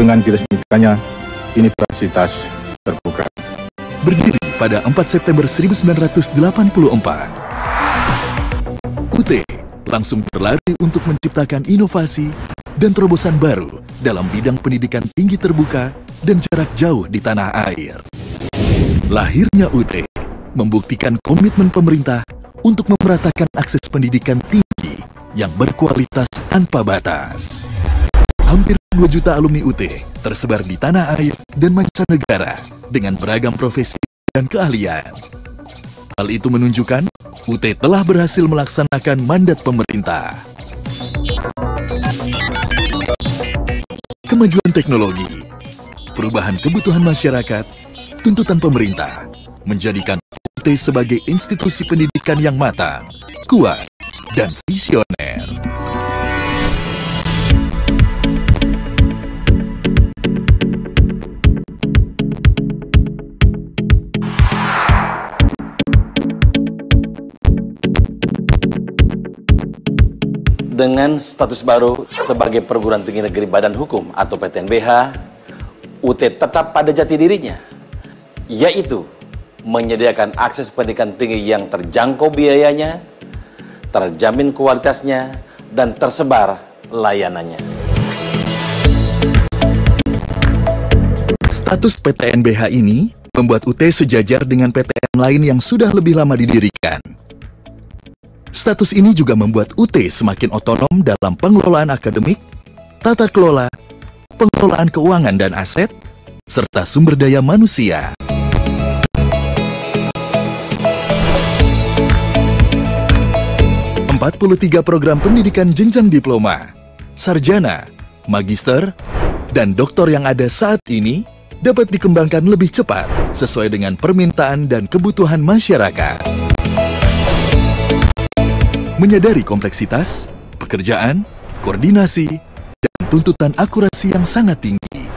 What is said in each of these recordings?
dengan diresmikannya Universitas Terbuka. Berdiri pada 4 September 1984, UT langsung berlari untuk menciptakan inovasi dan terobosan baru dalam bidang pendidikan tinggi terbuka dan jarak jauh di tanah air. Lahirnya UT membuktikan komitmen pemerintah untuk memeratakan akses pendidikan tinggi yang berkualitas tanpa batas. Hampir 2 juta alumni UT tersebar di tanah air dan mancanegara dengan beragam profesi dan keahlian. Hal itu menunjukkan UT telah berhasil melaksanakan mandat pemerintah. Kemajuan teknologi, perubahan kebutuhan masyarakat, tuntutan pemerintah, menjadikan UT sebagai institusi pendidikan yang matang, kuat, dan visioner. dengan status baru sebagai perguruan tinggi negeri Badan Hukum atau PTNBH, UT tetap pada jati dirinya, yaitu menyediakan akses pendidikan tinggi yang terjangkau biayanya, terjamin kualitasnya, dan tersebar layanannya. Status PTNBH ini membuat UT sejajar dengan PTN lain yang sudah lebih lama didirikan. Status ini juga membuat UT semakin otonom dalam pengelolaan akademik, tata kelola, pengelolaan keuangan dan aset, serta sumber daya manusia. Empat puluh tiga program pendidikan jenjang diploma, sarjana, magister, dan doktor yang ada saat ini dapat dikembangkan lebih cepat sesuai dengan permintaan dan kebutuhan masyarakat menyadari kompleksitas, pekerjaan, koordinasi, dan tuntutan akurasi yang sangat tinggi.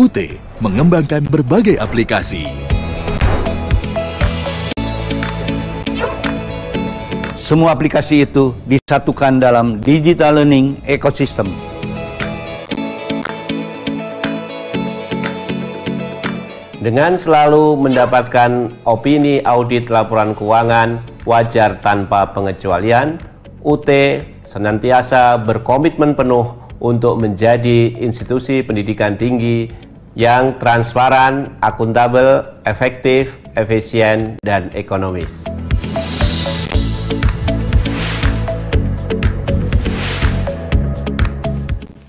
UT mengembangkan berbagai aplikasi. Semua aplikasi itu disatukan dalam digital learning ecosystem. Dengan selalu mendapatkan opini audit laporan keuangan, wajar tanpa pengecualian, UT senantiasa berkomitmen penuh untuk menjadi institusi pendidikan tinggi yang transparan, akuntabel, efektif, efisien, dan ekonomis.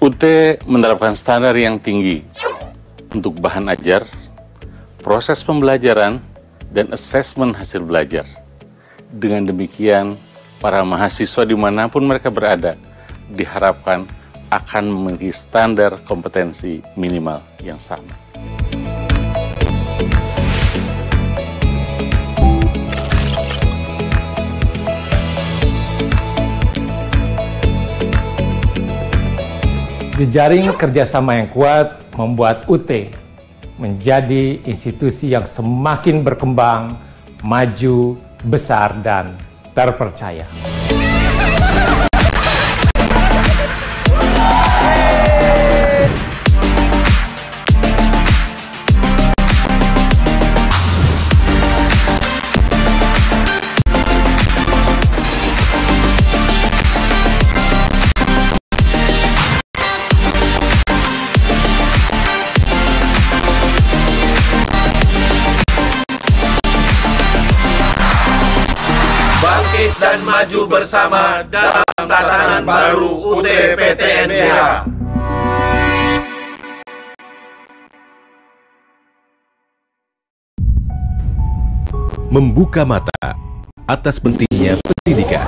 UT menerapkan standar yang tinggi untuk bahan ajar, proses pembelajaran, dan asesmen hasil belajar. Dengan demikian, para mahasiswa dimanapun mereka berada diharapkan akan memiliki standar kompetensi minimal yang sama. Jejaring kerjasama yang kuat membuat UT menjadi institusi yang semakin berkembang, maju, besar dan terpercaya. bersama dalam tatanan baru UTPTNBH. Membuka mata atas pentingnya pendidikan.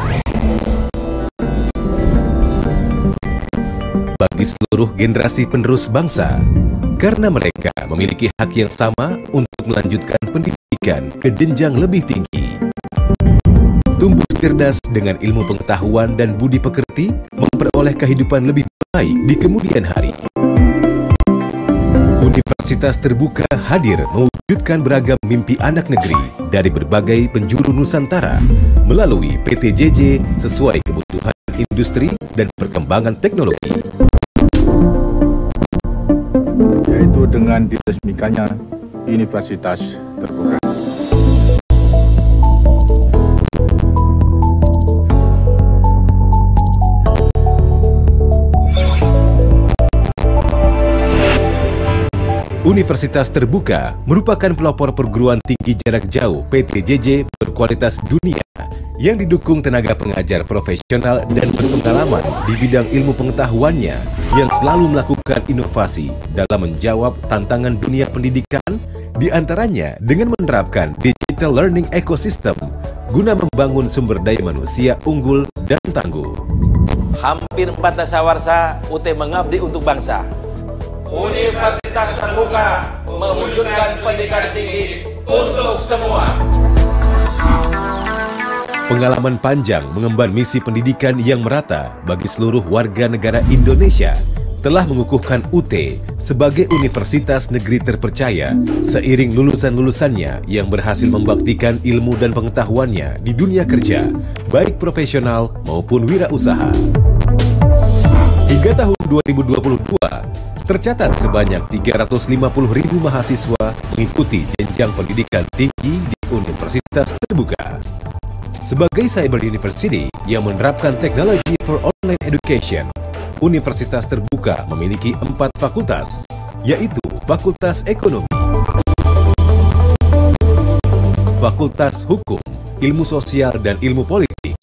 Bagi seluruh generasi penerus bangsa, karena mereka memiliki hak yang sama untuk melanjutkan pendidikan ke jenjang lebih tinggi tumbuh cerdas dengan ilmu pengetahuan dan budi pekerti, memperoleh kehidupan lebih baik di kemudian hari. Universitas Terbuka hadir mewujudkan beragam mimpi anak negeri dari berbagai penjuru Nusantara melalui PTJJ sesuai kebutuhan industri dan perkembangan teknologi. Yaitu dengan diresmikannya Universitas Terbuka. Universitas Terbuka merupakan pelopor perguruan tinggi jarak jauh PTJJ berkualitas dunia yang didukung tenaga pengajar profesional dan berpengalaman di bidang ilmu pengetahuannya yang selalu melakukan inovasi dalam menjawab tantangan dunia pendidikan diantaranya dengan menerapkan digital learning ecosystem guna membangun sumber daya manusia unggul dan tangguh. Hampir empat dasawarsa UT mengabdi untuk bangsa. Universitas Terbuka mewujudkan pendidikan tinggi untuk semua. Pengalaman panjang mengemban misi pendidikan yang merata bagi seluruh warga negara Indonesia telah mengukuhkan UT sebagai universitas negeri terpercaya seiring lulusan-lulusannya yang berhasil membaktikan ilmu dan pengetahuannya di dunia kerja, baik profesional maupun wirausaha. Hingga tahun 2022, Tercatat sebanyak 350 ribu mahasiswa mengikuti jenjang pendidikan tinggi di universitas terbuka. Sebagai cyber university yang menerapkan teknologi for online education, universitas terbuka memiliki empat fakultas, yaitu Fakultas Ekonomi, Fakultas Hukum, Ilmu Sosial dan Ilmu Politik,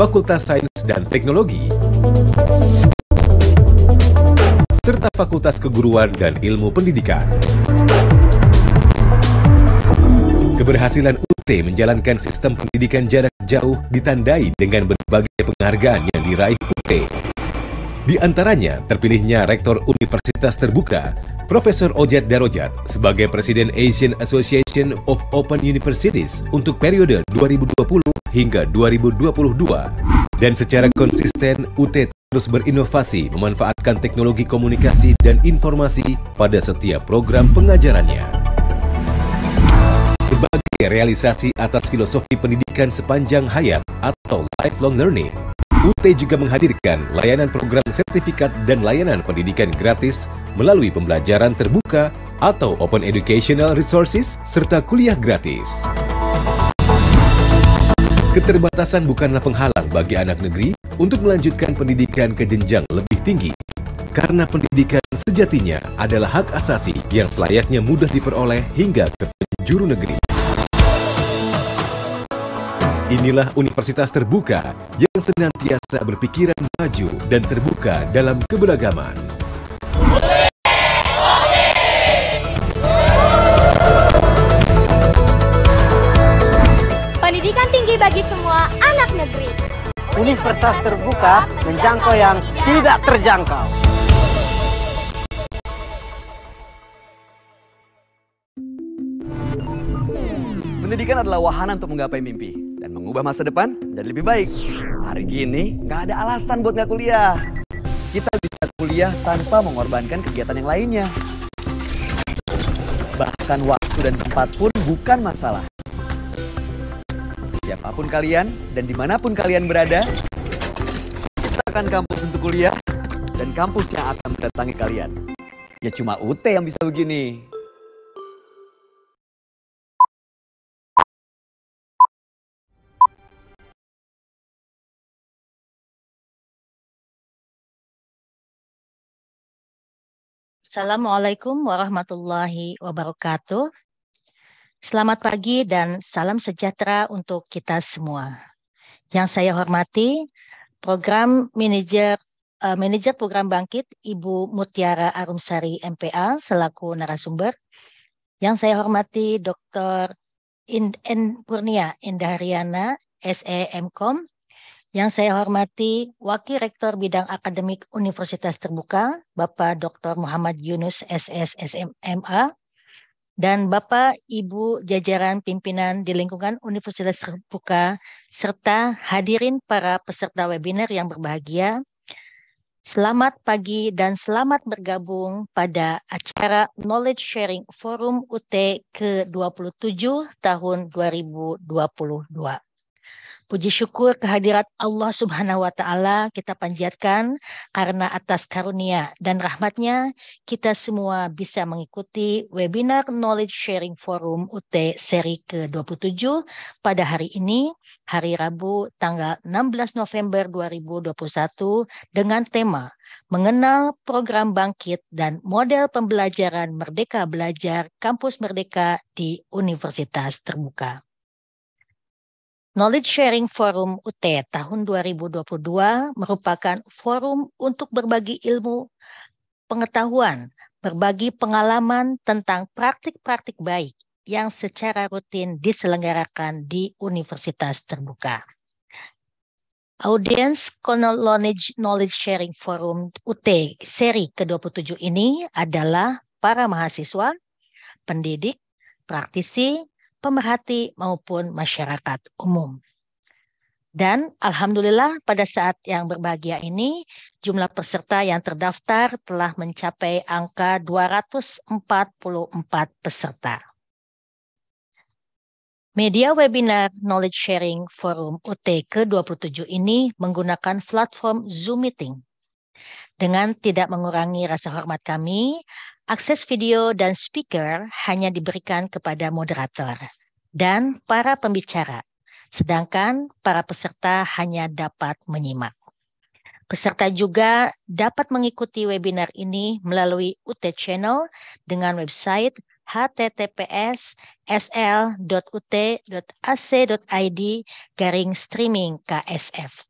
Fakultas Sains dan Teknologi, serta Fakultas Keguruan dan Ilmu Pendidikan. Keberhasilan UT menjalankan sistem pendidikan jarak jauh ditandai dengan berbagai penghargaan yang diraih UT. Di antaranya terpilihnya Rektor Universitas Terbuka, Profesor Ojat Darojat sebagai Presiden Asian Association of Open Universities untuk periode 2020 hingga 2022. Dan secara konsisten UT terus berinovasi memanfaatkan teknologi komunikasi dan informasi pada setiap program pengajarannya. Sebagai realisasi atas filosofi pendidikan sepanjang hayat atau lifelong learning, UT juga menghadirkan layanan program sertifikat dan layanan pendidikan gratis melalui pembelajaran terbuka atau Open Educational Resources serta kuliah gratis. Keterbatasan bukanlah penghalang bagi anak negeri untuk melanjutkan pendidikan ke jenjang lebih tinggi. Karena pendidikan sejatinya adalah hak asasi yang selayaknya mudah diperoleh hingga ke penjuru negeri. Inilah universitas terbuka yang senantiasa berpikiran maju dan terbuka dalam keberagaman. Pendidikan tinggi bagi semua anak negeri universitas terbuka menjangkau yang tidak terjangkau. Pendidikan adalah wahana untuk menggapai mimpi dan mengubah masa depan dan lebih baik. Hari gini nggak ada alasan buat nggak kuliah. Kita bisa kuliah tanpa mengorbankan kegiatan yang lainnya. Bahkan waktu dan tempat pun bukan masalah. Siapapun kalian dan dimanapun kalian berada, ciptakan kampus untuk kuliah dan kampus yang akan mendatangi kalian. Ya cuma UT yang bisa begini. Assalamualaikum warahmatullahi wabarakatuh. Selamat pagi dan salam sejahtera untuk kita semua. Yang saya hormati, program manajer uh, manajer program Bangkit Ibu Mutiara Arumsari MPA selaku narasumber. Yang saya hormati Dr. In, In Purnia Indahriana SEMKOM. Yang saya hormati Wakil Rektor Bidang Akademik Universitas Terbuka Bapak Dr. Muhammad Yunus SSSMMA dan Bapak Ibu jajaran pimpinan di lingkungan Universitas Terbuka serta hadirin para peserta webinar yang berbahagia. Selamat pagi dan selamat bergabung pada acara Knowledge Sharing Forum UT ke-27 tahun 2022. Puji syukur kehadirat Allah Subhanahu wa taala kita panjatkan karena atas karunia dan rahmatnya kita semua bisa mengikuti webinar Knowledge Sharing Forum UT seri ke-27 pada hari ini, hari Rabu tanggal 16 November 2021 dengan tema mengenal program bangkit dan model pembelajaran Merdeka Belajar Kampus Merdeka di Universitas Terbuka. Knowledge Sharing Forum UT tahun 2022 merupakan forum untuk berbagi ilmu, pengetahuan, berbagi pengalaman tentang praktik-praktik baik yang secara rutin diselenggarakan di universitas terbuka. Audience Knowledge, Knowledge Sharing Forum UT seri ke-27 ini adalah para mahasiswa, pendidik, praktisi, pemerhati maupun masyarakat umum. Dan alhamdulillah pada saat yang berbahagia ini jumlah peserta yang terdaftar telah mencapai angka 244 peserta. Media webinar Knowledge Sharing Forum UT ke-27 ini menggunakan platform Zoom Meeting. Dengan tidak mengurangi rasa hormat kami, Akses video dan speaker hanya diberikan kepada moderator dan para pembicara, sedangkan para peserta hanya dapat menyimak. Peserta juga dapat mengikuti webinar ini melalui UT Channel dengan website https sl.ut.ac.id garing streaming KSF.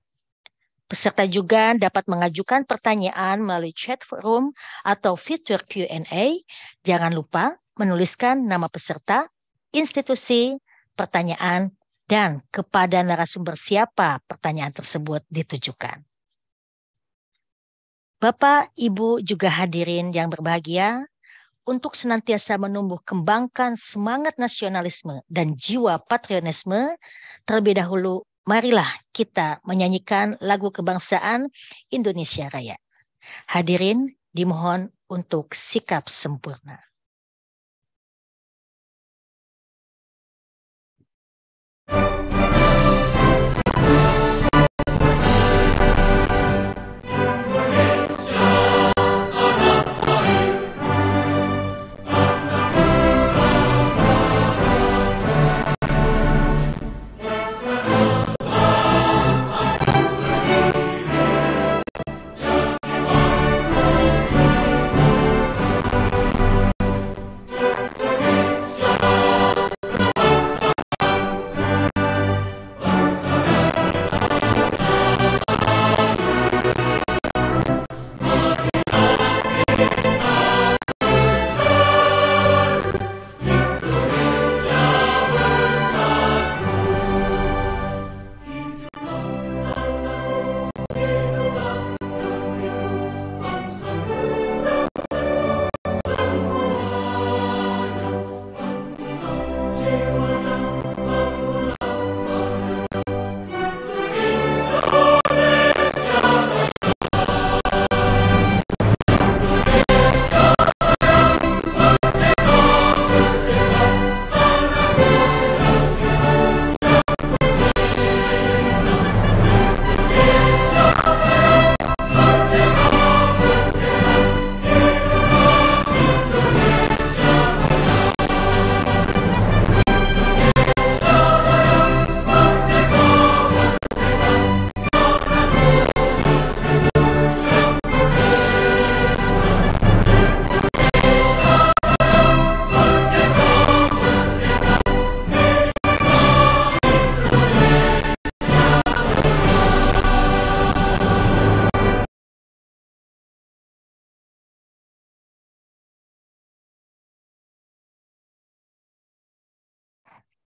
Peserta juga dapat mengajukan pertanyaan melalui chat room atau fitur Q&A. Jangan lupa menuliskan nama peserta, institusi, pertanyaan, dan kepada narasumber siapa pertanyaan tersebut ditujukan. Bapak, Ibu juga hadirin yang berbahagia, untuk senantiasa menumbuh kembangkan semangat nasionalisme dan jiwa patriotisme, terlebih dahulu marilah kita menyanyikan lagu kebangsaan Indonesia Raya. Hadirin dimohon untuk sikap sempurna. thank you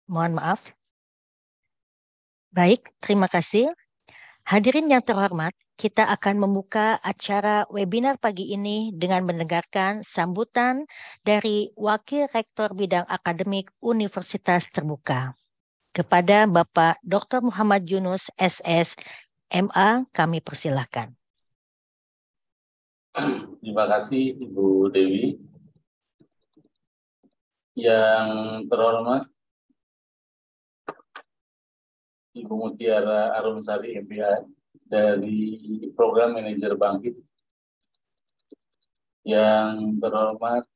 Mohon maaf. Baik, terima kasih. Hadirin yang terhormat, kita akan membuka acara webinar pagi ini dengan mendengarkan sambutan dari Wakil Rektor Bidang Akademik Universitas Terbuka. Kepada Bapak Dr. Muhammad Yunus SS, MA kami persilahkan. Terima kasih Ibu Dewi. Yang terhormat Ibu Mutiara eh, Arumsari MPA dari program manajer bangkit yang terhormat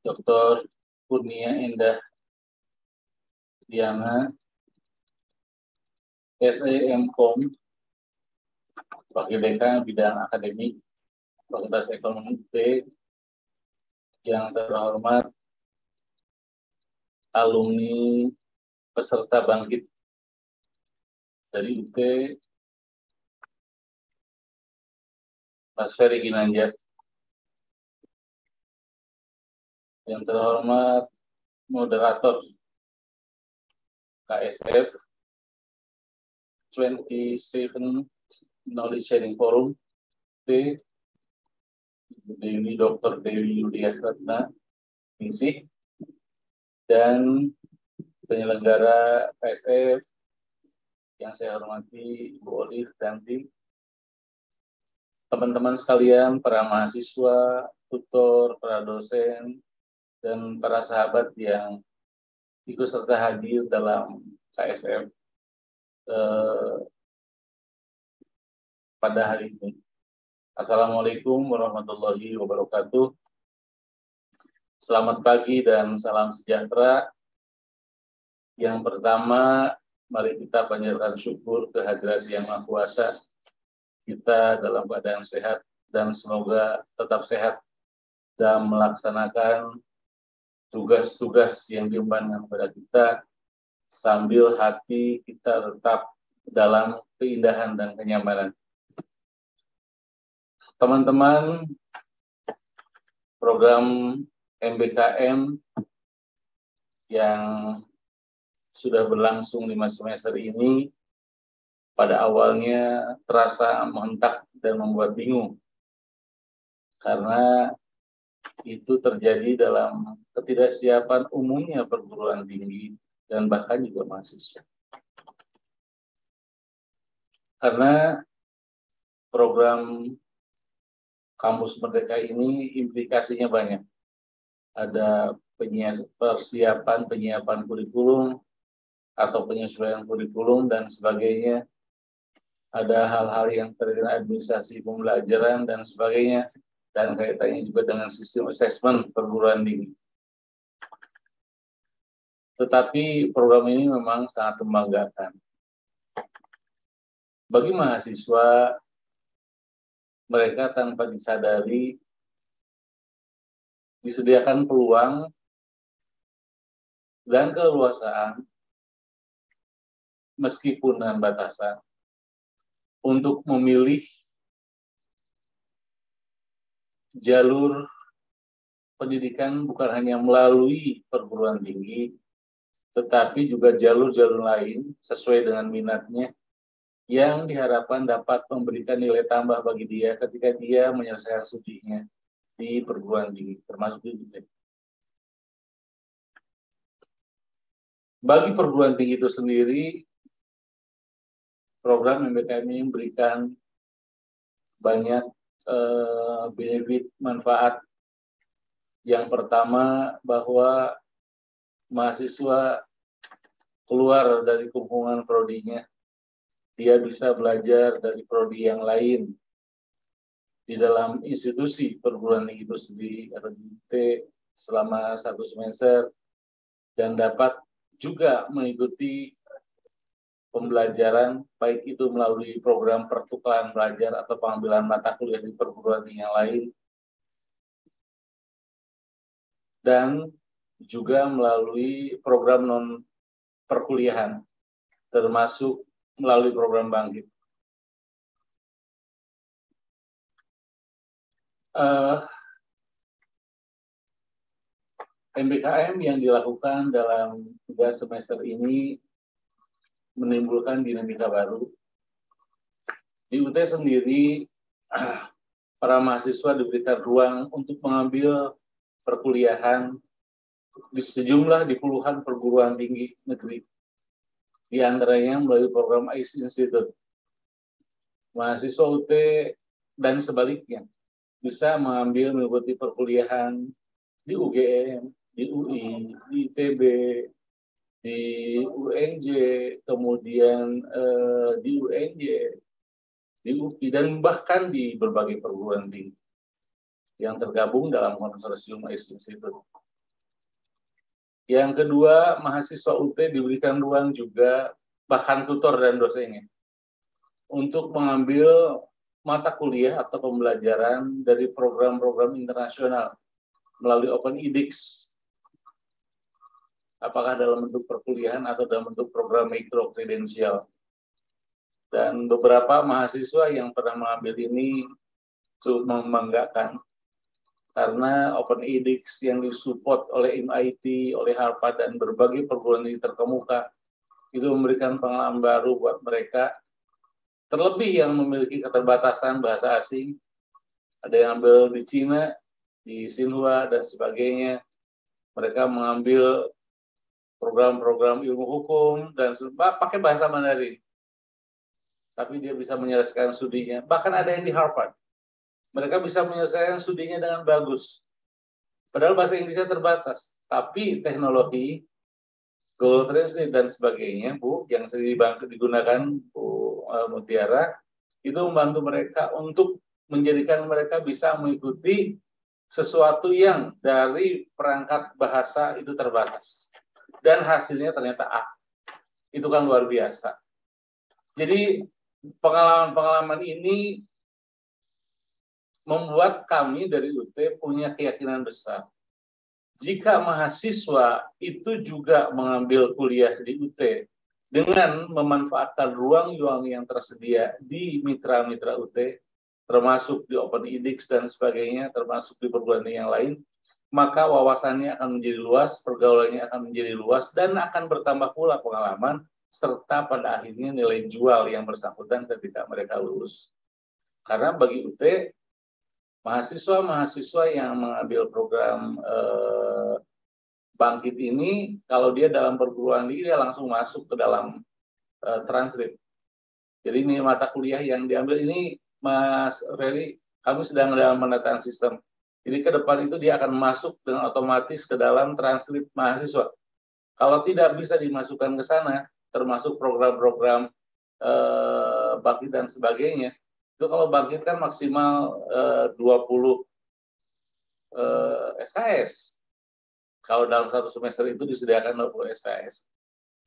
Dr. Kurnia Indah Diana SEMKOM Kom Wakil Dekan Bidang Akademik Fakultas Ekonomi B yang terhormat alumni peserta bangkit dari UT Mas Ferry Ginanjar. Yang terhormat moderator KSF 27 Knowledge Sharing Forum T Dewi Dr. Dewi Yudia Ratna dan penyelenggara PSF yang saya hormati Bu Olive dan tim, teman-teman sekalian, para mahasiswa, tutor, para dosen, dan para sahabat yang ikut serta hadir dalam KSF eh, pada hari ini. Assalamualaikum warahmatullahi wabarakatuh. Selamat pagi dan salam sejahtera yang pertama, mari kita panjatkan syukur kehadiran Yang Maha Kuasa. Kita dalam keadaan sehat dan semoga tetap sehat dan melaksanakan tugas-tugas yang diembankan kepada kita sambil hati kita tetap dalam keindahan dan kenyamanan. Teman-teman, program MBKM yang sudah berlangsung lima semester ini pada awalnya terasa menghentak dan membuat bingung karena itu terjadi dalam ketidaksiapan umumnya perguruan tinggi dan bahkan juga mahasiswa. Karena program kampus merdeka ini implikasinya banyak. Ada persiapan persiapan penyiapan kurikulum, atau penyesuaian kurikulum dan sebagainya. Ada hal-hal yang terkait administrasi pembelajaran dan sebagainya dan kaitannya juga dengan sistem assessment perguruan tinggi. Tetapi program ini memang sangat membanggakan. Bagi mahasiswa, mereka tanpa disadari disediakan peluang dan keleluasaan meskipun dengan batasan, untuk memilih jalur pendidikan bukan hanya melalui perguruan tinggi, tetapi juga jalur-jalur lain sesuai dengan minatnya yang diharapkan dapat memberikan nilai tambah bagi dia ketika dia menyelesaikan studinya di perguruan tinggi, termasuk di UTEK. Bagi perguruan tinggi itu sendiri, program MBKM ini memberikan banyak uh, benefit manfaat. Yang pertama bahwa mahasiswa keluar dari kumpungan prodinya. Dia bisa belajar dari prodi yang lain di dalam institusi perguruan tinggi bersendiri atau UT selama satu semester dan dapat juga mengikuti pembelajaran, baik itu melalui program pertukaran belajar atau pengambilan mata kuliah di perguruan yang lain, dan juga melalui program non perkuliahan, termasuk melalui program bangkit. Uh, eh, MBKM yang dilakukan dalam tiga semester ini menimbulkan dinamika baru. Di UT sendiri, para mahasiswa diberikan ruang untuk mengambil perkuliahan di sejumlah di puluhan perguruan tinggi negeri. Di antaranya melalui program ICE Institute. Mahasiswa UT dan sebaliknya bisa mengambil mengikuti perkuliahan di UGM, di UI, di ITB, di UNJ, kemudian eh, di UNJ, di UPI, dan bahkan di berbagai perguruan tinggi yang tergabung dalam konsorsium itu. Yang kedua, mahasiswa UT diberikan ruang juga, bahkan tutor dan dosennya, untuk mengambil mata kuliah atau pembelajaran dari program-program internasional melalui Open edX apakah dalam bentuk perkuliahan atau dalam bentuk program mikro kredensial. Dan beberapa mahasiswa yang pernah mengambil ini cukup membanggakan karena Open edX yang disupport oleh MIT, oleh Harvard dan berbagai perguruan tinggi terkemuka itu memberikan pengalaman baru buat mereka terlebih yang memiliki keterbatasan bahasa asing ada yang ambil di Cina, di Sinhua dan sebagainya mereka mengambil program-program ilmu hukum dan pakai bahasa Mandarin. Tapi dia bisa menyelesaikan studinya. Bahkan ada yang di Harvard. Mereka bisa menyelesaikan studinya dengan bagus. Padahal bahasa Inggrisnya terbatas. Tapi teknologi, Google Translate dan sebagainya, Bu, yang sering digunakan Bu eh, Mutiara, itu membantu mereka untuk menjadikan mereka bisa mengikuti sesuatu yang dari perangkat bahasa itu terbatas dan hasilnya ternyata A. Itu kan luar biasa. Jadi pengalaman-pengalaman ini membuat kami dari UT punya keyakinan besar. Jika mahasiswa itu juga mengambil kuliah di UT dengan memanfaatkan ruang-ruang yang tersedia di mitra-mitra UT, termasuk di Open Edix dan sebagainya, termasuk di perguruan yang lain, maka wawasannya akan menjadi luas, pergaulannya akan menjadi luas, dan akan bertambah pula pengalaman, serta pada akhirnya nilai jual yang bersangkutan ketika mereka lulus. Karena bagi UT, mahasiswa-mahasiswa yang mengambil program eh, bangkit ini, kalau dia dalam perguruan tinggi, dia langsung masuk ke dalam eh, transkrip. Jadi ini mata kuliah yang diambil ini, Mas Ferry, kami sedang dalam menetapkan sistem jadi ke depan itu dia akan masuk dengan otomatis ke dalam transkrip mahasiswa. Kalau tidak bisa dimasukkan ke sana, termasuk program-program eh, bangkit dan sebagainya, itu kalau bangkit kan maksimal eh, 20 eh, SKS. Kalau dalam satu semester itu disediakan 20 SKS.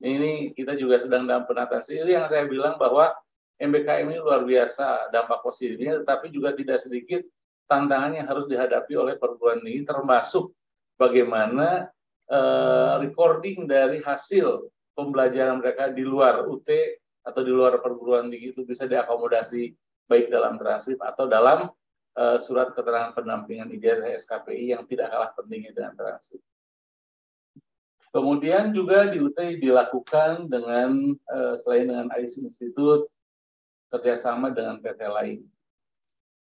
Ini kita juga sedang dalam penataan. Ini yang saya bilang bahwa MBKM ini luar biasa dampak positifnya, tetapi juga tidak sedikit tantangan yang harus dihadapi oleh perguruan tinggi termasuk bagaimana eh, recording dari hasil pembelajaran mereka di luar UT atau di luar perguruan tinggi itu bisa diakomodasi baik dalam transkrip atau dalam eh, surat keterangan pendampingan ijazah SKPI yang tidak kalah pentingnya dengan transkrip. Kemudian juga di UT dilakukan dengan eh, selain dengan AIS Institute kerjasama dengan PT lain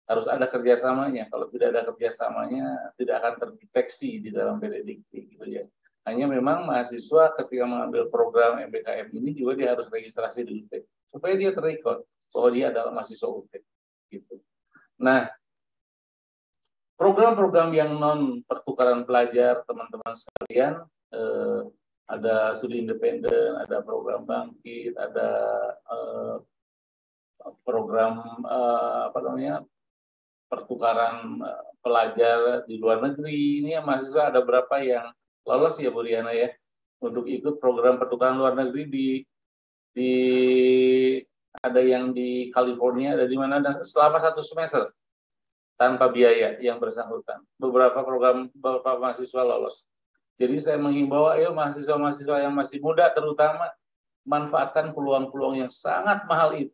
harus ada kerjasamanya. Kalau tidak ada kerjasamanya, tidak akan terdeteksi di dalam Benedikti. gitu ya. Hanya memang mahasiswa ketika mengambil program MBKM ini juga dia harus registrasi di UT supaya dia terrecord bahwa dia adalah mahasiswa UT gitu. Nah, program-program yang non pertukaran pelajar teman-teman sekalian eh, ada studi independen, ada program bangkit, ada eh, program eh, apa namanya pertukaran eh, pelajar di luar negeri ini ya, mahasiswa ada berapa yang lolos ya Bu Riana ya untuk ikut program pertukaran luar negeri di di ada yang di California ada di mana dan selama satu semester tanpa biaya yang bersangkutan. Beberapa program beberapa mahasiswa lolos. Jadi saya menghimbau ayo mahasiswa-mahasiswa yang masih muda terutama manfaatkan peluang-peluang yang sangat mahal itu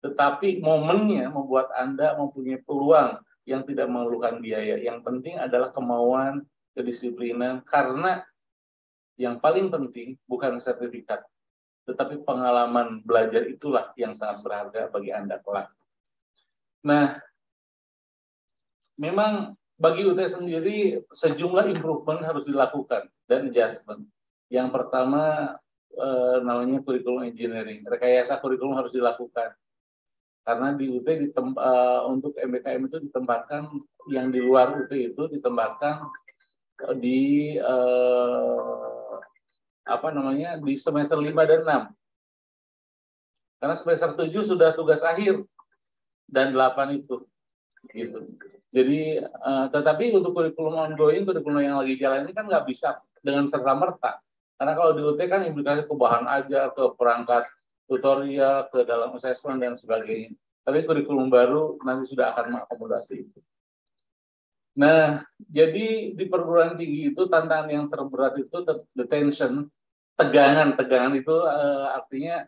tetapi momennya membuat Anda mempunyai peluang yang tidak memerlukan biaya. Yang penting adalah kemauan, kedisiplinan, karena yang paling penting bukan sertifikat, tetapi pengalaman belajar itulah yang sangat berharga bagi Anda kelak. Nah, memang bagi UT sendiri sejumlah improvement harus dilakukan dan adjustment. Yang pertama eh, namanya kurikulum engineering, rekayasa kurikulum harus dilakukan karena di UT uh, eh, untuk MBKM itu ditempatkan yang di luar UT itu ditempatkan di uh, apa namanya di semester 5 dan 6. Karena semester 7 sudah tugas akhir dan 8 itu gitu. Jadi uh, tetapi untuk kurikulum ongoing kurikulum yang lagi jalan ini kan nggak bisa dengan serta merta. Karena kalau di UT kan implikasi ke bahan ajar, ke perangkat tutorial, ke dalam assessment, dan sebagainya. Tapi kurikulum baru nanti sudah akan mengakomodasi itu. Nah, jadi di perguruan tinggi itu tantangan yang terberat itu detention, tegangan. Tegangan itu uh, artinya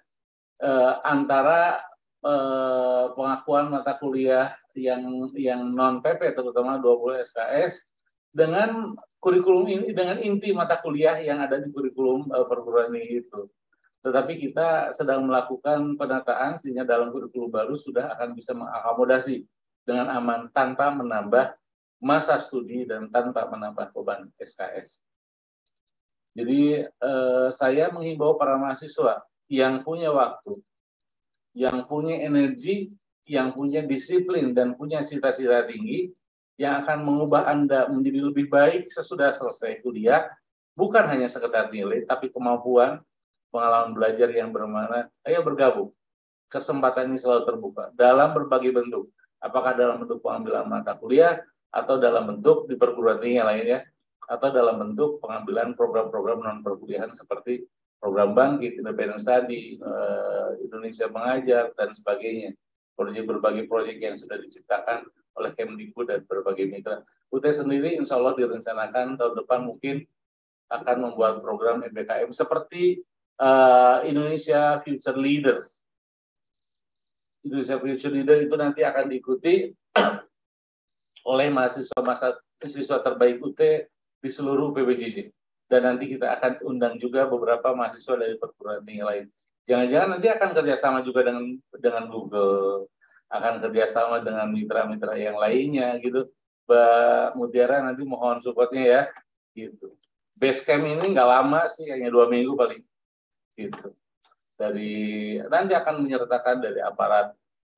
uh, antara uh, pengakuan mata kuliah yang yang non PP terutama 20 SKS dengan kurikulum ini dengan inti mata kuliah yang ada di kurikulum uh, perguruan tinggi itu. Tetapi kita sedang melakukan penataan sehingga dalam kurikulum baru sudah akan bisa mengakomodasi dengan aman tanpa menambah masa studi dan tanpa menambah beban SKS. Jadi eh, saya menghimbau para mahasiswa yang punya waktu, yang punya energi, yang punya disiplin dan punya cita-cita tinggi, yang akan mengubah Anda menjadi lebih baik sesudah selesai kuliah, bukan hanya sekedar nilai, tapi kemampuan, pengalaman belajar yang bermakna, ayo bergabung. Kesempatan ini selalu terbuka dalam berbagai bentuk. Apakah dalam bentuk pengambilan mata kuliah, atau dalam bentuk di perguruan tinggi yang lainnya, atau dalam bentuk pengambilan program-program non perkuliahan seperti program bangkit, independen study, eh, Indonesia mengajar, dan sebagainya. Proyek berbagai proyek yang sudah diciptakan oleh Kemdikbud dan berbagai mitra. UT sendiri insya Allah direncanakan tahun depan mungkin akan membuat program MBKM seperti uh, Indonesia Future Leader. Indonesia Future Leader itu nanti akan diikuti oleh mahasiswa mahasiswa terbaik UT di seluruh PBJJ. Dan nanti kita akan undang juga beberapa mahasiswa dari perguruan tinggi lain. Jangan-jangan nanti akan kerjasama juga dengan dengan Google, akan kerjasama dengan mitra-mitra yang lainnya gitu. Mbak Mutiara nanti mohon supportnya ya, gitu. Basecamp ini nggak lama sih, hanya dua minggu paling Gitu. Dari nanti akan menyertakan dari aparat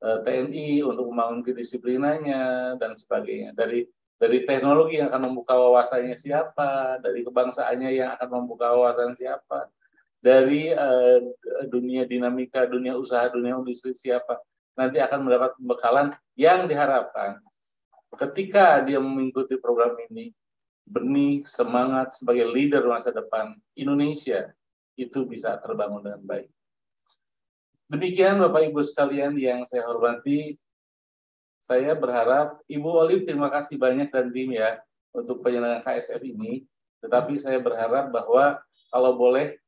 eh, TNI untuk membangun kedisiplinannya dan sebagainya. Dari dari teknologi yang akan membuka wawasannya siapa, dari kebangsaannya yang akan membuka wawasan siapa, dari eh, dunia dinamika, dunia usaha, dunia industri siapa, nanti akan mendapat pembekalan yang diharapkan ketika dia mengikuti program ini, benih semangat sebagai leader masa depan Indonesia itu bisa terbangun dengan baik. Demikian Bapak Ibu sekalian yang saya hormati, saya berharap Ibu Olive terima kasih banyak dan tim ya untuk penyelenggaraan KSF ini. Tetapi saya berharap bahwa kalau boleh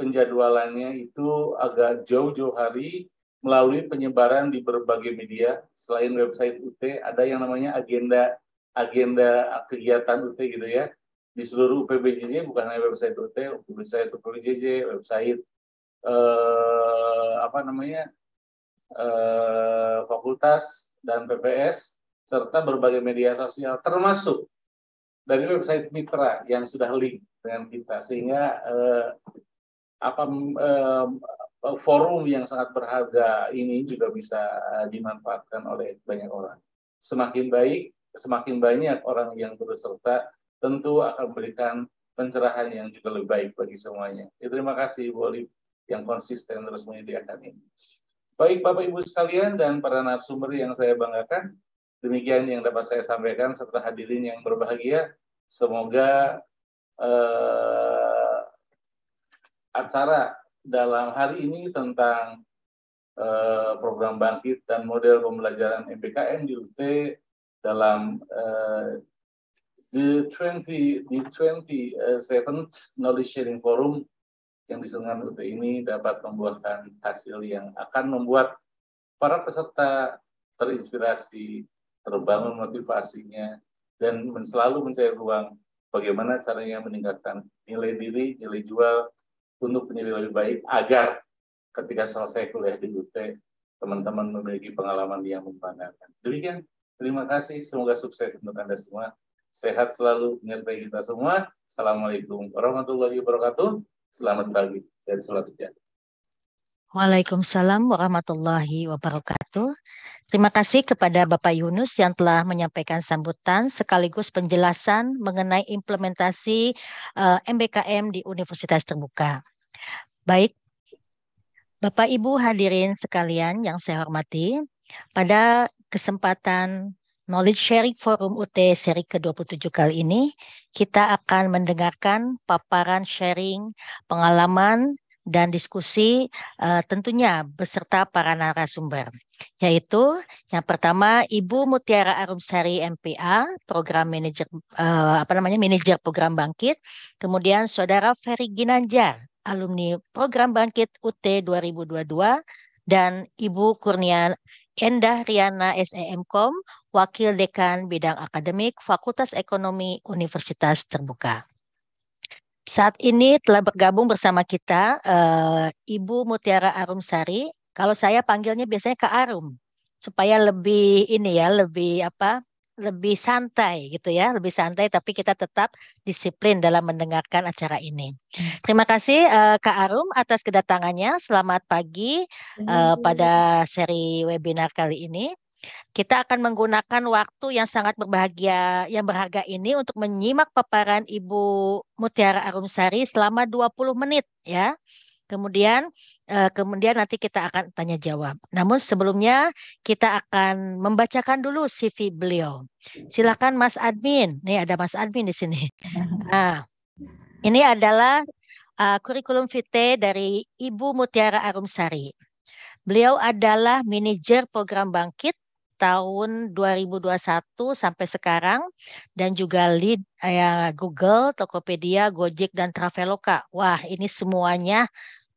penjadwalannya itu agak jauh-jauh hari melalui penyebaran di berbagai media. Selain website UT, ada yang namanya agenda agenda kegiatan UT gitu ya di seluruh PBJJ bukan hanya website hotel, website PBJJ, website eh, apa namanya eh, fakultas dan PPS serta berbagai media sosial termasuk dari website mitra yang sudah link dengan kita sehingga eh, apa eh, forum yang sangat berharga ini juga bisa eh, dimanfaatkan oleh banyak orang. Semakin baik, semakin banyak orang yang berserta tentu akan memberikan pencerahan yang juga lebih baik bagi semuanya. Ya, terima kasih Ibu Olip yang konsisten terus menyediakan ini. Baik Bapak Ibu sekalian dan para narasumber yang saya banggakan, demikian yang dapat saya sampaikan serta hadirin yang berbahagia. Semoga eh, acara dalam hari ini tentang eh, program bangkit dan model pembelajaran MBKN di UT dalam eh, the 20 the 27th knowledge sharing forum yang diselenggarakan UT ini dapat membuahkan hasil yang akan membuat para peserta terinspirasi, terbangun motivasinya, dan selalu mencari ruang bagaimana caranya meningkatkan nilai diri, nilai jual untuk menjadi lebih baik agar ketika selesai kuliah di UT, teman-teman memiliki pengalaman yang membanggakan. Demikian, terima kasih. Semoga sukses untuk Anda semua. Sehat selalu menyertai kita semua. Assalamualaikum warahmatullahi wabarakatuh. Selamat pagi dan selamat sejahtera. Waalaikumsalam warahmatullahi wabarakatuh. Terima kasih kepada Bapak Yunus yang telah menyampaikan sambutan sekaligus penjelasan mengenai implementasi MBKM eh, di Universitas Terbuka. Baik, Bapak Ibu hadirin sekalian yang saya hormati, pada kesempatan Knowledge Sharing Forum UT seri ke-27 kali ini, kita akan mendengarkan paparan sharing pengalaman dan diskusi uh, tentunya beserta para narasumber. Yaitu yang pertama Ibu Mutiara Arumsari MPA, program Manager uh, eh, apa namanya manajer program Bangkit, kemudian Saudara Ferry Ginanjar, alumni program Bangkit UT 2022 dan Ibu Kurnia Endah Riana SEMKOM, Wakil Dekan Bidang Akademik Fakultas Ekonomi Universitas Terbuka. Saat ini telah bergabung bersama kita uh, Ibu Mutiara Arum Sari. Kalau saya panggilnya biasanya Kak Arum supaya lebih ini ya, lebih apa? lebih santai gitu ya, lebih santai tapi kita tetap disiplin dalam mendengarkan acara ini. Terima kasih uh, Kak Arum atas kedatangannya. Selamat pagi uh, pada seri webinar kali ini. Kita akan menggunakan waktu yang sangat berbahagia, yang berharga ini untuk menyimak paparan Ibu Mutiara Arumsari selama 20 menit ya. Kemudian eh, kemudian nanti kita akan tanya jawab. Namun sebelumnya kita akan membacakan dulu CV beliau. Silakan Mas Admin. Nih ada Mas Admin di sini. Nah, ini adalah eh, kurikulum vitae dari Ibu Mutiara Arumsari. Beliau adalah manajer program Bangkit tahun 2021 sampai sekarang dan juga lead ya, Google, Tokopedia, Gojek dan Traveloka. Wah, ini semuanya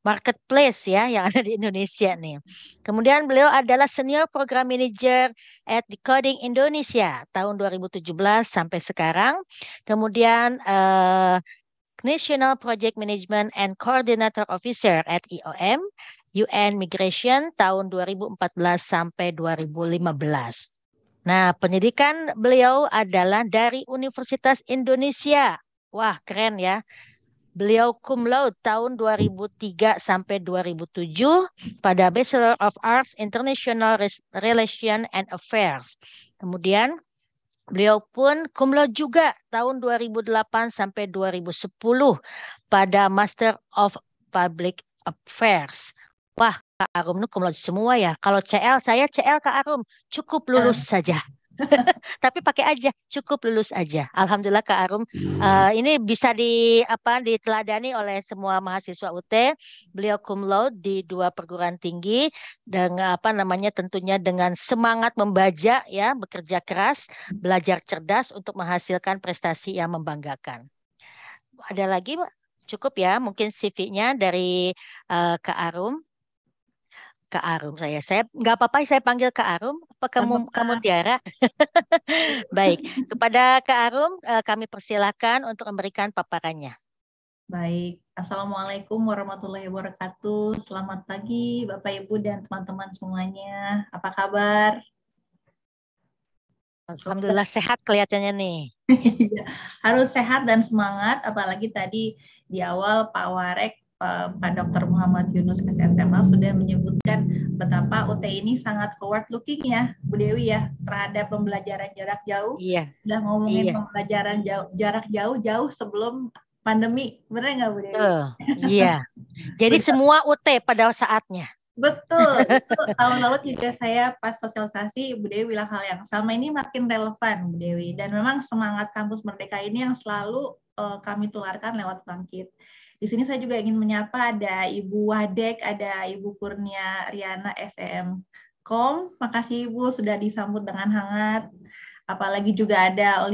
marketplace ya yang ada di Indonesia nih. Kemudian beliau adalah senior program manager at Decoding Indonesia tahun 2017 sampai sekarang. Kemudian uh, National Project Management and Coordinator Officer at IOM UN Migration tahun 2014 sampai 2015. Nah, pendidikan beliau adalah dari Universitas Indonesia. Wah, keren ya. Beliau cum laude tahun 2003 sampai 2007 pada Bachelor of Arts International Relation and Affairs. Kemudian Beliau pun cum laude juga tahun 2008 sampai 2010 pada Master of Public Affairs. Wah, Kak Arum nu cum semua ya. Kalau CL saya CL Kak Arum, cukup iya. lulus uh. saja. Tapi pakai aja, cukup lulus aja. Alhamdulillah Kak Arum, uh, ini bisa di apa diteladani oleh semua mahasiswa UT. Beliau cum di dua perguruan tinggi dengan apa namanya tentunya dengan semangat membaca ya, bekerja keras, belajar cerdas untuk menghasilkan prestasi yang membanggakan. Ada lagi cukup ya mungkin CV-nya dari uh, Kak Arum. Ke Arum saya. Saya nggak apa-apa saya panggil ke Arum. Apa kamu apa kamu Tiara? Baik. Kepada Ke Arum eh, kami persilakan untuk memberikan paparannya. Baik. Assalamualaikum warahmatullahi wabarakatuh. Selamat pagi Bapak Ibu dan teman-teman semuanya. Apa kabar? Alhamdulillah sehat kelihatannya nih. Iya, harus sehat dan semangat apalagi tadi di awal Pak Warek Eh, Pak Dr. Muhammad Yunus SNTML sudah menyebutkan betapa UT ini sangat forward looking ya, Bu Dewi ya, terhadap pembelajaran jarak jauh. Iya. Sudah ngomongin iya. pembelajaran jauh, jarak jauh jauh sebelum pandemi, benar nggak Bu Dewi? Uh, iya. Jadi betul. semua UT pada saatnya. Betul, betul. Tahun lalu juga saya pas sosialisasi Bu Dewi bilang hal yang sama ini makin relevan Bu Dewi dan memang semangat kampus merdeka ini yang selalu uh, kami tularkan lewat bangkit. Di sini saya juga ingin menyapa ada Ibu Wadek, ada Ibu Kurnia Riana SM Kom. Makasih Ibu sudah disambut dengan hangat. Apalagi juga ada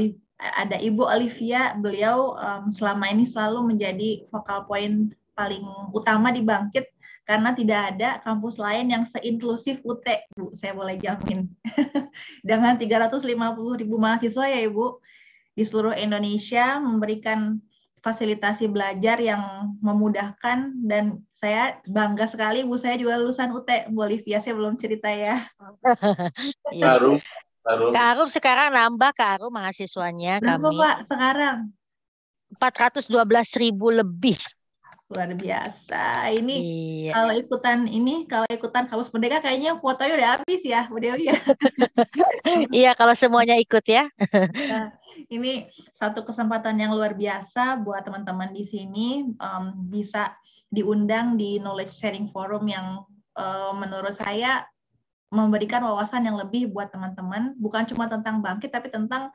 ada Ibu Olivia, beliau um, selama ini selalu menjadi vokal point paling utama di Bangkit karena tidak ada kampus lain yang seinklusif UT, Bu. Saya boleh jamin. Dengan 350 mahasiswa ya, Ibu, di seluruh Indonesia memberikan fasilitasi belajar yang memudahkan dan saya bangga sekali Bu saya juga lulusan UT Bolivia saya belum cerita ya. baru. Iya. Karum. Karum sekarang nambah Karum mahasiswanya Berapa, kami. Pak sekarang? 412 ribu lebih. Luar biasa. Ini iya. kalau ikutan ini kalau ikutan kampus merdeka kayaknya kuotanya udah habis ya, Bu Dewi ya. iya kalau semuanya ikut ya. Nah, ini satu kesempatan yang luar biasa buat teman-teman di sini um, bisa diundang di knowledge sharing forum yang uh, menurut saya memberikan wawasan yang lebih buat teman-teman bukan cuma tentang bangkit tapi tentang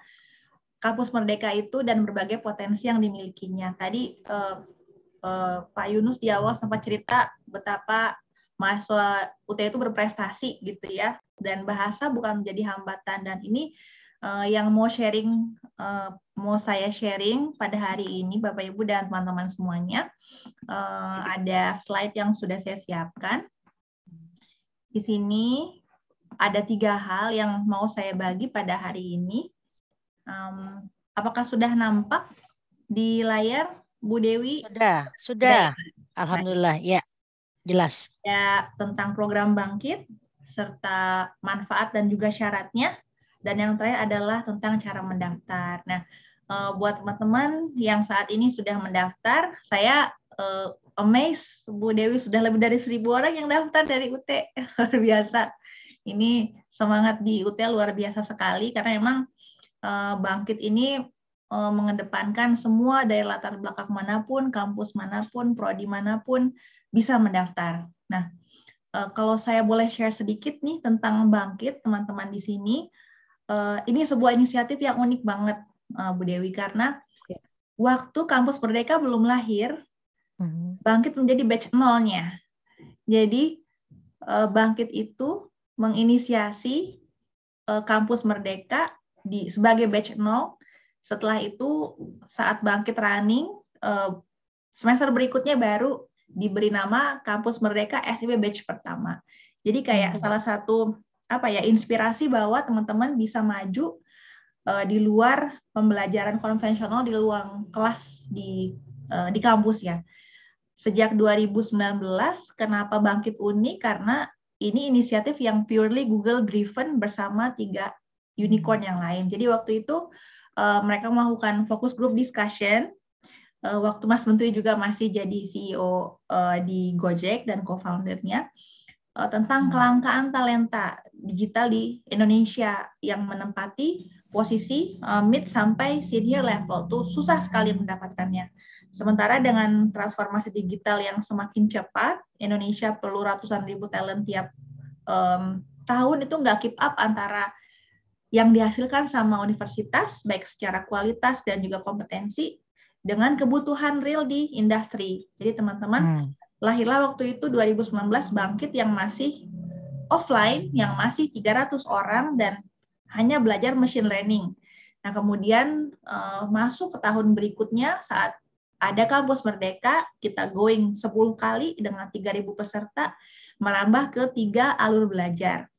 kampus merdeka itu dan berbagai potensi yang dimilikinya. Tadi uh, uh, Pak Yunus di awal sempat cerita betapa mahasiswa UT itu berprestasi gitu ya dan bahasa bukan menjadi hambatan dan ini uh, yang mau sharing, uh, mau saya sharing pada hari ini, Bapak Ibu dan teman-teman semuanya. Uh, ada slide yang sudah saya siapkan. Di sini ada tiga hal yang mau saya bagi pada hari ini. Um, apakah sudah nampak di layar, Bu Dewi? Sudah, sudah. sudah. Ya? Alhamdulillah, ya, jelas. Ya, tentang program bangkit serta manfaat dan juga syaratnya. Dan yang terakhir adalah tentang cara mendaftar. Nah, eh, buat teman-teman yang saat ini sudah mendaftar, saya eh, amazed Bu Dewi sudah lebih dari seribu orang yang daftar dari UT. Luar biasa. Ini semangat di UT luar biasa sekali karena memang eh, bangkit ini mengedepankan semua dari latar belakang manapun, kampus manapun, prodi manapun bisa mendaftar. Nah, kalau saya boleh share sedikit nih tentang Bangkit, teman-teman di sini. Eh, ini sebuah inisiatif yang unik banget uh, Bu Dewi karena yeah. waktu kampus Merdeka belum lahir, hmm. Bangkit menjadi batch nolnya. Jadi uh, Bangkit itu menginisiasi uh, kampus Merdeka di sebagai batch nol. Setelah itu saat Bangkit running semester berikutnya baru diberi nama kampus Merdeka SIB batch pertama. Jadi kayak hmm. salah satu apa ya inspirasi bahwa teman-teman bisa maju uh, di luar pembelajaran konvensional di luar kelas di uh, di kampus ya. Sejak 2019 kenapa bangkit unik karena ini inisiatif yang purely Google driven bersama tiga unicorn yang lain. Jadi waktu itu uh, mereka melakukan fokus group discussion uh, waktu Mas Menteri juga masih jadi CEO uh, di Gojek dan co-foundernya uh, tentang hmm. kelangkaan talenta digital di Indonesia yang menempati posisi eh, mid sampai senior level tuh susah sekali mendapatkannya. Sementara dengan transformasi digital yang semakin cepat, Indonesia perlu ratusan ribu talent tiap um, tahun itu nggak keep up antara yang dihasilkan sama universitas, baik secara kualitas dan juga kompetensi, dengan kebutuhan real di industri. Jadi teman-teman, hmm. lahirlah waktu itu 2019 bangkit yang masih offline yang masih 300 orang dan hanya belajar machine learning. Nah, kemudian uh, masuk ke tahun berikutnya saat ada kampus merdeka, kita going 10 kali dengan 3.000 peserta, merambah ke tiga alur belajar.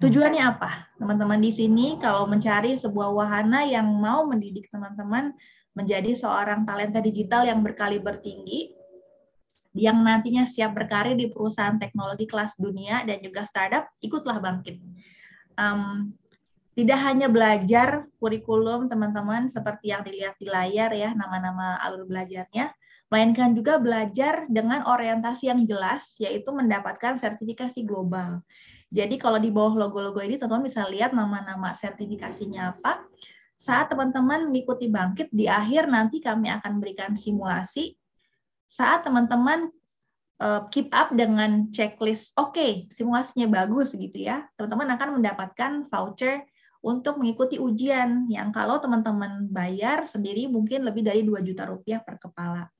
Tujuannya apa? Teman-teman di sini kalau mencari sebuah wahana yang mau mendidik teman-teman menjadi seorang talenta digital yang berkali bertinggi yang nantinya siap berkarir di perusahaan teknologi kelas dunia dan juga startup, ikutlah bangkit. Um, tidak hanya belajar kurikulum teman-teman seperti yang dilihat di layar ya nama-nama alur belajarnya, melainkan juga belajar dengan orientasi yang jelas, yaitu mendapatkan sertifikasi global. Jadi kalau di bawah logo-logo ini teman-teman bisa lihat nama-nama sertifikasinya apa. Saat teman-teman mengikuti bangkit, di akhir nanti kami akan berikan simulasi saat teman-teman uh, keep up dengan checklist, oke, okay, simulasinya bagus gitu ya, teman-teman akan mendapatkan voucher untuk mengikuti ujian yang kalau teman-teman bayar sendiri mungkin lebih dari 2 juta rupiah per kepala.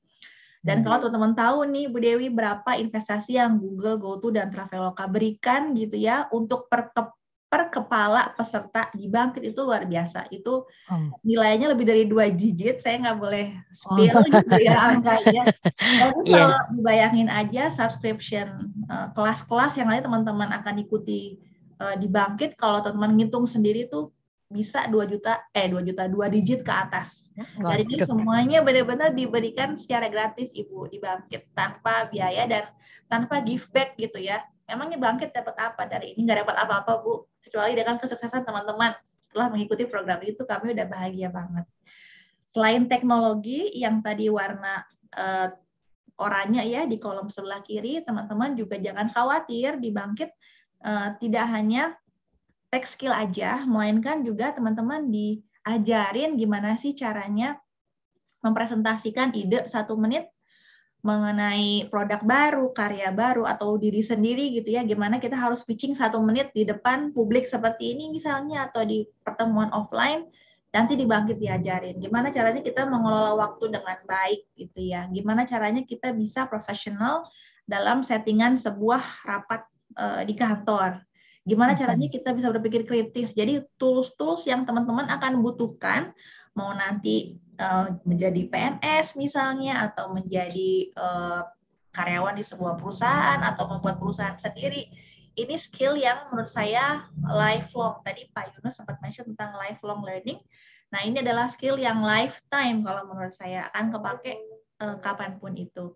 Dan hmm. kalau teman-teman tahu nih Bu Dewi berapa investasi yang Google, GoTo dan Traveloka berikan gitu ya untuk per, per kepala peserta di bangkit itu luar biasa. Itu hmm. nilainya lebih dari dua digit. Saya nggak boleh spill oh. gitu ya angkanya. Tapi iya. yeah. dibayangin aja subscription eh, kelas-kelas yang lain teman-teman akan ikuti eh, di bangkit. Kalau teman-teman ngitung sendiri tuh bisa dua juta eh dua juta dua digit ke atas. Jadi hmm, Dari ini semuanya benar-benar diberikan secara gratis Ibu di bangkit tanpa biaya dan tanpa give back gitu ya. Emangnya bangkit dapat apa dari ini? Nggak dapat apa-apa Bu kecuali dengan kesuksesan teman-teman setelah mengikuti program itu kami udah bahagia banget. Selain teknologi yang tadi warna uh, oranye ya di kolom sebelah kiri, teman-teman juga jangan khawatir di Bangkit uh, tidak hanya tech skill aja, melainkan juga teman-teman diajarin gimana sih caranya mempresentasikan ide satu menit mengenai produk baru, karya baru, atau diri sendiri gitu ya, gimana kita harus pitching satu menit di depan publik seperti ini misalnya, atau di pertemuan offline, nanti dibangkit diajarin. Gimana caranya kita mengelola waktu dengan baik gitu ya, gimana caranya kita bisa profesional dalam settingan sebuah rapat e, di kantor. Gimana hmm. caranya kita bisa berpikir kritis. Jadi tools-tools yang teman-teman akan butuhkan, mau nanti Eh, menjadi PNS misalnya atau menjadi uh, karyawan di sebuah perusahaan atau membuat perusahaan sendiri ini skill yang menurut saya lifelong. Tadi Pak Yunus sempat mention tentang lifelong learning. Nah, ini adalah skill yang lifetime kalau menurut saya akan kepake uh, kapanpun itu.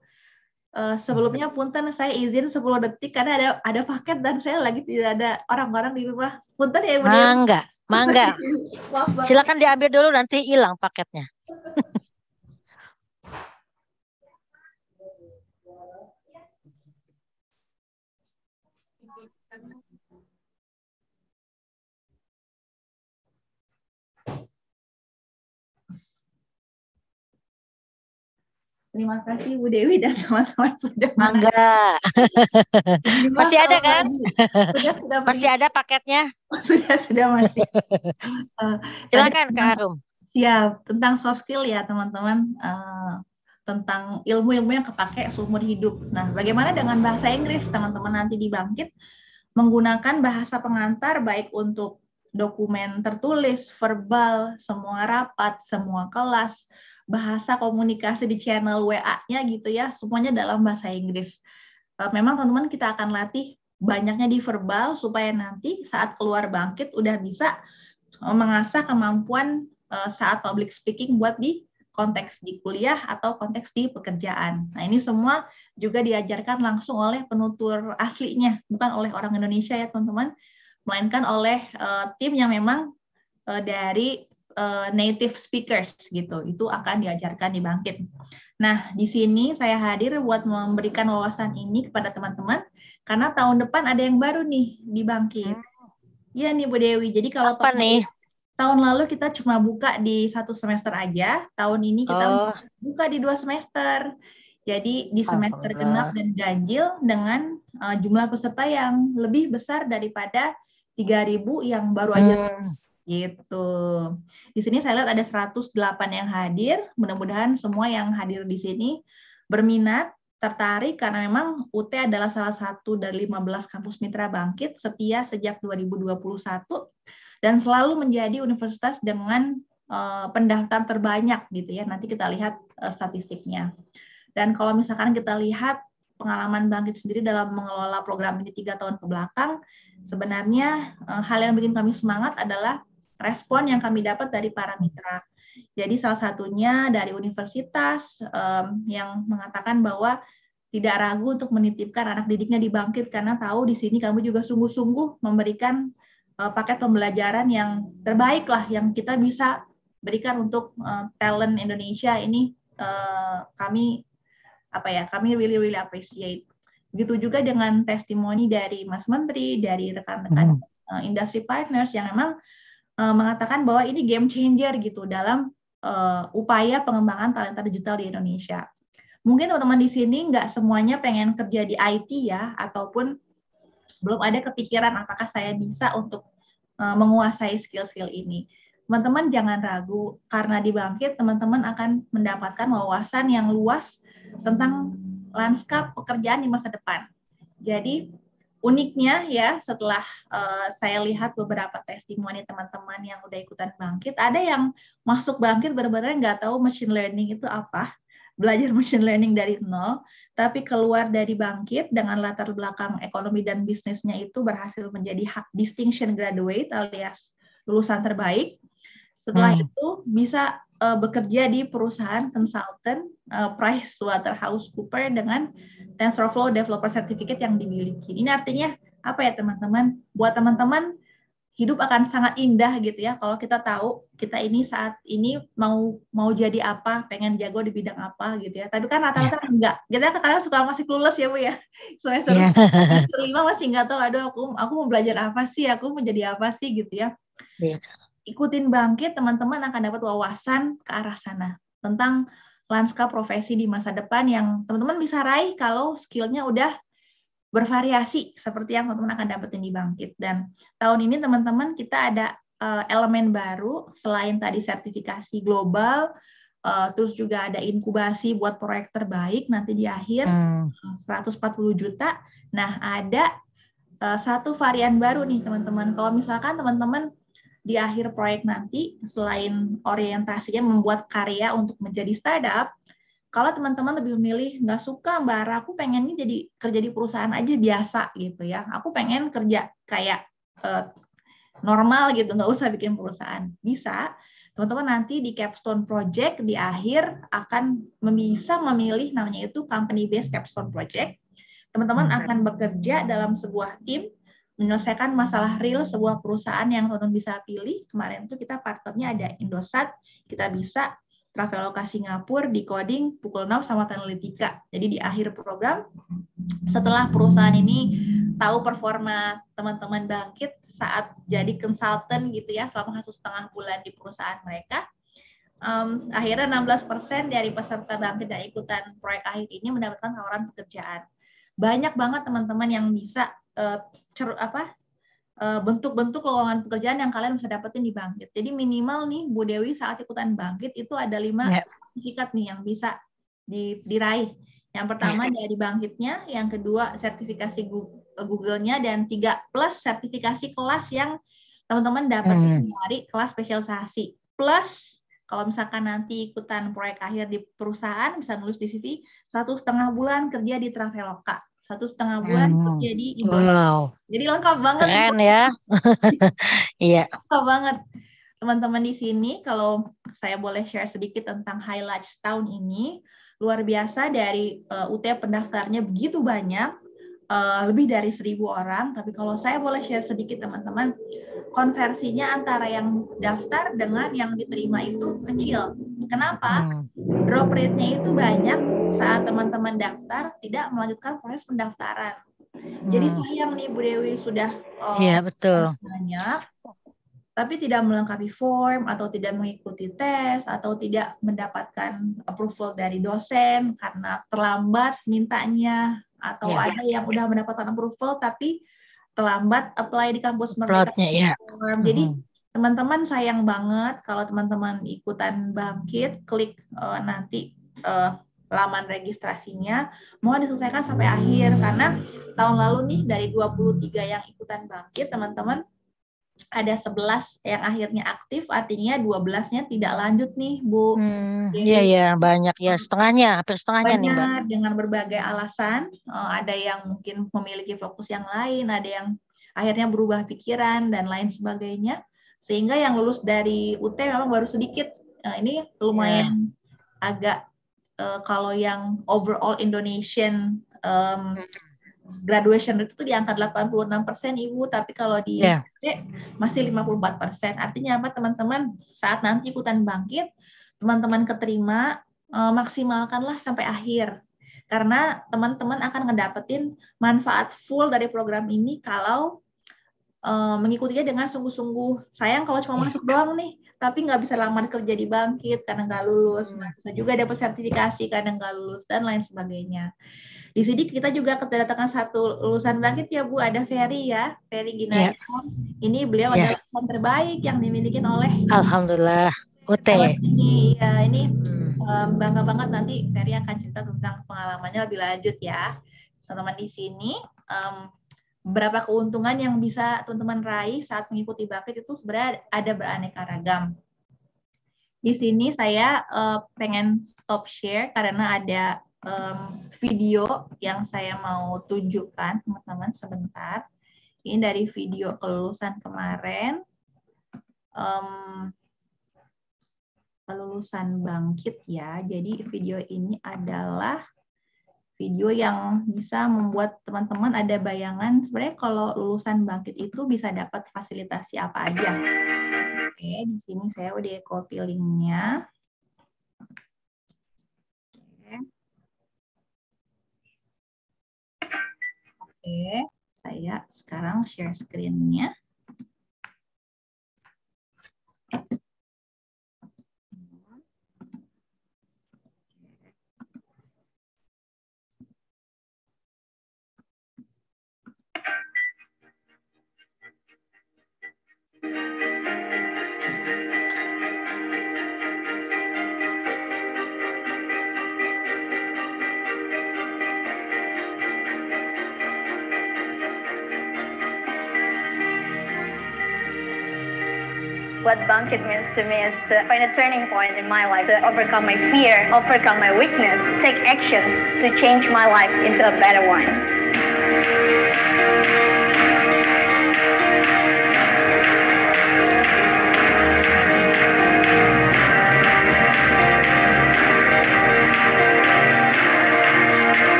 Uh, sebelumnya punten saya izin 10 detik karena ada ada paket dan saya lagi tidak ada orang-orang di rumah. Punten ya Ibu. Mangga, mangga. Silakan diambil dulu nanti hilang paketnya. Terima kasih Bu Dewi dan teman-teman sudah. Mangga. masih ada kan? Sudah, sudah masih ada paketnya? Sudah sudah masih. Uh, Silakan Kak Arum. Ya, tentang soft skill ya teman-teman. Eh, tentang ilmu-ilmu yang kepake seumur hidup. Nah, bagaimana dengan bahasa Inggris teman-teman nanti dibangkit? menggunakan bahasa pengantar baik untuk dokumen tertulis, verbal, semua rapat, semua kelas, bahasa komunikasi di channel WA-nya gitu ya, semuanya dalam bahasa Inggris. Eh, memang teman-teman kita akan latih banyaknya di verbal supaya nanti saat keluar bangkit udah bisa eh, mengasah kemampuan Eh, saat public speaking buat di konteks di kuliah atau konteks di pekerjaan. Nah, ini semua juga diajarkan langsung oleh penutur aslinya, bukan oleh orang Indonesia ya, teman-teman, melainkan oleh uh, tim yang memang uh, dari uh, native speakers gitu. Itu akan diajarkan di Bangkit. Nah, di sini saya hadir buat memberikan wawasan ini kepada teman-teman karena tahun depan ada yang baru nih di Bangkit. Hmm. Iya nih Bu Dewi. Jadi kalau apa nih? tahun lalu kita cuma buka di satu semester aja, tahun ini kita oh. buka di dua semester. Jadi di semester genap dan ganjil dengan uh, jumlah peserta yang lebih besar daripada 3.000 yang baru aja hmm. gitu. Di sini saya lihat ada 108 yang hadir. Mudah-mudahan semua yang hadir di sini berminat, tertarik karena memang UT adalah salah satu dari 15 kampus mitra Bangkit setia sejak 2021 dan selalu menjadi universitas dengan uh, pendaftar terbanyak gitu ya. Nanti kita lihat uh, statistiknya. Dan kalau misalkan kita lihat pengalaman Bangkit sendiri dalam mengelola program ini tiga tahun ke belakang, sebenarnya uh, hal yang bikin kami semangat adalah respon yang kami dapat dari para mitra. Jadi salah satunya dari universitas um, yang mengatakan bahwa tidak ragu untuk menitipkan anak didiknya di Bangkit karena tahu di sini kamu juga sungguh-sungguh memberikan uh, paket pembelajaran yang terbaik lah yang kita bisa berikan untuk uh, talent Indonesia ini uh, kami apa ya kami really really appreciate gitu juga dengan testimoni dari Mas Menteri dari rekan-rekan hmm. uh, industri partners yang memang uh, mengatakan bahwa ini game changer gitu dalam uh, upaya pengembangan talenta digital di Indonesia mungkin teman-teman di sini nggak semuanya pengen kerja di IT ya ataupun belum ada kepikiran apakah saya bisa untuk uh, menguasai skill-skill ini. Teman-teman jangan ragu karena di Bangkit teman-teman akan mendapatkan wawasan yang luas tentang lanskap pekerjaan di masa depan. Jadi uniknya ya setelah uh, saya lihat beberapa testimoni teman-teman yang udah ikutan bangkit ada yang masuk bangkit benar-benar nggak tahu machine learning itu apa belajar machine learning dari nol, tapi keluar dari bangkit dengan latar belakang ekonomi dan bisnisnya itu berhasil menjadi distinction graduate alias lulusan terbaik. Setelah hmm. itu bisa uh, bekerja di perusahaan konsultan uh, eh, Cooper dengan TensorFlow Developer Certificate yang dimiliki. Ini artinya apa ya teman-teman? Buat teman-teman hidup akan sangat indah gitu ya kalau kita tahu kita ini saat ini mau mau jadi apa, pengen jago di bidang apa gitu ya. Tapi kan rata-rata yeah. enggak. Kita kan kadang suka masih clueless ya Bu ya. Semester yeah. Ya. lima masih enggak tahu aduh aku aku mau belajar apa sih, aku mau jadi apa sih gitu ya. Yeah. Ikutin bangkit teman-teman akan dapat wawasan ke arah sana tentang lanskap profesi di masa depan yang teman-teman bisa raih kalau skillnya udah bervariasi seperti yang teman-teman akan dapetin di Bangkit. Dan tahun ini teman-teman kita ada uh, elemen baru selain tadi sertifikasi global, uh, terus juga ada inkubasi buat proyek terbaik nanti di akhir hmm. 140 eh, juta. Nah, ada uh, satu varian baru nih teman-teman. Kalau misalkan teman-teman di akhir proyek nanti selain orientasinya membuat karya untuk menjadi startup, kalau teman-teman lebih memilih nggak suka Mbak Ara, aku pengennya jadi kerja di perusahaan aja biasa gitu ya. Aku pengen kerja kayak normal gitu, nggak usah bikin perusahaan. Bisa, teman-teman nanti di capstone project di akhir akan bisa memilih namanya itu company based capstone project. Teman-teman akan bekerja dalam sebuah tim menyelesaikan masalah real sebuah perusahaan yang teman-teman bisa pilih. Kemarin itu kita partnernya ada Indosat, kita bisa travel Traveloka Singapura di coding pukul 6 sama tanalitika Jadi di akhir program setelah perusahaan ini tahu performa teman-teman bangkit saat jadi konsultan gitu ya selama satu setengah bulan di perusahaan mereka. Um, akhirnya 16% persen dari peserta bangkit dan ikutan proyek akhir ini mendapatkan tawaran pekerjaan. Banyak banget teman-teman yang bisa uh, cer apa eh, bentuk-bentuk lowongan pekerjaan yang kalian bisa dapetin di Bangkit. Jadi minimal nih Bu Dewi saat ikutan Bangkit itu ada lima ya. sertifikat nih yang bisa di, diraih. Yang pertama ya. dari Bangkitnya, yang kedua sertifikasi Google Google-nya dan tiga plus sertifikasi kelas yang teman-teman dapat hmm. dari kelas spesialisasi plus kalau misalkan nanti ikutan proyek akhir di perusahaan bisa nulis di CV satu setengah bulan kerja di Traveloka satu setengah bulan hmm. kerja di wow. jadi lengkap banget keren ya iya lengkap banget teman-teman di sini kalau saya boleh share sedikit tentang highlights tahun ini luar biasa dari uh, UT pendaftarnya begitu banyak Eh, lebih dari seribu orang. Tapi kalau saya boleh share sedikit teman-teman, konversinya antara yang daftar dengan yang diterima itu kecil. Kenapa? Hmm. Drop rate-nya itu banyak saat teman-teman daftar tidak melanjutkan proses pendaftaran. Jadi hmm. sayang nih Bu Dewi sudah uh, ya, betul. banyak, tapi tidak melengkapi form atau tidak mengikuti tes atau tidak mendapatkan approval dari dosen karena terlambat mintanya atau yeah. ada yang udah mendapatkan approval tapi terlambat apply di kampus mereka. Yeah. Iya. Jadi mm teman-teman sayang banget kalau teman-teman ikutan bangkit klik uh, nanti uh, laman registrasinya mohon diselesaikan sampai akhir karena tahun lalu nih dari 23 yang ikutan bangkit teman-teman ada 11 yang akhirnya aktif artinya 12-nya tidak lanjut nih Bu. Hmm, iya iya banyak ya hmm. setengahnya hampir setengahnya banyak, nih Mbak. dengan berbagai alasan oh, ada yang mungkin memiliki fokus yang lain, ada yang akhirnya berubah pikiran dan lain sebagainya sehingga yang lulus dari UT memang baru sedikit. Nah, ini lumayan yeah. agak uh, kalau yang overall Indonesian um, graduation rate itu di angka 86 persen ibu, tapi kalau di yeah. C masih 54 persen. Artinya apa teman-teman? Saat nanti ikutan bangkit, teman-teman keterima uh, maksimalkanlah sampai akhir. Karena teman-teman akan ngedapetin manfaat full dari program ini kalau uh, mengikutinya dengan sungguh-sungguh. Sayang kalau cuma iya. masuk doang nih, tapi nggak bisa lamar kerja di bangkit karena nggak lulus, hmm. nggak bisa juga dapat sertifikasi karena nggak lulus dan lain sebagainya. Di sini kita juga kedatangan satu lulusan bangkit ya Bu, ada Ferry ya, Ferry Ginarto. Yeah. Ini beliau yeah. adalah lulusan terbaik yang dimiliki oleh Alhamdulillah UT. Iya, ini ya ini um, bangga banget nanti Ferry akan cerita tentang pengalamannya lebih lanjut ya. Teman-teman di sini um, berapa keuntungan yang bisa teman-teman raih saat mengikuti bangkit itu sebenarnya ada beraneka ragam. Di sini saya uh, pengen stop share karena ada um, video yang saya mau tunjukkan teman-teman sebentar. Ini dari video kelulusan kemarin. Um, kelulusan bangkit ya. Jadi video ini adalah video yang bisa membuat teman-teman ada bayangan sebenarnya kalau lulusan bangkit itu bisa dapat fasilitasi apa aja. Oke, di sini saya udah copy linknya. Oke, saya sekarang share screen-nya. Thank you. What Banquet means to me is to find a turning point in my life, to overcome my fear, overcome my weakness, take actions to change my life into a better one.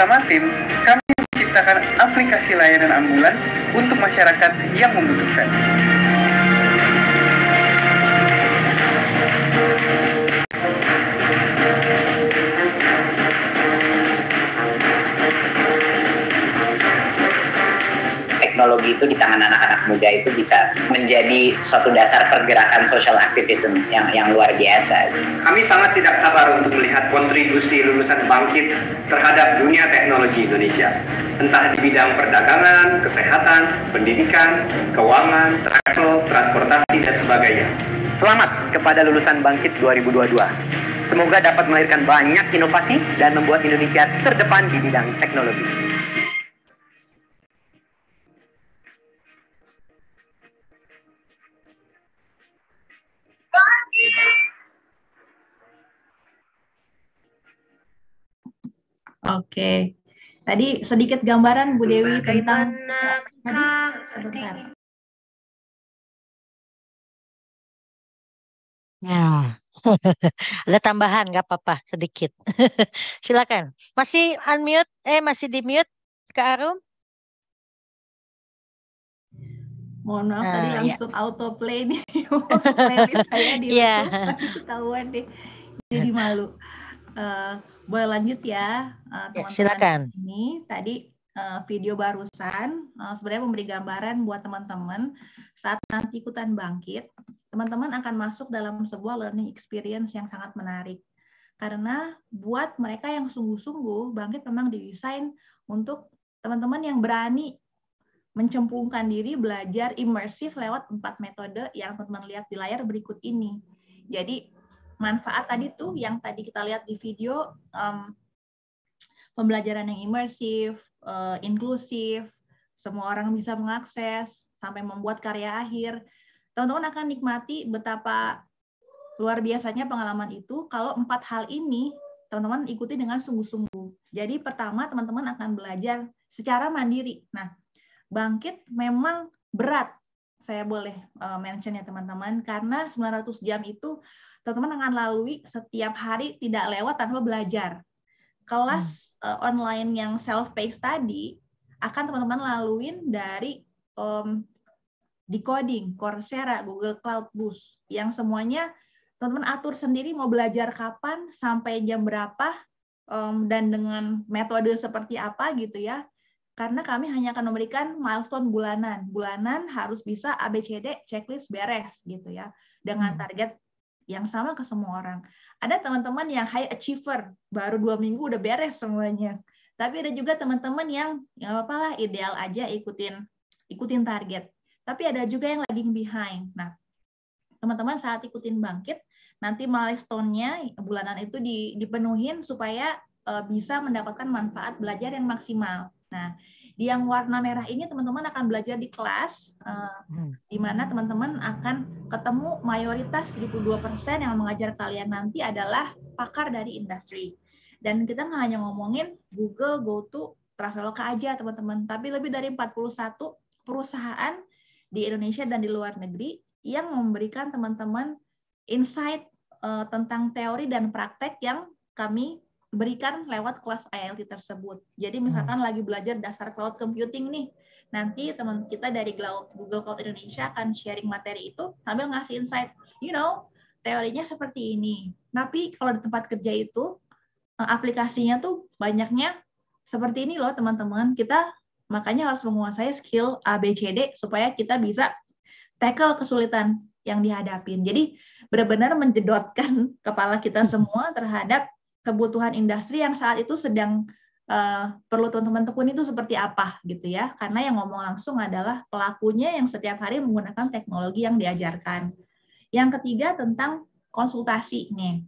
Bersama tim, kami menciptakan aplikasi layanan ambulans untuk masyarakat yang membutuhkan. teknologi itu di tangan anak-anak muda itu bisa menjadi suatu dasar pergerakan social activism yang yang luar biasa. Kami sangat tidak sabar untuk melihat kontribusi lulusan bangkit terhadap dunia teknologi Indonesia. Entah di bidang perdagangan, kesehatan, pendidikan, keuangan, travel, transportasi, dan sebagainya. Selamat kepada lulusan Bangkit 2022. Semoga dapat melahirkan banyak inovasi dan membuat Indonesia terdepan di bidang teknologi. Oke. Tadi sedikit gambaran Bu Dewi tentang tadi sebentar. Nah, ada tambahan nggak apa-apa sedikit. Silakan. Masih unmute? Eh masih di mute, Kak Arum? Mohon maaf nah, tadi iya. langsung ya. play nih. playlist saya di yeah. Iya. ketahuan deh. Jadi malu. Uh, boleh lanjut ya, eh, ya teman-teman. Ini tadi eh, video barusan eh, sebenarnya memberi gambaran buat teman-teman saat nanti ikutan bangkit, teman-teman akan masuk dalam sebuah learning experience yang sangat menarik. Karena buat mereka yang sungguh-sungguh, bangkit memang didesain untuk teman-teman yang berani mencemplungkan diri belajar imersif lewat empat metode yang teman-teman lihat di layar berikut ini. Jadi manfaat tadi tuh yang tadi kita lihat di video um, pembelajaran yang imersif, uh, inklusif, semua orang bisa mengakses sampai membuat karya akhir. Teman-teman akan nikmati betapa luar biasanya pengalaman itu kalau empat hal ini teman-teman ikuti dengan sungguh-sungguh. Jadi pertama teman-teman akan belajar secara mandiri. Nah, bangkit memang berat saya boleh eh, mention ya teman-teman karena 900 jam itu teman-teman akan lalui setiap hari tidak lewat tanpa belajar. Kelas hmm. uh, online yang self-paced tadi akan teman-teman laluin dari um, decoding, Coursera, Google Cloud Boost, yang semuanya teman-teman atur sendiri mau belajar kapan, sampai jam berapa, um, dan dengan metode seperti apa gitu ya karena kami hanya akan memberikan milestone bulanan. Bulanan harus bisa ABCD checklist beres gitu ya. Dengan hmm. target yang sama ke semua orang. Ada teman-teman yang high achiever, baru dua minggu udah beres semuanya. Tapi ada juga teman-teman yang nggak apa lah, ideal aja ikutin ikutin target. Tapi ada juga yang lagging behind. Nah, teman-teman saat ikutin bangkit, nanti milestone-nya bulanan itu dipenuhin supaya eh, bisa mendapatkan manfaat belajar yang maksimal. Nah, yang warna merah ini teman-teman akan belajar di kelas, uh, di mana teman-teman akan ketemu mayoritas 72% yang mengajar kalian nanti adalah pakar dari industri. Dan kita nggak hanya ngomongin Google, GoTo, Traveloka aja teman-teman, tapi lebih dari 41 perusahaan di Indonesia dan di luar negeri yang memberikan teman-teman insight uh, tentang teori dan praktek yang kami berikan lewat kelas ILT tersebut. Jadi hmm. misalkan hmm. lagi belajar dasar cloud computing nih, nanti teman kita dari Google Cloud Indonesia akan sharing materi itu sambil ngasih insight, you know, teorinya seperti ini. Tapi kalau di tempat kerja itu eh, aplikasinya tuh banyaknya seperti ini loh teman-teman. Kita makanya harus menguasai skill ABCD supaya kita bisa tackle kesulitan yang dihadapin. Jadi benar-benar menjedotkan kepala kita semua terhadap kebutuhan industri yang saat itu sedang uh, perlu teman-teman tekun itu seperti apa gitu ya karena yang ngomong langsung adalah pelakunya yang setiap hari menggunakan teknologi yang diajarkan yang ketiga tentang konsultasi nih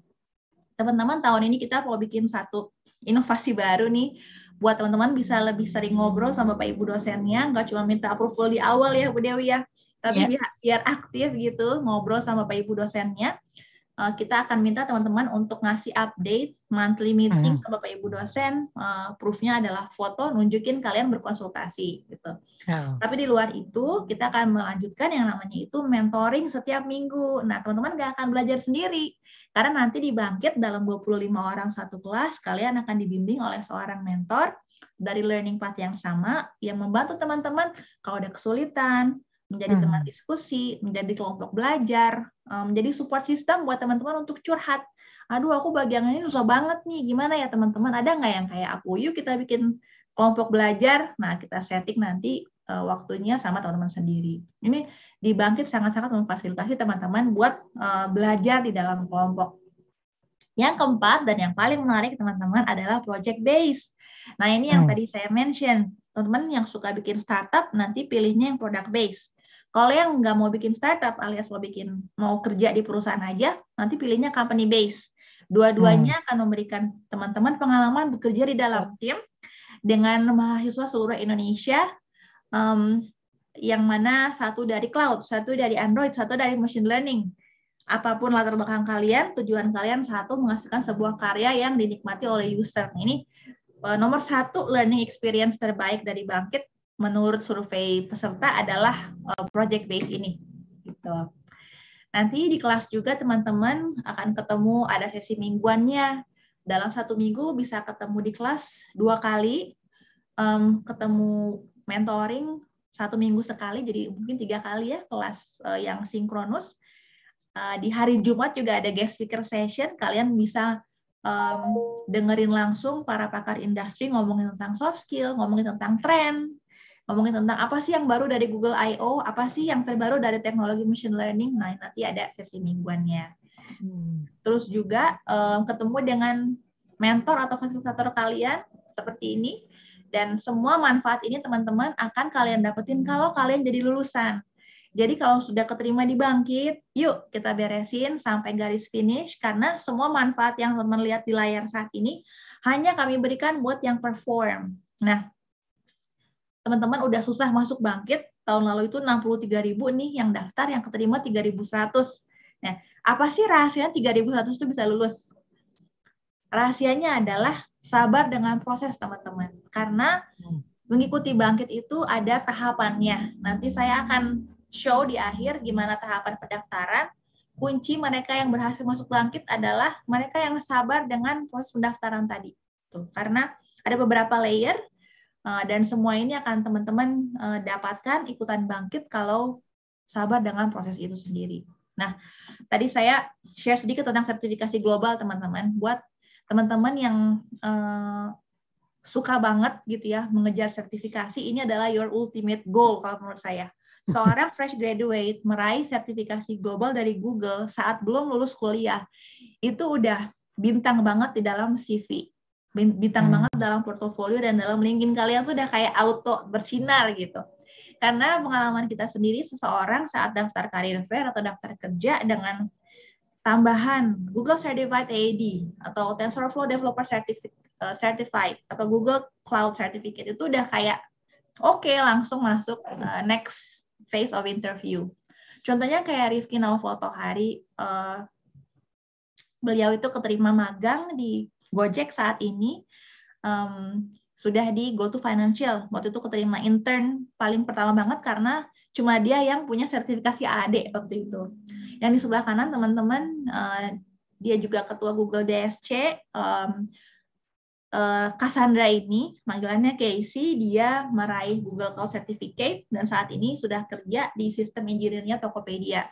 teman-teman tahun ini kita mau bikin satu inovasi baru nih buat teman-teman bisa lebih sering ngobrol sama Pak Ibu dosennya nggak cuma minta approval di awal ya Bu Dewi ya tapi yeah. biar, biar aktif gitu ngobrol sama Pak Ibu dosennya Eh, kita akan minta teman-teman untuk ngasih update monthly meeting hmm. ke Bapak Ibu dosen. Uh, proofnya adalah foto nunjukin kalian berkonsultasi gitu. oh. Tapi di luar itu kita akan melanjutkan yang namanya itu mentoring setiap minggu. Nah teman-teman nggak akan belajar sendiri karena nanti dibangkit dalam 25 orang satu kelas kalian akan dibimbing oleh seorang mentor dari learning path yang sama yang membantu teman-teman kalau ada kesulitan, menjadi hmm. teman diskusi, menjadi kelompok belajar, menjadi support system buat teman-teman untuk curhat. Aduh, aku bagian ini susah banget nih. Gimana ya teman-teman? Ada nggak yang kayak aku? Yuk kita bikin kelompok belajar. Nah, kita setting nanti uh, waktunya sama teman-teman sendiri. Ini dibangkit sangat-sangat memfasilitasi teman-teman buat uh, belajar di dalam kelompok. Yang keempat dan yang paling menarik teman-teman adalah project base. Nah, ini yang hmm. tadi saya mention teman-teman yang suka bikin startup nanti pilihnya yang product base. Kalau yang nggak mau bikin startup alias mau bikin mau kerja di perusahaan aja, nanti pilihnya company base. Dua-duanya hmm. akan memberikan teman-teman pengalaman bekerja di dalam tim dengan mahasiswa seluruh Indonesia um, yang mana satu dari cloud, satu dari Android, satu dari machine learning. Apapun latar belakang kalian, tujuan kalian satu menghasilkan sebuah karya yang dinikmati oleh user. Ini eh, nomor satu learning experience terbaik dari Bangkit menurut survei peserta adalah eh, project based ini gitu. Nanti di kelas juga teman-teman akan ketemu ada sesi mingguannya. Dalam satu minggu bisa ketemu di kelas dua kali, um, ketemu mentoring satu minggu sekali, jadi mungkin tiga kali ya kelas uh, yang sinkronus. Uh, di hari Jumat juga ada guest speaker session, kalian bisa um, dengerin langsung para pakar industri ngomongin tentang soft skill, ngomongin tentang trend, ngomongin tentang apa sih yang baru dari Google I.O., apa sih yang terbaru dari teknologi machine learning. Nah, nanti ada sesi mingguannya. Hmm. Terus juga um, ketemu dengan mentor atau fasilitator kalian seperti ini. Dan semua manfaat ini teman-teman akan kalian dapetin kalau kalian jadi lulusan. Jadi kalau sudah keterima di Bangkit, yuk kita beresin sampai garis finish karena semua manfaat yang teman-teman lihat di layar saat ini hanya kami berikan buat yang perform. Nah, teman-teman udah susah masuk bangkit, tahun lalu itu 63.000 nih yang daftar, yang keterima 3.100. Nah, apa sih rahasia 3.100 itu bisa lulus? Rahasianya adalah sabar dengan proses, teman-teman. Karena hmm. mengikuti bangkit itu ada tahapannya. Nanti saya akan show di akhir gimana tahapan pendaftaran. Kunci mereka yang berhasil masuk bangkit adalah mereka yang sabar dengan proses pendaftaran tadi. Tuh, karena ada beberapa layer Eh, dan semua ini akan teman-teman eh, dapatkan ikutan bangkit kalau sabar dengan proses itu sendiri. Nah, tadi saya share sedikit tentang sertifikasi global, teman-teman. Buat teman-teman yang uh, suka banget gitu ya mengejar sertifikasi, ini adalah your ultimate goal kalau menurut saya. Seorang fresh graduate meraih sertifikasi global dari Google saat belum lulus kuliah, itu udah bintang banget di dalam CV bintang hmm. banget dalam portofolio dan dalam LinkedIn kalian tuh udah kayak auto bersinar gitu. Karena pengalaman kita sendiri seseorang saat daftar karir fair atau daftar kerja dengan tambahan Google Certified AD atau TensorFlow Developer eh, Certified atau Google Cloud Certificate itu udah kayak oke okay, langsung masuk uh, next phase of interview. Contohnya kayak Rifki Naufal Tohari, uh, beliau itu keterima magang di Gojek saat ini um, sudah di GoTo Financial. Waktu itu keterima intern paling pertama banget karena cuma dia yang punya sertifikasi AAD waktu itu. Yang di sebelah kanan teman-teman, uh, dia juga ketua Google DSC. Um, eh, Cassandra ini, manggilannya Casey, dia meraih Google Cloud Certificate dan saat ini sudah kerja di sistem engineer Tokopedia.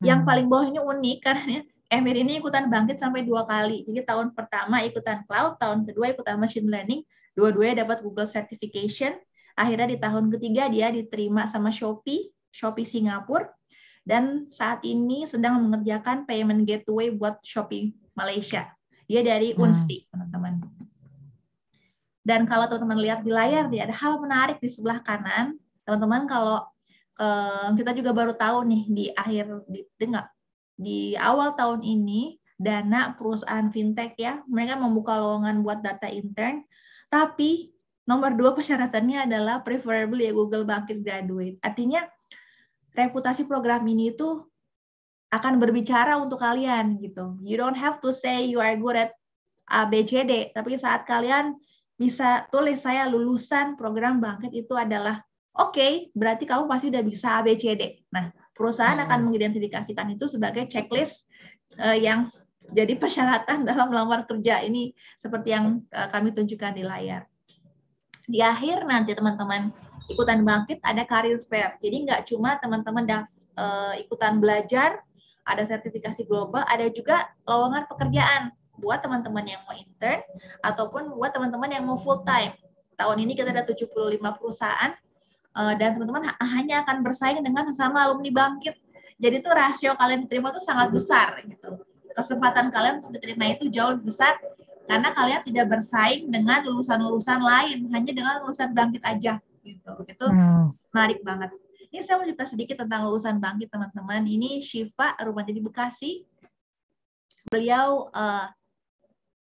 Yang hmm. paling bawah ini unik karena Emir ini ikutan bangkit sampai dua kali. Jadi tahun pertama ikutan cloud, tahun kedua ikutan machine learning, dua-duanya dapat Google Certification. Akhirnya di tahun ketiga dia diterima sama Shopee, Shopee Singapura. Dan saat ini sedang mengerjakan payment gateway buat Shopee Malaysia. Dia dari hmm. Unsti, teman-teman. Dan kalau teman-teman lihat di layar, dia ada hal menarik di sebelah kanan. Teman-teman kalau eh, kita juga baru tahu nih di akhir di dengar di awal tahun ini dana perusahaan fintech ya, mereka membuka lowongan buat data intern, tapi nomor dua persyaratannya adalah preferably ya Google Bangkit Graduate. Artinya reputasi program ini itu akan berbicara untuk kalian gitu. You don't have to say you are good at ABCD, tapi saat kalian bisa tulis saya lulusan program bangkit itu adalah oke, okay, berarti kamu pasti udah bisa ABCD. Nah, perusahaan akan hmm. mengidentifikasikan itu sebagai checklist uh, yang jadi persyaratan dalam melamar kerja ini seperti yang uh, kami tunjukkan di layar. Di akhir nanti teman-teman ikutan bangkit ada karir fair. Jadi nggak cuma teman-teman uh, ikutan belajar, ada sertifikasi global, ada juga lowongan pekerjaan buat teman-teman yang mau intern ataupun buat teman-teman yang mau full time. Tahun ini kita ada 75 perusahaan uh, dan teman-teman hanya akan bersaing dengan sesama alumni bangkit. Jadi itu rasio kalian diterima itu sangat besar gitu. Kesempatan kalian untuk diterima itu jauh lebih besar karena kalian tidak bersaing dengan lulusan-lulusan lain, hanya dengan lulusan bangkit aja gitu. Itu hmm. menarik banget. Ini saya mau cerita sedikit tentang lulusan bangkit teman-teman. Ini Syifa rumah di Bekasi. Beliau uh,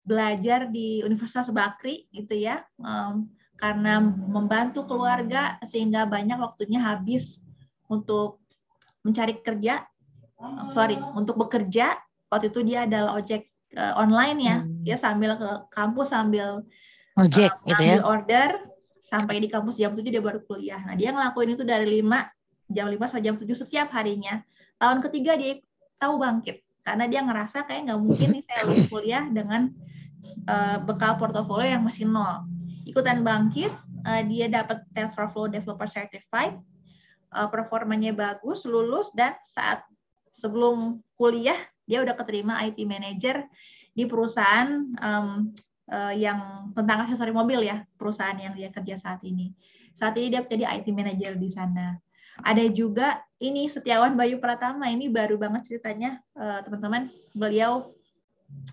belajar di Universitas Bakri gitu ya. Um, karena membantu keluarga sehingga banyak waktunya habis untuk mencari kerja, sorry, untuk bekerja. Waktu itu dia adalah ojek uh, online ya, hmm. dia sambil ke kampus sambil ojek, oh, uh, eh, gitu ya? order sampai di kampus jam 7 dia baru kuliah. Nah dia ngelakuin itu dari 5 jam 5 sampai jam 7 setiap harinya. Tahun ketiga dia tahu bangkit karena dia ngerasa kayak nggak mungkin nih saya lulus kuliah dengan uh, bekal portofolio yang masih nol ikutan bangkit, uh, dia dapat TensorFlow Developer Certified, uh, performanya bagus, lulus, dan saat sebelum kuliah dia udah keterima IT Manager di perusahaan um, uh, yang tentang aksesori mobil ya, perusahaan yang dia kerja saat ini. Saat ini dia menjadi IT Manager di sana. Ada juga ini Setiawan Bayu Pratama, ini baru banget ceritanya teman-teman. Uh, teman -teman. Beliau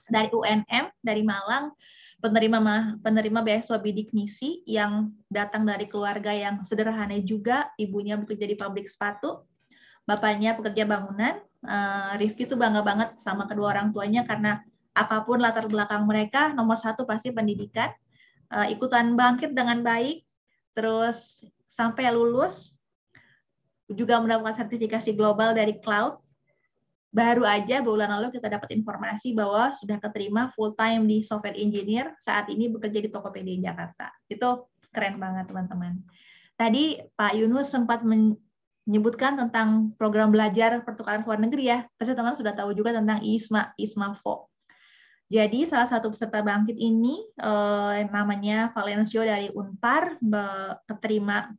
dari UNM dari Malang penerima penerima beasiswa bidik misi yang datang dari keluarga yang sederhana juga ibunya bekerja di pabrik sepatu bapaknya pekerja bangunan uh, Rifki tuh bangga banget sama kedua orang tuanya karena apapun latar belakang mereka nomor satu pasti pendidikan uh, ikutan bangkit dengan baik terus sampai lulus juga mendapatkan sertifikasi global dari cloud baru aja bulan lalu kita dapat informasi bahwa sudah keterima full time di software engineer saat ini bekerja di Tokopedia Jakarta. Itu keren banget teman-teman. Tadi Pak Yunus sempat menyebutkan tentang program belajar pertukaran luar negeri ya. Pasti teman-teman sudah tahu juga tentang ISMA, ISMAFO. Jadi salah satu peserta bangkit ini eh, namanya Valencio dari Unpar keterima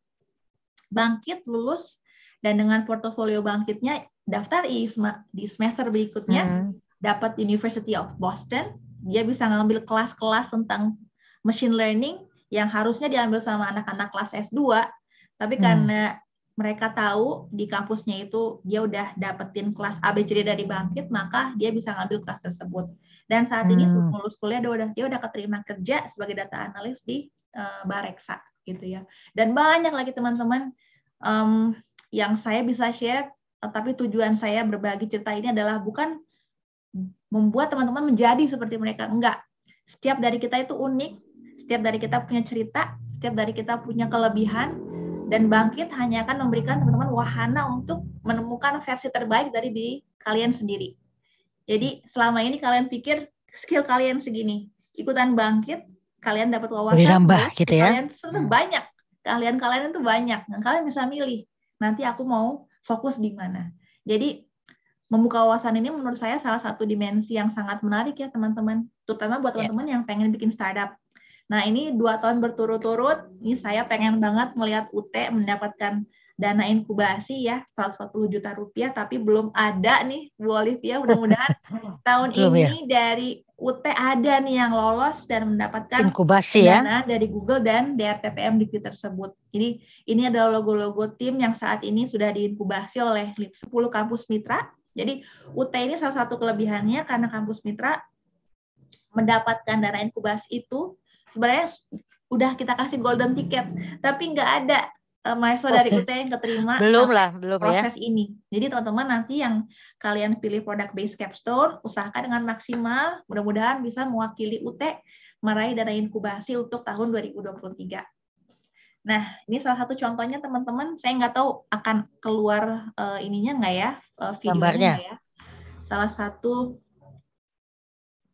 bangkit lulus dan dengan portofolio bangkitnya daftar ISMA di semester berikutnya hmm. dapat University of Boston dia bisa ngambil kelas-kelas tentang machine learning yang harusnya diambil sama anak-anak kelas S2 tapi hmm. karena mereka tahu di kampusnya itu dia udah dapetin kelas ABCD dari Bangkit maka dia bisa ngambil kelas tersebut dan saat ini hmm. lulus kuliah dia udah dia udah keterima kerja sebagai data analis di uh, Bareksa gitu ya dan banyak lagi teman-teman um, yang saya bisa share tapi tujuan saya berbagi cerita ini adalah bukan membuat teman-teman menjadi seperti mereka. Enggak. Setiap dari kita itu unik, setiap dari kita punya cerita, setiap dari kita punya kelebihan, dan bangkit hanya akan memberikan teman-teman wahana untuk menemukan versi terbaik dari di kalian sendiri. Jadi selama ini kalian pikir skill kalian segini, ikutan bangkit, kalian dapat wawasan, Dirambah, gitu ya. kalian hmm. banyak, kalian kalian itu banyak, kalian bisa milih. Nanti aku mau fokus di mana. Jadi membuka wawasan ini menurut saya salah satu dimensi yang sangat menarik ya teman-teman, terutama buat iya. teman-teman yang pengen bikin startup. Nah ini dua tahun berturut-turut, ini saya pengen banget melihat UT mendapatkan dana inkubasi ya 140 juta rupiah tapi belum ada nih Bu Olivia mudah-mudahan tahun belum ya? ini ya. dari UT ada nih yang lolos dan mendapatkan inkubasi ya dari Google dan DRTPM di tersebut. Jadi ini adalah logo-logo tim yang saat ini sudah diinkubasi oleh 10 kampus mitra. Jadi UT ini salah satu kelebihannya karena kampus mitra mendapatkan dana inkubasi itu sebenarnya udah kita kasih golden ticket, tapi nggak ada uh, eh, mahasiswa dari UT yang keterima belum nah, lah belum ya. proses ya. ini. Jadi teman-teman nanti yang kalian pilih produk base capstone usahakan dengan maksimal mudah-mudahan bisa mewakili UT meraih dana inkubasi untuk tahun 2023. Nah, ini salah satu contohnya teman-teman. Saya nggak tahu akan keluar uh, ininya nggak ya uh, videonya ya. Salah satu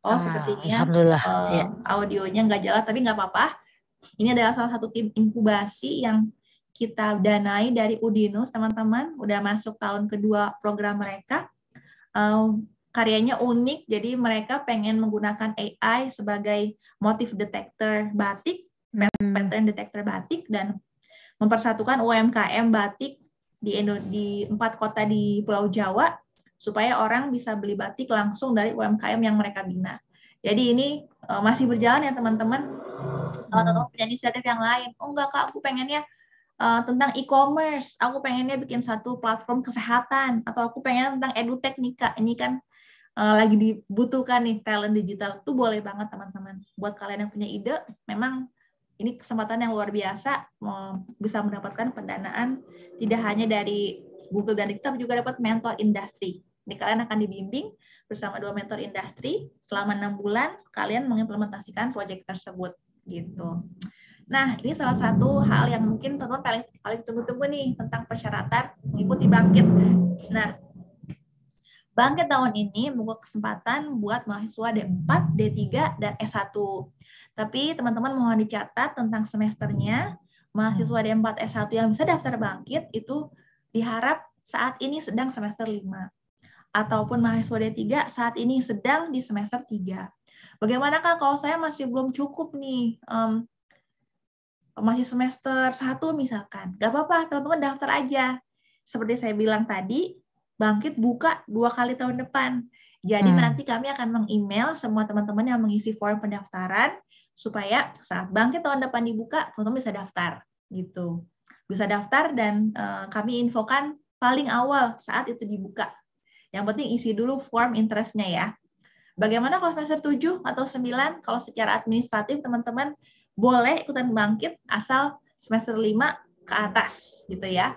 Oh, ah, sepertinya Alhamdulillah. Uh, ya. audionya nggak jelas, tapi nggak apa-apa. Ini adalah salah satu tim inkubasi yang kita danai dari Udinus, teman-teman. Udah masuk tahun kedua program mereka. Um, karyanya unik, jadi mereka pengen menggunakan AI sebagai motif detektor batik, hmm. pattern detektor batik, dan mempersatukan UMKM batik di, Indo di empat kota di Pulau Jawa supaya orang bisa beli batik langsung dari UMKM yang mereka bina. Jadi ini uh, masih berjalan ya teman-teman. Kalau teman hmm. punya inisiatif yang lain, oh enggak kak, aku pengennya uh, tentang e-commerce, aku pengennya bikin satu platform kesehatan, atau aku pengen tentang edutech nih ini kan uh, lagi dibutuhkan nih talent digital, itu boleh banget teman-teman. Buat kalian yang punya ide, memang ini kesempatan yang luar biasa mau bisa mendapatkan pendanaan tidak hanya dari Google dan TikTok juga dapat mentor industri. Ini kalian akan dibimbing bersama dua mentor industri selama enam bulan kalian mengimplementasikan proyek tersebut gitu. Nah, ini salah satu hal yang mungkin teman-teman paling paling tunggu-tunggu nih tentang persyaratan mengikuti bangkit. Nah, Bangkit tahun ini membuka kesempatan buat mahasiswa D4, D3, dan S1. Tapi teman-teman mohon dicatat tentang semesternya, mahasiswa D4, S1 yang bisa daftar Bangkit itu diharap saat ini sedang semester 5. Ataupun mahasiswa D3 saat ini sedang di semester 3. Bagaimanakah kalau saya masih belum cukup nih um, masih semester 1 misalkan. Gak apa-apa, teman-teman daftar aja. Seperti saya bilang tadi, Bangkit buka dua kali tahun depan. Jadi hmm. nanti kami akan meng-email semua teman-teman yang mengisi form pendaftaran supaya saat Bangkit tahun depan dibuka, teman-teman bisa daftar gitu. Bisa daftar dan uh, kami infokan paling awal saat itu dibuka. Yang penting isi dulu form interestnya ya. Bagaimana kalau semester 7 atau 9 kalau secara administratif teman-teman boleh ikutan bangkit asal semester 5 ke atas gitu ya.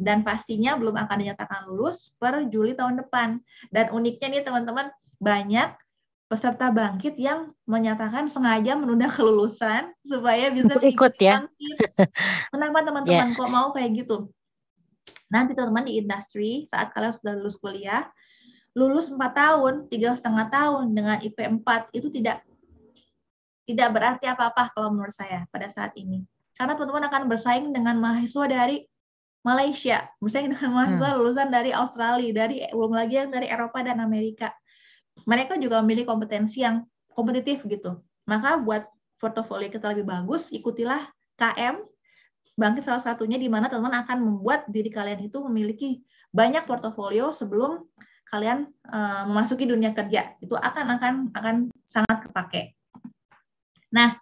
Dan pastinya belum akan dinyatakan lulus per Juli tahun depan. Dan uniknya nih teman-teman, banyak peserta bangkit yang menyatakan sengaja menunda kelulusan supaya bisa ikut ya. Bangkit. Kenapa teman-teman yeah. kok mau kayak gitu? Nanti teman-teman di industri saat kalian sudah lulus kuliah, lulus 4 tahun, tiga setengah tahun dengan IP 4 itu tidak tidak berarti apa-apa kalau menurut saya pada saat ini. Karena teman-teman akan bersaing dengan mahasiswa dari Malaysia, bersaing dengan hmm. mahasiswa hmm. lulusan dari Australia, dari belum lagi yang dari Eropa dan Amerika. Mereka juga memiliki kompetensi yang kompetitif gitu. Maka buat portofolio kita lebih bagus, ikutilah KM bangkit salah satunya di mana teman-teman akan membuat diri kalian itu memiliki banyak portofolio sebelum kalian uh, memasuki dunia kerja. Itu akan akan akan sangat kepake. Nah,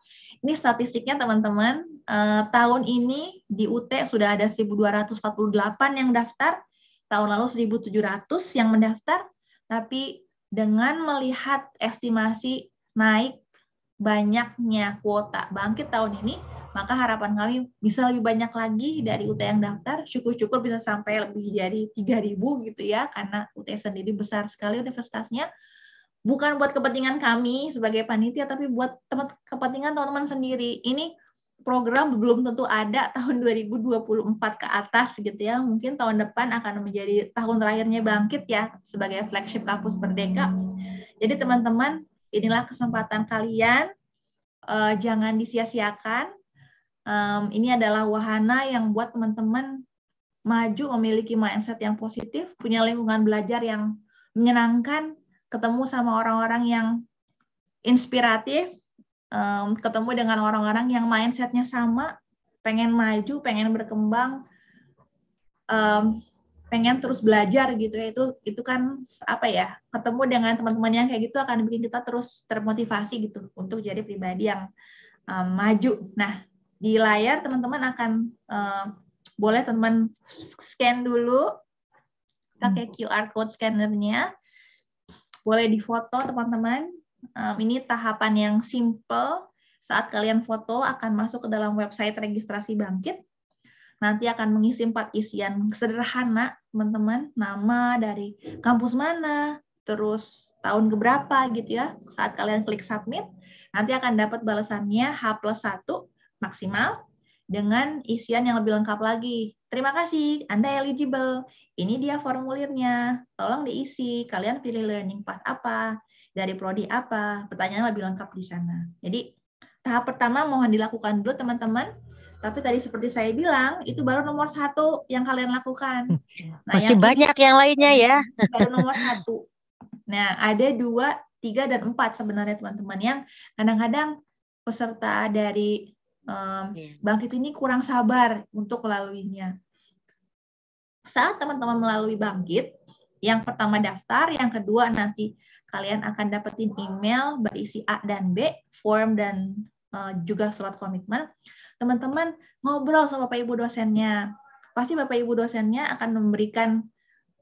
ini statistiknya teman-teman, uh, tahun ini di UT sudah ada 1248 yang daftar, tahun lalu 1700 yang mendaftar, tapi dengan melihat estimasi naik banyaknya kuota bangkit tahun ini, maka harapan kami bisa lebih banyak lagi dari UT yang daftar, syukur-syukur bisa sampai lebih dari 3.000 gitu ya, karena UT sendiri besar sekali universitasnya bukan buat kepentingan kami sebagai panitia tapi buat teman kepentingan teman-teman sendiri. Ini program belum tentu ada tahun 2024 ke atas gitu ya. Mungkin tahun depan akan menjadi tahun terakhirnya Bangkit ya sebagai flagship kampus Merdeka. Jadi teman-teman, inilah kesempatan kalian uh, jangan disia-siakan. Um, ini adalah wahana yang buat teman-teman maju memiliki mindset yang positif, punya lingkungan belajar yang menyenangkan ketemu sama orang-orang yang inspiratif, um, ketemu dengan orang-orang yang mindsetnya sama, pengen maju, pengen berkembang, um, pengen terus belajar gitu ya itu itu kan apa ya ketemu dengan teman-teman yang kayak gitu akan bikin kita terus termotivasi gitu untuk jadi pribadi yang um, maju. Nah di layar teman-teman akan um, boleh teman teman scan dulu pakai hmm. QR code scannernya boleh difoto, teman-teman. Um, ini tahapan yang simple. Saat kalian foto akan masuk ke dalam website registrasi Bangkit. Nanti akan mengisi empat isian sederhana, teman-teman. Nama dari kampus mana, terus tahun keberapa gitu ya. Saat kalian klik submit, nanti akan dapat balasannya H plus 1 maksimal dengan isian yang lebih lengkap lagi. Terima kasih, Anda eligible. Ini dia formulirnya. Tolong diisi. Kalian pilih learning path apa, dari prodi apa. Pertanyaan lebih lengkap di sana. Jadi tahap pertama mohon dilakukan dulu teman-teman. Tapi tadi seperti saya bilang, itu baru nomor satu yang kalian lakukan. Hmm. Nah, Masih yang banyak ini, yang lainnya ya. Baru nomor satu. Nah, ada dua, tiga, dan empat sebenarnya teman-teman yang kadang-kadang peserta dari um, Bangkit ini kurang sabar untuk melaluinya. Saat teman-teman melalui Bangkit, yang pertama daftar, yang kedua nanti kalian akan dapetin email berisi A dan B, form dan uh, juga surat komitmen. Teman-teman ngobrol sama Bapak Ibu dosennya. Pasti Bapak Ibu dosennya akan memberikan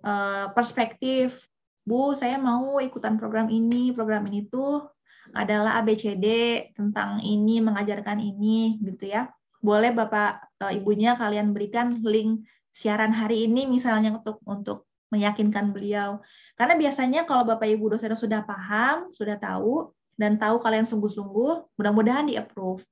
uh, perspektif, Bu, saya mau ikutan program ini, program ini tuh adalah ABCD tentang ini mengajarkan ini gitu ya. Boleh Bapak uh, Ibunya kalian berikan link siaran hari ini misalnya untuk untuk meyakinkan beliau. Karena biasanya kalau Bapak Ibu dosen sudah paham, sudah tahu dan tahu kalian sungguh-sungguh, mudah-mudahan di-approve.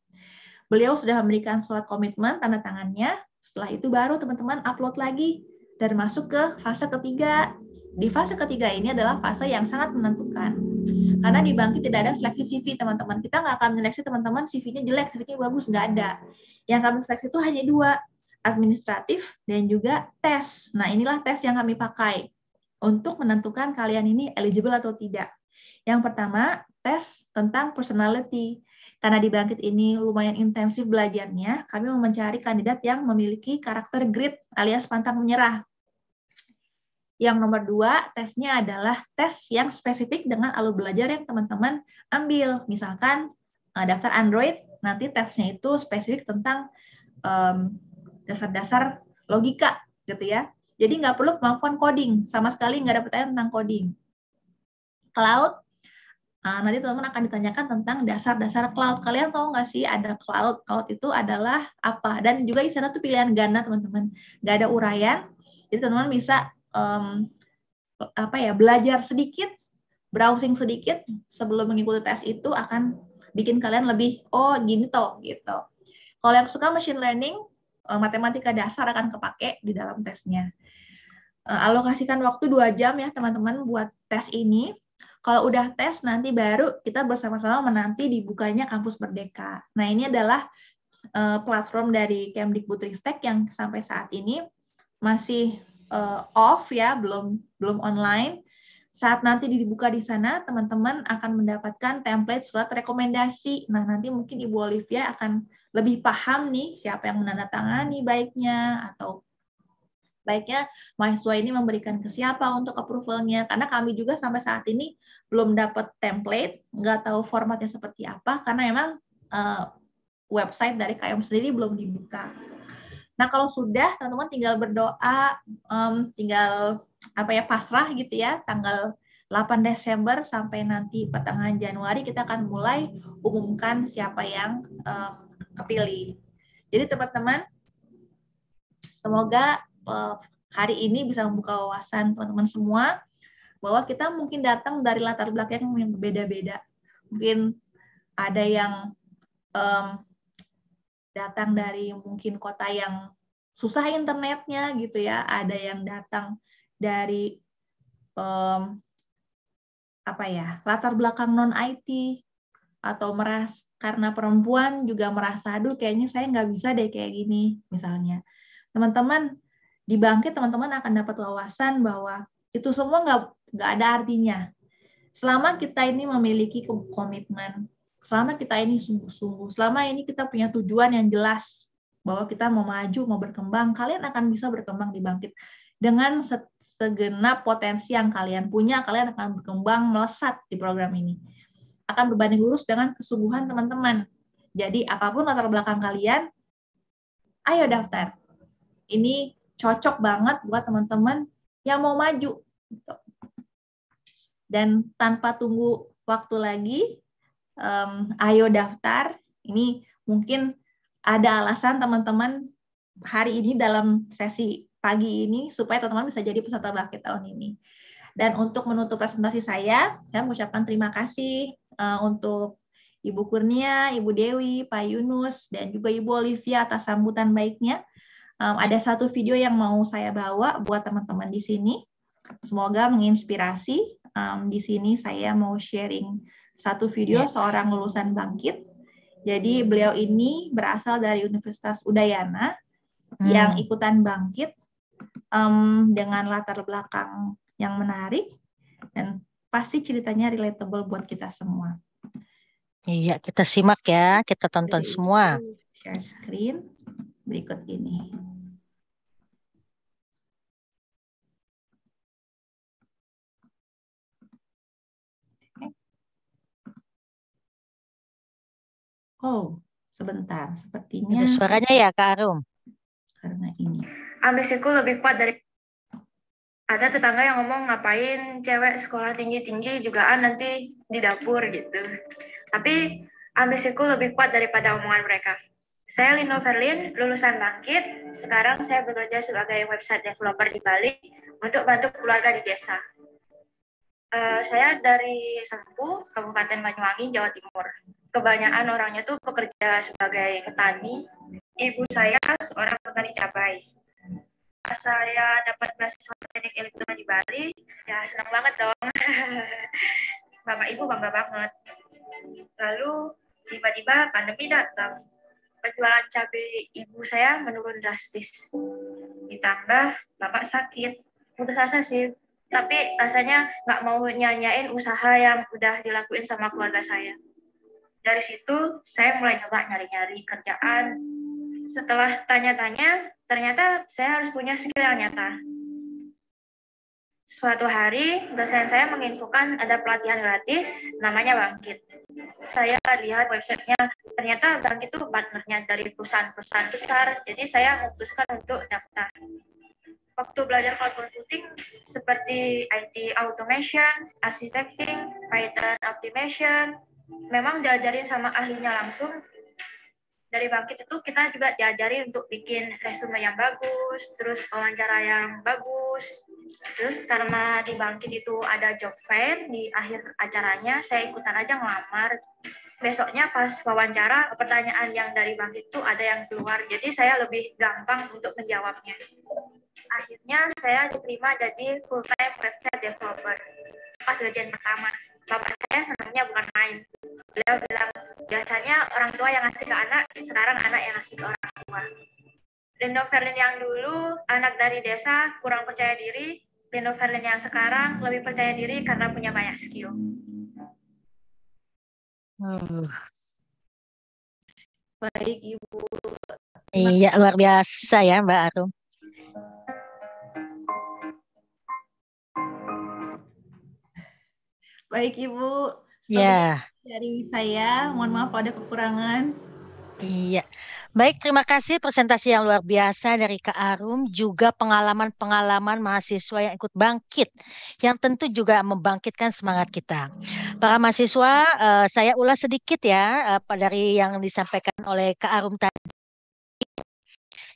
Beliau sudah memberikan surat komitmen tanda tangannya. Setelah itu baru teman-teman upload lagi dan masuk ke fase ketiga. Di fase ketiga ini adalah fase yang sangat menentukan. Karena di Bangki tidak ada seleksi CV, teman-teman. Kita nggak akan menyeleksi teman-teman CV-nya jelek, CV-nya bagus, nggak ada. Yang kami seleksi itu hanya dua, administratif, dan juga tes. Nah, inilah tes yang kami pakai untuk menentukan kalian ini eligible atau tidak. Yang pertama, tes tentang personality. Karena di Bangkit ini lumayan intensif belajarnya, kami mau mencari kandidat yang memiliki karakter grit alias pantang menyerah. Yang nomor dua, tesnya adalah tes yang spesifik dengan alur belajar yang teman-teman ambil. Misalkan eh, daftar Android, nanti tesnya itu spesifik tentang um, dasar-dasar logika gitu ya. Jadi nggak perlu kemampuan coding, sama sekali nggak ada pertanyaan tentang coding. Cloud, ah, nanti teman-teman akan ditanyakan tentang dasar-dasar cloud. Kalian tahu nggak sih ada cloud? Cloud itu adalah apa? Dan juga di sana tuh pilihan ganda teman-teman, nggak ada uraian. Jadi teman-teman bisa um, apa ya belajar sedikit, browsing sedikit sebelum mengikuti tes itu akan bikin kalian lebih oh gini toh gitu. Kalau yang suka machine learning, uh, matematika dasar akan kepake di dalam tesnya. Uh, alokasikan waktu dua jam ya teman-teman buat tes ini. Kalau udah tes nanti baru kita bersama-sama menanti dibukanya kampus Merdeka. Nah ini adalah uh, platform dari Kemdikbudristek yang sampai saat ini masih uh, off ya, belum belum online. Saat nanti dibuka di sana, teman-teman akan mendapatkan template surat rekomendasi. Nah, nanti mungkin Ibu Olivia akan lebih paham nih siapa yang menandatangani baiknya atau baiknya mahasiswa ini memberikan ke siapa untuk approvalnya karena kami juga sampai saat ini belum dapat template nggak tahu formatnya seperti apa karena memang uh, website dari KM sendiri belum dibuka nah kalau sudah teman-teman tinggal berdoa um, tinggal apa ya pasrah gitu ya tanggal 8 Desember sampai nanti pertengahan Januari kita akan mulai umumkan siapa yang um, kepilih. Jadi teman-teman, semoga eh, hari ini bisa membuka wawasan teman-teman semua bahwa kita mungkin datang dari latar belakang yang beda beda Mungkin ada yang um, datang dari mungkin kota yang susah internetnya gitu ya, ada yang datang dari um, apa ya latar belakang non IT atau meras karena perempuan juga merasa aduh kayaknya saya nggak bisa deh kayak gini misalnya teman-teman di bangkit teman-teman akan dapat wawasan bahwa itu semua nggak nggak ada artinya selama kita ini memiliki komitmen selama kita ini sungguh-sungguh selama ini kita punya tujuan yang jelas bahwa kita mau maju mau berkembang kalian akan bisa berkembang di bangkit dengan segenap potensi yang kalian punya kalian akan berkembang melesat di program ini akan berbanding lurus dengan kesungguhan teman-teman. Jadi apapun latar belakang kalian, ayo daftar. Ini cocok banget buat teman-teman yang mau maju. Dan tanpa tunggu waktu lagi, um, ayo daftar. Ini mungkin ada alasan teman-teman hari ini dalam sesi pagi ini supaya teman-teman bisa jadi peserta bakti tahun ini. Dan untuk menutup presentasi saya, saya mengucapkan terima kasih Eh, untuk Ibu Kurnia, Ibu Dewi, Pak Yunus, dan juga Ibu Olivia atas sambutan baiknya. Um, ada satu video yang mau saya bawa buat teman-teman di sini. Semoga menginspirasi. Um, di sini saya mau sharing satu video seorang lulusan Bangkit. Jadi beliau ini berasal dari Universitas Udayana hmm. yang ikutan Bangkit um, dengan latar belakang yang menarik dan pasti ceritanya relatable buat kita semua. Iya, kita simak ya, kita tonton Jadi, semua. Share screen berikut ini. Oh, sebentar. Sepertinya. Ada suaranya ya, Kak Arum. Karena ini. Ambisiku lebih kuat dari ada tetangga yang ngomong ngapain cewek sekolah tinggi-tinggi juga nanti di dapur gitu. Tapi ambisiku lebih kuat daripada omongan mereka. Saya Lino Verlin, lulusan Bangkit. Sekarang saya bekerja sebagai website developer di Bali untuk bantu keluarga di desa. Uh, saya dari Sempu, Kabupaten Banyuwangi, Jawa Timur. Kebanyakan orangnya tuh pekerja sebagai petani. Ibu saya seorang petani cabai saya dapat beasiswa teknik elektro di Bali, ya senang banget dong. Bapak Ibu bangga banget. Lalu tiba-tiba pandemi datang. Penjualan cabai ibu saya menurun drastis. Ditambah bapak sakit. Putus asa sih. Tapi rasanya nggak mau nyanyain usaha yang udah dilakuin sama keluarga saya. Dari situ, saya mulai coba nyari-nyari kerjaan. Setelah tanya-tanya, ternyata saya harus punya skill yang nyata. Suatu hari, dosen saya menginfokan ada pelatihan gratis, namanya Bangkit. Saya lihat websitenya, ternyata Bangkit itu partnernya dari perusahaan-perusahaan besar, jadi saya memutuskan untuk daftar. Waktu belajar cloud computing seperti IT automation, architecting, Python optimization, memang diajarin sama ahlinya langsung, dari Bangkit itu kita juga diajari untuk bikin resume yang bagus, terus wawancara yang bagus. Terus karena di Bangkit itu ada job fair di akhir acaranya, saya ikutan aja ngelamar. Besoknya pas wawancara, pertanyaan yang dari Bangkit itu ada yang keluar, jadi saya lebih gampang untuk menjawabnya. Akhirnya saya diterima jadi full-time website developer pas gajian pertama bapak saya senangnya bukan main beliau bilang biasanya orang tua yang ngasih ke anak sekarang anak yang ngasih ke orang tua Lindo Verlin yang dulu anak dari desa kurang percaya diri Lindo Verlin yang sekarang lebih percaya diri karena punya banyak skill Uh. baik ibu Iya, luar biasa ya Mbak Arum. Baik Ibu. Ya. Yeah. Dari saya, mohon maaf pada kekurangan. Iya. Baik, terima kasih presentasi yang luar biasa dari Kak Arum, juga pengalaman-pengalaman mahasiswa yang ikut bangkit, yang tentu juga membangkitkan semangat kita. Para mahasiswa, eh, saya ulas sedikit ya eh, dari yang disampaikan oleh Kak Arum tadi.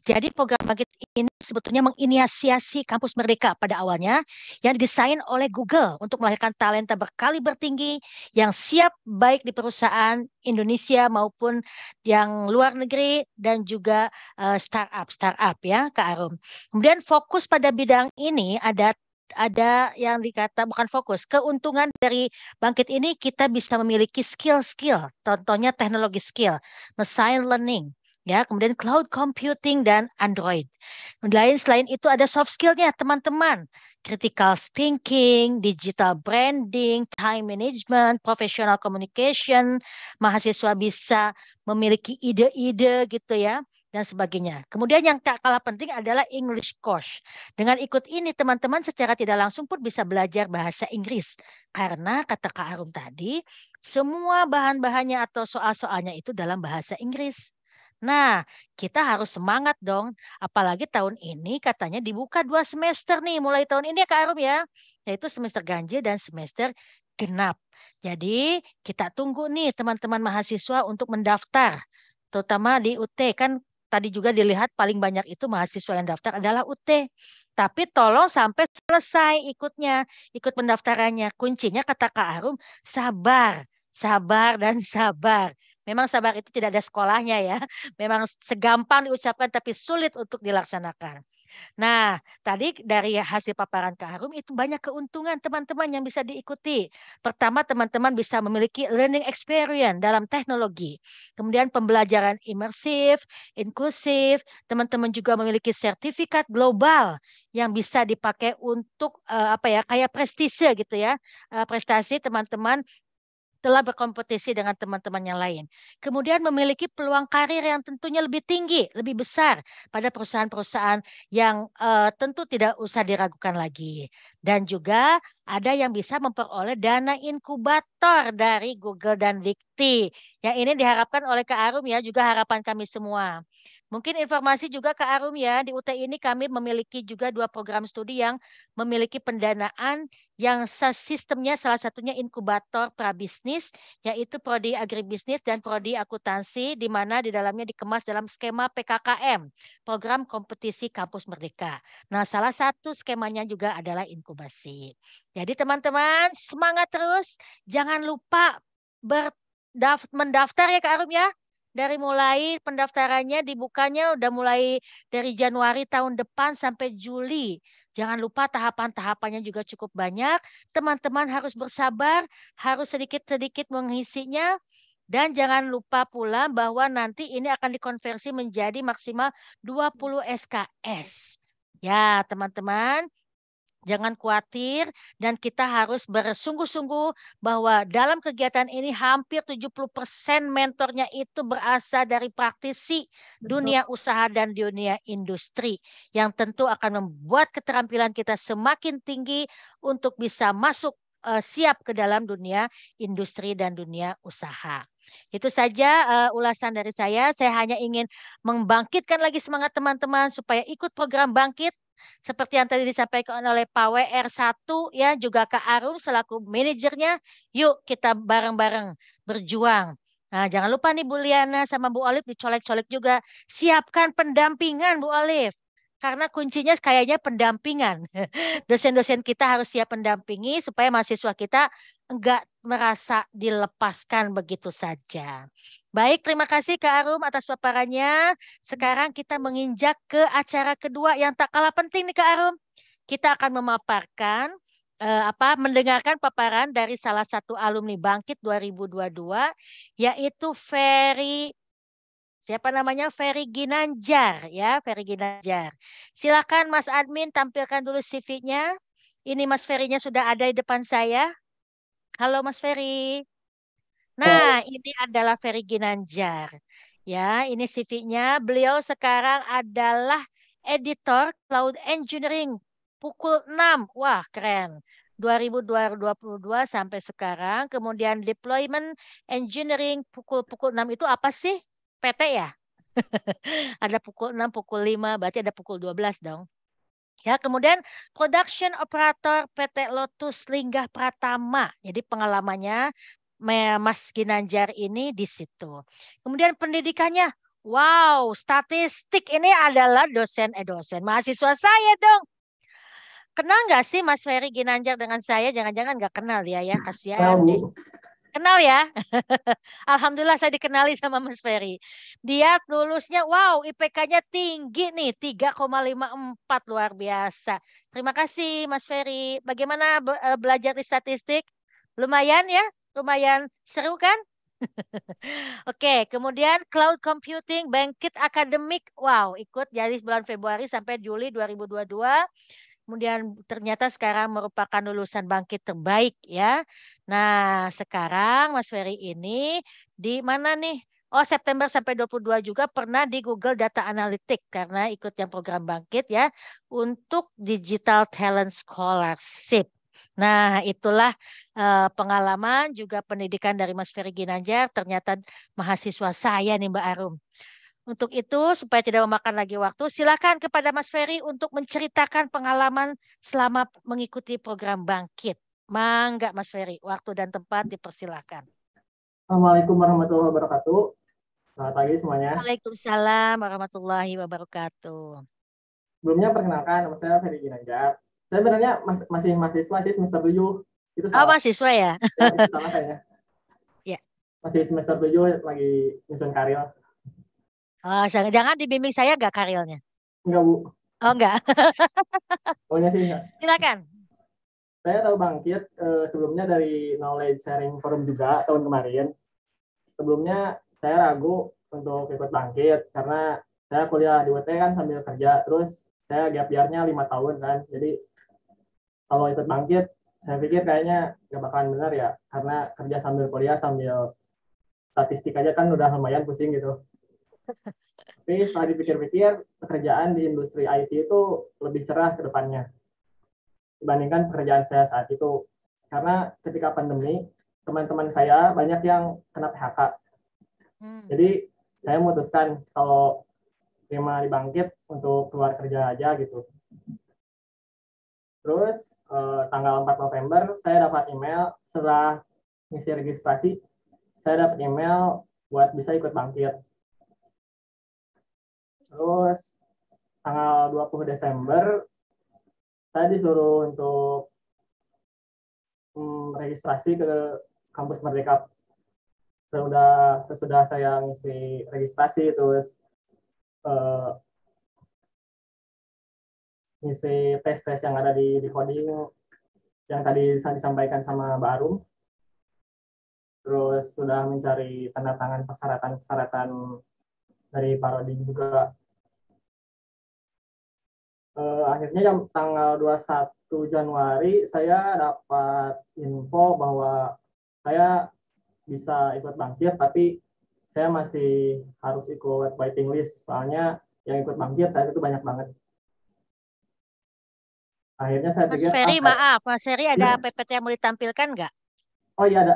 Jadi program Bangkit ini sebetulnya menginisiasi kampus merdeka pada awalnya yang didesain oleh Google untuk melahirkan talenta berkali bertinggi yang siap baik di perusahaan Indonesia maupun yang luar negeri dan juga eh, startup startup ya Kak Arum. Kemudian fokus pada bidang ini ada ada yang dikata bukan fokus keuntungan dari bangkit ini kita bisa memiliki skill-skill contohnya teknologi skill machine learning ya kemudian cloud computing dan Android. Lain selain itu ada soft skillnya teman-teman, critical thinking, digital branding, time management, professional communication, mahasiswa bisa memiliki ide-ide gitu ya dan sebagainya. Kemudian yang tak kalah penting adalah English course. Dengan ikut ini teman-teman secara tidak langsung pun bisa belajar bahasa Inggris. Karena kata Kak Arum tadi, semua bahan-bahannya atau soal-soalnya itu dalam bahasa Inggris. Nah, kita harus semangat dong. Apalagi tahun ini katanya dibuka dua semester nih, mulai tahun ini ya Kak Arum ya. Yaitu semester ganjil dan semester genap. Jadi kita tunggu nih teman-teman mahasiswa untuk mendaftar. Terutama di UT, kan tadi juga dilihat paling banyak itu mahasiswa yang daftar adalah UT. Tapi tolong sampai selesai ikutnya, ikut pendaftarannya. Kuncinya kata Kak Arum, sabar, sabar dan sabar Memang sabar itu tidak ada sekolahnya ya. Memang segampang diucapkan tapi sulit untuk dilaksanakan. Nah, tadi dari hasil paparan Kak Harum itu banyak keuntungan teman-teman yang bisa diikuti. Pertama, teman-teman bisa memiliki learning experience dalam teknologi. Kemudian pembelajaran imersif, inklusif, teman-teman juga memiliki sertifikat global yang bisa dipakai untuk eh, apa ya kayak prestise gitu ya eh, prestasi teman-teman telah berkompetisi dengan teman-teman yang lain. Kemudian memiliki peluang karir yang tentunya lebih tinggi, lebih besar pada perusahaan-perusahaan yang uh, tentu tidak usah diragukan lagi. Dan juga ada yang bisa memperoleh dana inkubator dari Google dan Dikti. Yang ini diharapkan oleh Kak Arum ya, juga harapan kami semua. Mungkin informasi juga ke Arum ya, di UT ini kami memiliki juga dua program studi yang memiliki pendanaan yang sistemnya salah satunya inkubator prabisnis, yaitu Prodi Agribisnis dan Prodi Akuntansi, di mana di dalamnya dikemas dalam skema PKKM, Program Kompetisi Kampus Merdeka. Nah, salah satu skemanya juga adalah inkubasi. Jadi teman-teman, semangat terus. Jangan lupa mendaftar ya Kak Arum ya dari mulai pendaftarannya dibukanya udah mulai dari Januari tahun depan sampai Juli. Jangan lupa tahapan-tahapannya juga cukup banyak. Teman-teman harus bersabar, harus sedikit-sedikit mengisinya. Dan jangan lupa pula bahwa nanti ini akan dikonversi menjadi maksimal 20 SKS. Ya, teman-teman, Jangan khawatir dan kita harus bersungguh-sungguh bahwa dalam kegiatan ini hampir 70% mentornya itu berasal dari praktisi dunia usaha dan dunia industri yang tentu akan membuat keterampilan kita semakin tinggi untuk bisa masuk uh, siap ke dalam dunia industri dan dunia usaha. Itu saja uh, ulasan dari saya. Saya hanya ingin membangkitkan lagi semangat teman-teman supaya ikut program Bangkit seperti yang tadi disampaikan oleh Pak WR1 ya juga ke Arum selaku manajernya, yuk kita bareng-bareng berjuang. Nah, jangan lupa nih Bu Liana sama Bu Olive dicolek-colek juga. Siapkan pendampingan Bu Olive. Karena kuncinya kayaknya pendampingan. Dosen-dosen kita harus siap pendampingi supaya mahasiswa kita enggak merasa dilepaskan begitu saja. Baik, terima kasih Kak Arum atas paparannya. Sekarang kita menginjak ke acara kedua yang tak kalah penting nih Kak Arum. Kita akan memaparkan eh, apa mendengarkan paparan dari salah satu alumni Bangkit 2022 yaitu Ferry siapa namanya Ferry Ginanjar ya Ferry Ginanjar. Silakan Mas Admin tampilkan dulu CV-nya. Ini Mas Ferry-nya sudah ada di depan saya. Halo Mas Ferry. Nah, oh. ini adalah Ferry Ginanjar. Ya, ini CV-nya. Beliau sekarang adalah editor Cloud Engineering pukul 6. Wah, keren. 2022 sampai sekarang. Kemudian deployment engineering pukul-pukul 6 itu apa sih? PT ya? ada pukul 6, pukul 5, berarti ada pukul 12 dong. Ya, kemudian production operator PT Lotus Linggah Pratama. Jadi pengalamannya Mas Ginanjar ini di situ. Kemudian pendidikannya, wow, statistik ini adalah dosen eh dosen mahasiswa saya dong. Kenal nggak sih Mas Ferry Ginanjar dengan saya? Jangan-jangan nggak kenal ya ya kasihan deh. Kenal ya. Alhamdulillah saya dikenali sama Mas Ferry. Dia lulusnya wow IPK-nya tinggi nih 3,54 luar biasa. Terima kasih Mas Ferry. Bagaimana eh, belajar di statistik? Lumayan ya? Lumayan seru kan? Oke, kemudian cloud computing, bangkit akademik. Wow, ikut jadi bulan Februari sampai Juli 2022 kemudian ternyata sekarang merupakan lulusan bangkit terbaik ya. Nah, sekarang Mas Ferry ini di mana nih? Oh, September sampai 22 juga pernah di Google Data Analytics karena ikut yang program Bangkit ya untuk Digital Talent Scholarship. Nah, itulah eh, pengalaman juga pendidikan dari Mas Ferry Ginanjar ternyata mahasiswa saya nih Mbak Arum. Untuk itu, supaya tidak memakan lagi waktu, silakan kepada Mas Ferry untuk menceritakan pengalaman selama mengikuti program Bangkit. Mangga Mas Ferry, waktu dan tempat dipersilakan. Assalamualaikum warahmatullahi wabarakatuh. Selamat pagi semuanya. Waalaikumsalam warahmatullahi wabarakatuh. Sebelumnya perkenalkan, nama saya Ferry Ginanjar. Saya sebenarnya masih mahasiswa sih semester 7. Itu oh, salah. Oh, mahasiswa ya? ya itu salah saya. Ya. Masih semester 7 lagi nyusun karir. Oh, jangan dibimbing saya gak karilnya? Enggak, Bu. Oh, enggak. Pokoknya sih enggak. Silakan. Saya tahu bangkit eh, sebelumnya dari knowledge sharing forum juga tahun kemarin. Sebelumnya saya ragu untuk ikut bangkit karena saya kuliah di UT kan sambil kerja terus saya gap year-nya lima tahun kan jadi kalau ikut bangkit saya pikir kayaknya gak bakalan benar ya karena kerja sambil kuliah sambil statistik aja kan udah lumayan pusing gitu tapi setelah dipikir-pikir, pekerjaan di industri IT itu lebih cerah ke depannya dibandingkan pekerjaan saya saat itu. Karena ketika pandemi, teman-teman saya banyak yang kena PHK. Hmm. Jadi saya memutuskan kalau terima dibangkit untuk keluar kerja aja gitu. Terus eh, tanggal 4 November saya dapat email setelah misi registrasi, saya dapat email buat bisa ikut bangkit. Terus tanggal 20 Desember saya disuruh untuk hmm, registrasi ke kampus Merdeka. Sudah sesudah saya ngisi registrasi terus uh, ngisi tes-tes yang ada di, di coding yang tadi saya disampaikan sama Mbak Arum. Terus sudah mencari tanda tangan persyaratan-persyaratan dari parodi juga uh, akhirnya jam tanggal 21 Januari saya dapat info bahwa saya bisa ikut bangkit tapi saya masih harus ikut waiting list soalnya yang ikut bangkit saya itu banyak banget akhirnya saya Mas Ferry ah, maaf Mas Ferry ada ya. PPT yang mau ditampilkan nggak oh iya ada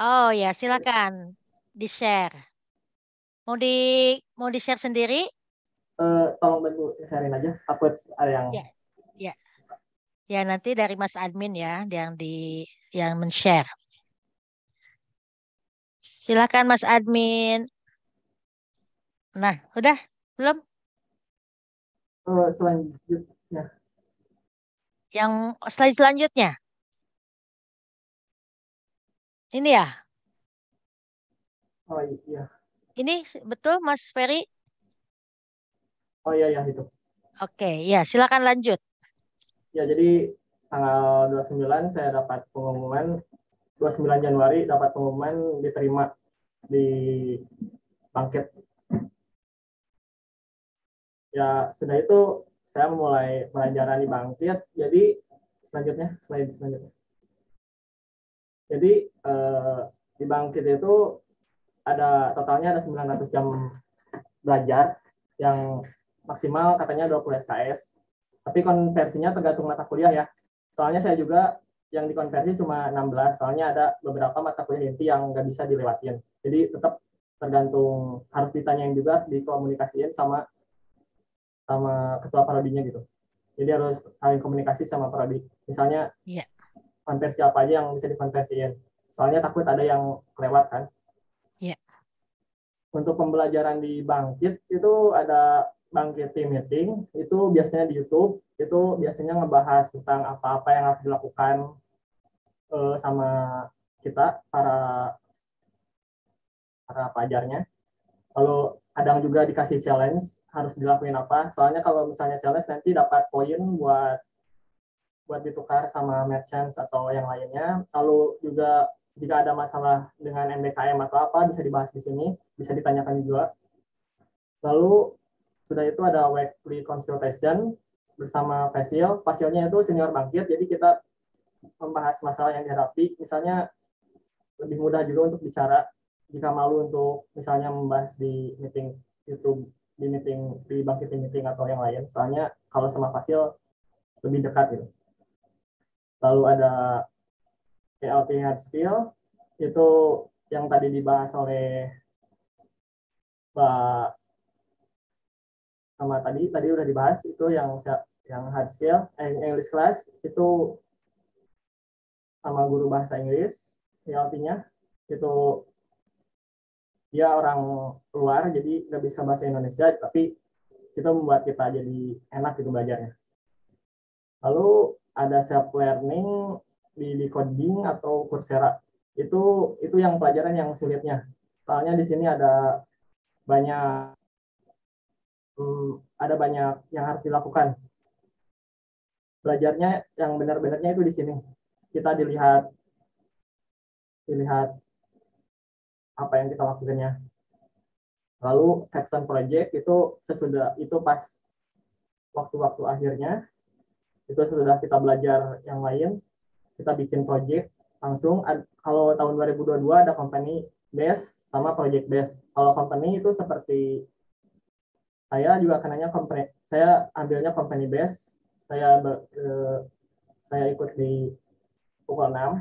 oh ya silakan di share mau di mau di share sendiri Eh, tolong bantu sharein aja apa ada yang ya, ya. ya nanti dari Mas Admin ya yang di yang men-share silakan Mas Admin nah udah belum uh, selanjutnya yang slide selanjutnya ini ya oh iya ini betul Mas Ferry Oh iya yang itu. Oke, ya silakan lanjut. Ya, jadi tanggal 29 saya dapat pengumuman 29 Januari dapat pengumuman diterima di Bangkit. Ya, sudah itu saya mulai pelajaran di Bangkit. Jadi selanjutnya, slide selanjutnya. Jadi eh, di Bangkit itu ada totalnya ada 900 jam belajar yang maksimal katanya 20 SKS. Tapi konversinya tergantung mata kuliah ya. Soalnya saya juga yang dikonversi cuma 16, soalnya ada beberapa mata kuliah inti yang nggak bisa dilewatin. Jadi tetap tergantung harus ditanyain juga dikomunikasiin sama sama ketua parodinya gitu. Jadi harus saling komunikasi sama parodi. Misalnya iya. konversi apa aja yang bisa dikonversiin. Soalnya takut ada yang kelewat kan. Yeah. Untuk pembelajaran di Bangkit itu ada Bang Kirti meeting itu biasanya di YouTube itu biasanya ngebahas tentang apa-apa yang harus dilakukan uh, sama kita para para pelajarnya. Kalau kadang juga dikasih challenge harus dilakuin apa. Soalnya kalau misalnya challenge nanti dapat poin buat buat ditukar sama merchants atau yang lainnya. Lalu juga jika ada masalah dengan MBKM atau apa bisa dibahas di sini, bisa ditanyakan juga. Lalu sudah itu ada weekly consultation bersama fasil. Fasilnya itu senior bangkit, jadi kita membahas masalah yang dihadapi. Misalnya lebih mudah juga untuk bicara jika malu untuk misalnya membahas di meeting YouTube, di meeting, di bangkit meeting atau yang lain. Soalnya kalau sama fasil lebih dekat gitu. Lalu ada PLT hard skill, itu yang tadi dibahas oleh Pak sama tadi tadi udah dibahas itu yang yang hard skill eh, English class itu sama guru bahasa Inggris yang artinya itu dia orang luar jadi nggak bisa bahasa Indonesia tapi kita membuat kita jadi enak gitu belajarnya lalu ada self learning di, di coding atau Coursera itu itu yang pelajaran yang sulitnya soalnya di sini ada banyak hmm, ada banyak yang harus dilakukan. Belajarnya yang benar-benarnya itu di sini. Kita dilihat dilihat apa yang kita ya. Lalu caption project itu sesudah itu pas waktu-waktu akhirnya itu sesudah kita belajar yang lain, kita bikin project langsung kalau tahun 2022 ada company base sama project base. Kalau company itu seperti saya juga kenanya company, saya ambilnya company base saya ber, eh, saya ikut di pukul 6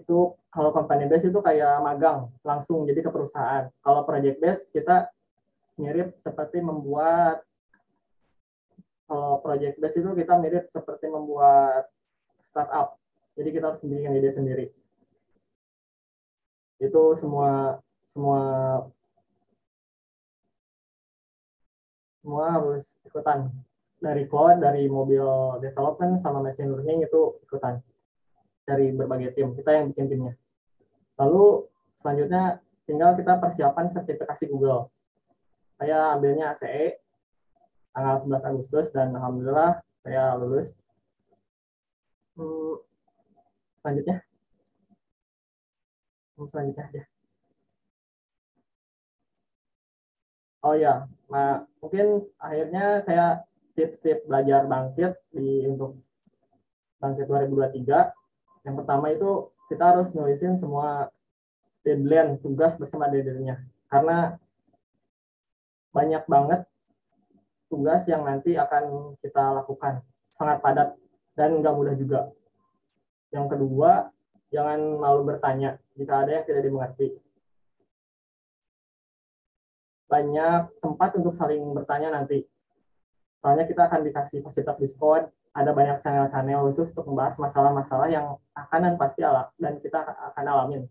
itu kalau company base itu kayak magang langsung jadi ke perusahaan kalau project base kita mirip seperti membuat kalau project base itu kita mirip seperti membuat startup jadi kita harus bikin ide sendiri itu semua semua semua harus ikutan dari cloud dari mobil development sama machine learning itu ikutan dari berbagai tim kita yang bikin timnya lalu selanjutnya tinggal kita persiapan sertifikasi Google saya ambilnya ACE tanggal 11 Agustus dan alhamdulillah saya lulus hmm, selanjutnya hmm, selanjutnya aja oh ya nah, mungkin akhirnya saya tips-tips belajar bangkit di untuk bangkit 2023 yang pertama itu kita harus nulisin semua deadline tugas bersama deadline karena banyak banget tugas yang nanti akan kita lakukan sangat padat dan nggak mudah juga yang kedua jangan malu bertanya jika ada yang tidak dimengerti banyak tempat untuk saling bertanya nanti. Soalnya kita akan dikasih fasilitas Discord, ada banyak channel-channel khusus untuk membahas masalah-masalah yang akan dan pasti ala, dan kita akan alamin.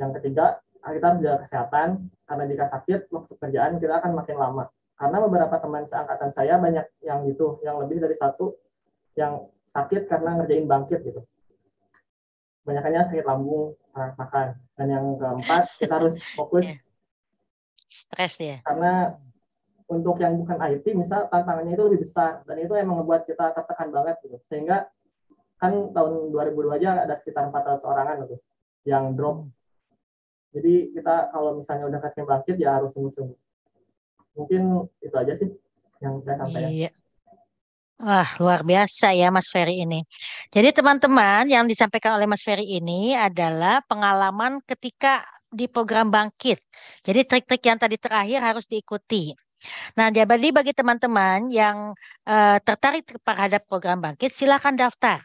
Yang ketiga, kita harus kesehatan, karena jika sakit, waktu kerjaan kita akan makin lama. Karena beberapa teman seangkatan saya banyak yang gitu, yang lebih dari satu yang sakit karena ngerjain bangkit gitu. Banyakannya sakit lambung, makan. Dan yang keempat, kita harus fokus Stres ya. Karena untuk yang bukan IT misal tantangannya itu lebih besar dan itu emang membuat kita tertekan banget gitu. Sehingga kan tahun 2002 aja ada sekitar 400 orangan gitu yang drop. Hmm. Jadi kita kalau misalnya udah kasih bangkit ya harus sungguh-sungguh. Mungkin itu aja sih yang saya sampaikan. Iya. Wah, luar biasa ya Mas Ferry ini. Jadi teman-teman yang disampaikan oleh Mas Ferry ini adalah pengalaman ketika di program Bangkit. Jadi trik-trik yang tadi terakhir harus diikuti. Nah, jadi bagi teman-teman yang uh, tertarik terhadap program Bangkit, silakan daftar.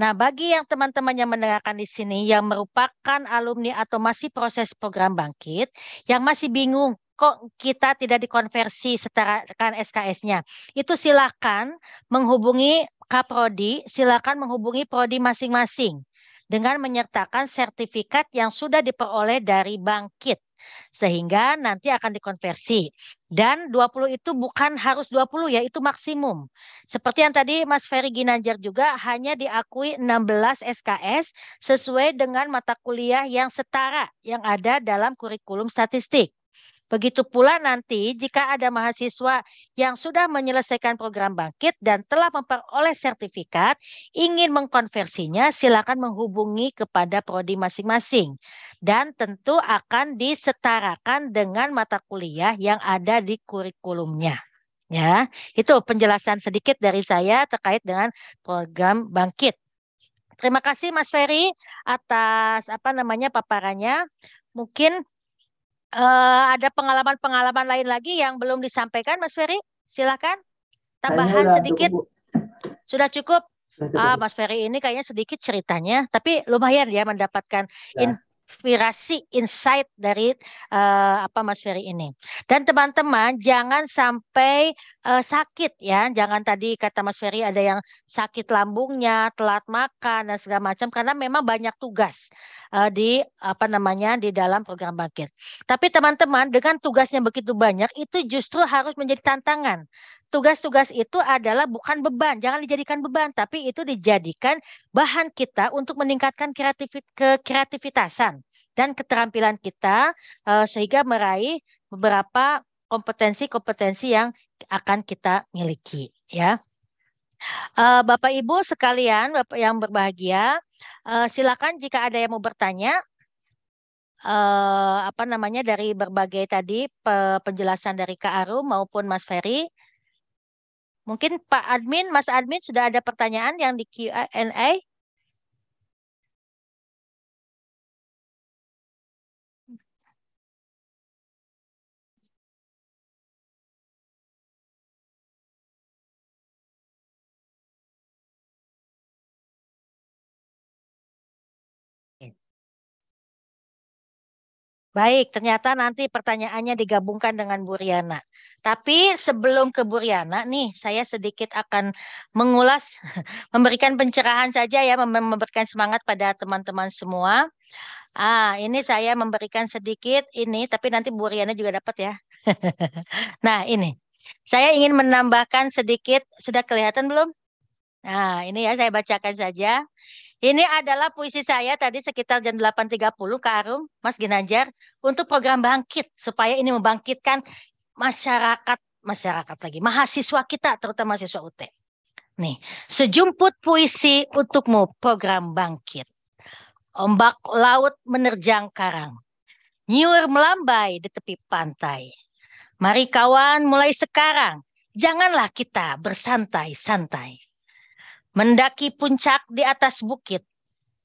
Nah, bagi yang teman-teman yang mendengarkan di sini yang merupakan alumni atau masih proses program bangkit, yang masih bingung kok kita tidak dikonversi setara kan SKS-nya. Itu silakan menghubungi Kaprodi, silakan menghubungi prodi masing-masing dengan menyertakan sertifikat yang sudah diperoleh dari bangkit sehingga nanti akan dikonversi. Dan 20 itu bukan harus 20 ya, itu maksimum. Seperti yang tadi Mas Ferry Ginanjar juga hanya diakui 16 SKS sesuai dengan mata kuliah yang setara yang ada dalam kurikulum statistik. Begitu pula nanti jika ada mahasiswa yang sudah menyelesaikan program bangkit dan telah memperoleh sertifikat, ingin mengkonversinya silakan menghubungi kepada prodi masing-masing dan tentu akan disetarakan dengan mata kuliah yang ada di kurikulumnya. Ya, itu penjelasan sedikit dari saya terkait dengan program bangkit. Terima kasih Mas Ferry atas apa namanya paparannya. Mungkin uh, ada pengalaman-pengalaman lain lagi yang belum disampaikan, Mas Ferry? Silakan, Tambahan sedikit. Sudah cukup. Ah, Mas Ferry ini kayaknya sedikit ceritanya, tapi lumayan ya mendapatkan ya. in, inspirasi insight dari uh, apa Mas Ferry ini. Dan teman-teman jangan sampai uh, sakit ya, jangan tadi kata Mas Ferry ada yang sakit lambungnya, telat makan dan segala macam karena memang banyak tugas uh, di apa namanya di dalam program bangkit. Tapi teman-teman dengan tugasnya begitu banyak itu justru harus menjadi tantangan tugas-tugas itu adalah bukan beban, jangan dijadikan beban, tapi itu dijadikan bahan kita untuk meningkatkan ke kekreativitasan dan keterampilan kita uh, sehingga meraih beberapa kompetensi-kompetensi yang akan kita miliki, ya. Uh, Bapak Ibu sekalian, Bapak yang berbahagia, uh, silakan jika ada yang mau bertanya uh, apa namanya dari berbagai tadi pe penjelasan dari Kak Aru maupun Mas Ferry Mungkin Pak Admin, Mas Admin sudah ada pertanyaan yang di Q&A? Baik, ternyata nanti pertanyaannya digabungkan dengan Buriana. Tapi sebelum ke Buriana nih, saya sedikit akan mengulas, memberikan pencerahan saja ya, memberikan semangat pada teman-teman semua. Ah, ini saya memberikan sedikit ini, tapi nanti Buriana juga dapat ya. nah, ini. Saya ingin menambahkan sedikit, sudah kelihatan belum? Nah, ini ya saya bacakan saja. Ini adalah puisi saya tadi sekitar jam 8.30 ke Arum, Mas Ginanjar untuk program Bangkit supaya ini membangkitkan masyarakat masyarakat lagi, mahasiswa kita terutama mahasiswa UT. Nih, sejumput puisi untukmu program Bangkit. Ombak laut menerjang karang. Nyiur melambai di tepi pantai. Mari kawan mulai sekarang, janganlah kita bersantai-santai. Mendaki puncak di atas bukit,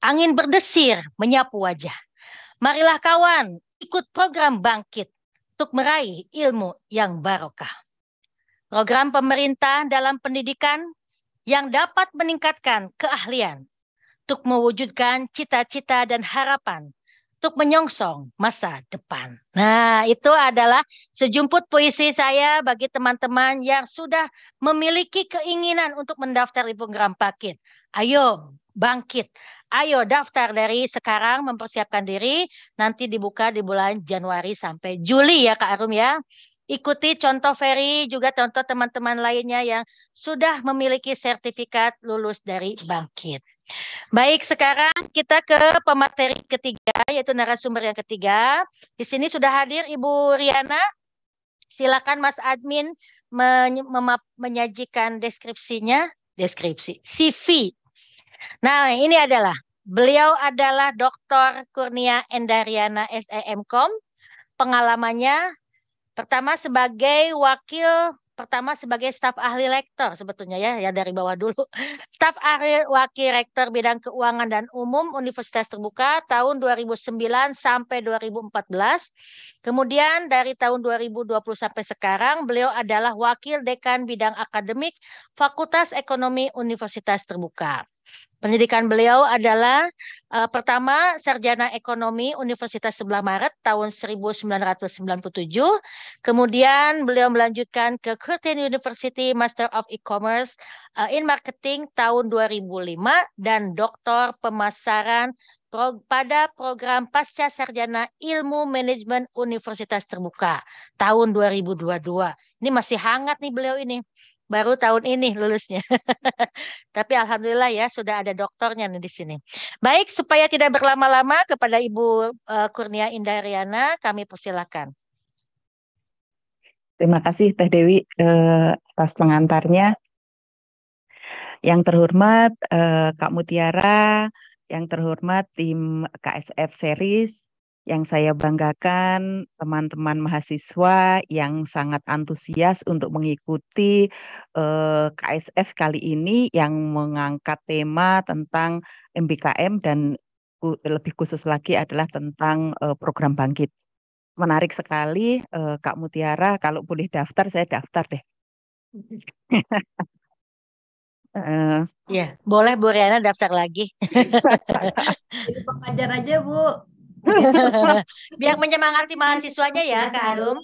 angin berdesir menyapu wajah. Marilah kawan, ikut program Bangkit untuk meraih ilmu yang barokah. Program pemerintah dalam pendidikan yang dapat meningkatkan keahlian untuk mewujudkan cita-cita dan harapan untuk menyongsong masa depan. Nah, itu adalah sejumput puisi saya bagi teman-teman yang sudah memiliki keinginan untuk mendaftar di program paket. Ayo bangkit. Ayo daftar dari sekarang mempersiapkan diri, nanti dibuka di bulan Januari sampai Juli ya Kak Arum ya ikuti contoh Ferry juga contoh teman-teman lainnya yang sudah memiliki sertifikat lulus dari Bangkit. Baik, sekarang kita ke pemateri ketiga, yaitu narasumber yang ketiga. Di sini sudah hadir Ibu Riana. Silakan Mas Admin menyajikan deskripsinya, deskripsi, CV. Nah, ini adalah, beliau adalah Dr. Kurnia Endariana SEMKOM. Pengalamannya pertama sebagai wakil pertama sebagai staf ahli rektor sebetulnya ya, ya dari bawah dulu. Staf ahli wakil rektor bidang keuangan dan umum Universitas Terbuka tahun 2009 sampai 2014. Kemudian dari tahun 2020 sampai sekarang beliau adalah wakil dekan bidang akademik Fakultas Ekonomi Universitas Terbuka. Pendidikan beliau adalah uh, pertama sarjana ekonomi Universitas 11 Maret tahun 1997. Kemudian beliau melanjutkan ke Curtin University Master of E-commerce uh, in Marketing tahun 2005 dan doktor pemasaran pro pada program pasca sarjana ilmu manajemen Universitas Terbuka tahun 2022. Ini masih hangat nih beliau ini baru tahun ini lulusnya. Tapi alhamdulillah ya sudah ada dokternya nih di sini. Baik, supaya tidak berlama-lama kepada Ibu eh, Kurnia Indariana kami persilakan. Terima kasih Teh Dewi eh, atas pengantarnya. Yang terhormat eh, Kak Mutiara, yang terhormat tim KSF Series, yang saya banggakan teman-teman mahasiswa yang sangat antusias untuk mengikuti eh, KSF kali ini yang mengangkat tema tentang MBKM dan lebih khusus lagi adalah tentang eh, program bangkit. Menarik sekali eh, Kak Mutiara, kalau boleh daftar saya daftar deh. Uh, ya, boleh Bu Riana daftar lagi. Jadi pengajar aja Bu. Biar menyemangati mahasiswanya ya, Kak Arum.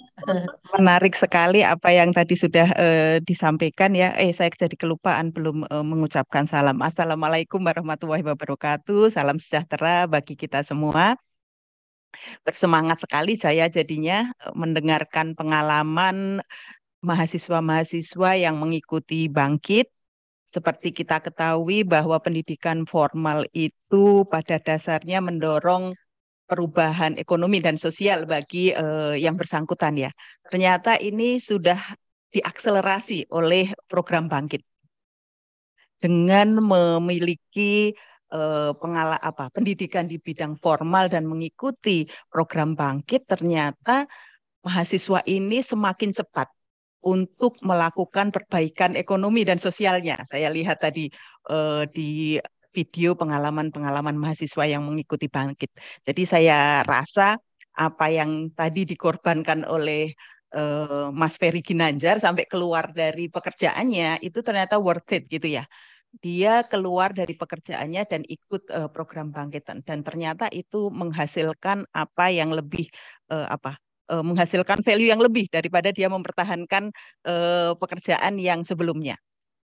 Menarik sekali apa yang tadi sudah uh, disampaikan ya. Eh, saya jadi kelupaan belum uh, mengucapkan salam. Assalamualaikum warahmatullahi wabarakatuh. Salam sejahtera bagi kita semua. Bersemangat sekali saya jadinya eh, mendengarkan pengalaman mahasiswa-mahasiswa yang mengikuti Bangkit seperti kita ketahui bahwa pendidikan formal itu pada dasarnya mendorong perubahan ekonomi dan sosial bagi eh, yang bersangkutan ya. Ternyata ini sudah diakselerasi oleh program Bangkit dengan memiliki eh, pengala apa pendidikan di bidang formal dan mengikuti program Bangkit ternyata mahasiswa ini semakin cepat untuk melakukan perbaikan ekonomi dan sosialnya. Saya lihat tadi eh, di video pengalaman-pengalaman mahasiswa yang mengikuti bangkit. Jadi saya rasa apa yang tadi dikorbankan oleh uh, Mas Ferry Ginanjar sampai keluar dari pekerjaannya itu ternyata worth it gitu ya. Dia keluar dari pekerjaannya dan ikut uh, program bangkitan dan ternyata itu menghasilkan apa yang lebih uh, apa menghasilkan value yang lebih daripada dia mempertahankan uh, pekerjaan yang sebelumnya.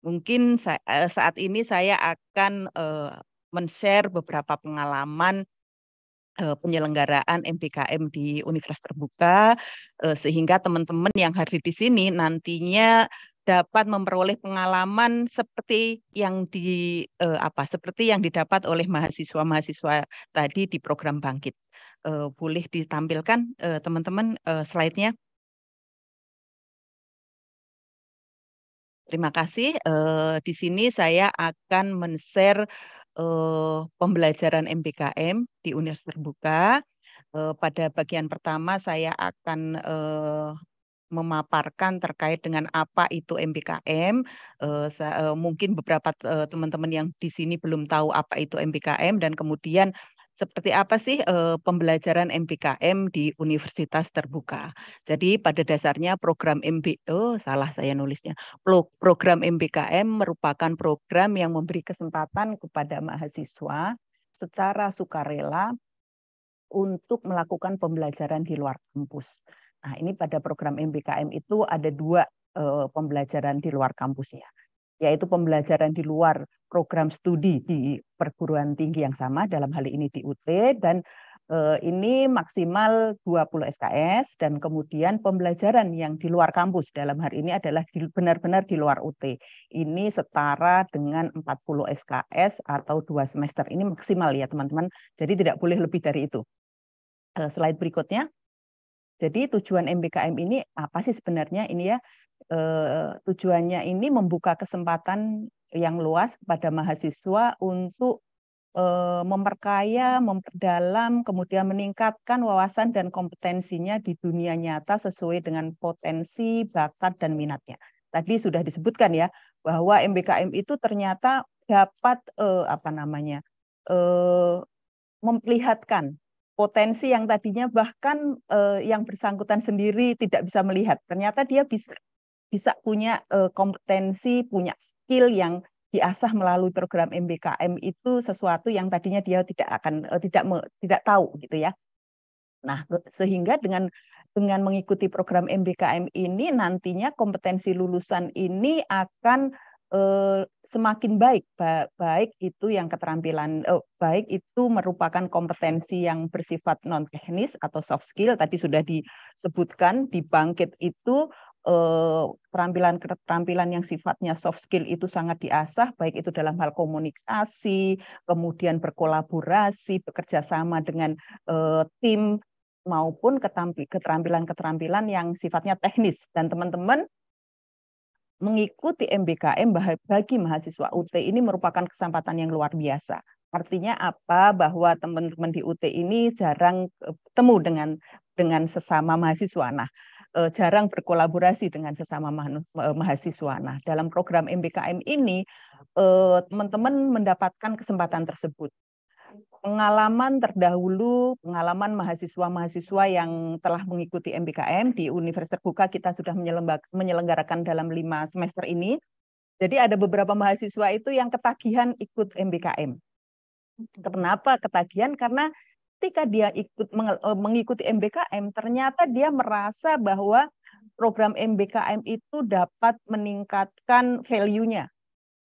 Mungkin eh, saat ini saya akan eh, men-share beberapa pengalaman eh, penyelenggaraan MPKM di Universitas Terbuka sehingga teman-teman yang hadir di sini nantinya dapat memperoleh pengalaman seperti yang di apa seperti yang didapat oleh mahasiswa-mahasiswa tadi di program Bangkit. boleh ditampilkan teman-teman slide-nya? Terima kasih. Uh, di sini saya akan men-share uh, pembelajaran MBKM di Universitas Terbuka. Uh, pada bagian pertama saya akan memaparkan terkait dengan apa itu MBKM. Mungkin beberapa teman-teman yang di sini belum tahu apa itu MBKM dan kemudian seperti apa sih e, pembelajaran MBKM di universitas terbuka. Jadi pada dasarnya program MB oh, salah saya nulisnya, program MBKM merupakan program yang memberi kesempatan kepada mahasiswa secara sukarela untuk melakukan pembelajaran di luar kampus. Nah ini pada program MBKM itu ada dua e, pembelajaran di luar kampus ya yaitu pembelajaran di luar program studi di perguruan tinggi yang sama dalam hal ini di UT dan eh, ini maksimal 20 SKS dan kemudian pembelajaran yang di luar kampus dalam hal ini adalah benar-benar di luar UT. Ini setara dengan 40 SKS atau dua semester. Ini maksimal ya teman-teman. Jadi tidak boleh lebih dari itu. Eh, slide berikutnya. Jadi tujuan MBKM ini apa sih sebenarnya ini ya? Eh, tujuannya ini membuka kesempatan yang luas kepada mahasiswa untuk eh, memperkaya, memperdalam, kemudian meningkatkan wawasan dan kompetensinya di dunia nyata sesuai dengan potensi, bakat, dan minatnya. Tadi sudah disebutkan ya bahwa MBKM itu ternyata dapat eh, apa namanya eh, memperlihatkan potensi yang tadinya bahkan eh, yang bersangkutan sendiri tidak bisa melihat. Ternyata dia bisa bisa punya uh, kompetensi, punya skill yang diasah melalui program MBKM itu sesuatu yang tadinya dia tidak akan uh, tidak me, tidak tahu gitu ya. Nah, sehingga dengan dengan mengikuti program MBKM ini nantinya kompetensi lulusan ini akan uh, semakin baik ba baik itu yang keterampilan uh, baik itu merupakan kompetensi yang bersifat non teknis atau soft skill tadi sudah disebutkan di bangkit itu perampilan-perampilan eh, yang sifatnya soft skill itu sangat diasah, baik itu dalam hal komunikasi, kemudian berkolaborasi, bekerja sama dengan eh, tim, maupun keterampilan-keterampilan yang sifatnya teknis. Dan teman-teman mengikuti MBKM bagi mahasiswa UT ini merupakan kesempatan yang luar biasa. Artinya apa? Bahwa teman-teman di UT ini jarang eh, ketemu dengan dengan sesama mahasiswa. Nah, Eh, jarang berkolaborasi dengan sesama eh, mahasiswa. Nah, dalam program MBKM ini eh, teman-teman eh, mendapatkan kesempatan tersebut. Pengalaman terdahulu, pengalaman mahasiswa-mahasiswa yang telah mengikuti MBKM di Universitas Terbuka kita sudah menyelenggarakan dalam lima semester ini. Jadi ada beberapa mahasiswa itu yang ketagihan ikut MBKM. Kenapa ketagihan? Karena ketika dia ikut e, mengikuti MBKM ternyata dia merasa bahwa program MBKM itu dapat meningkatkan value-nya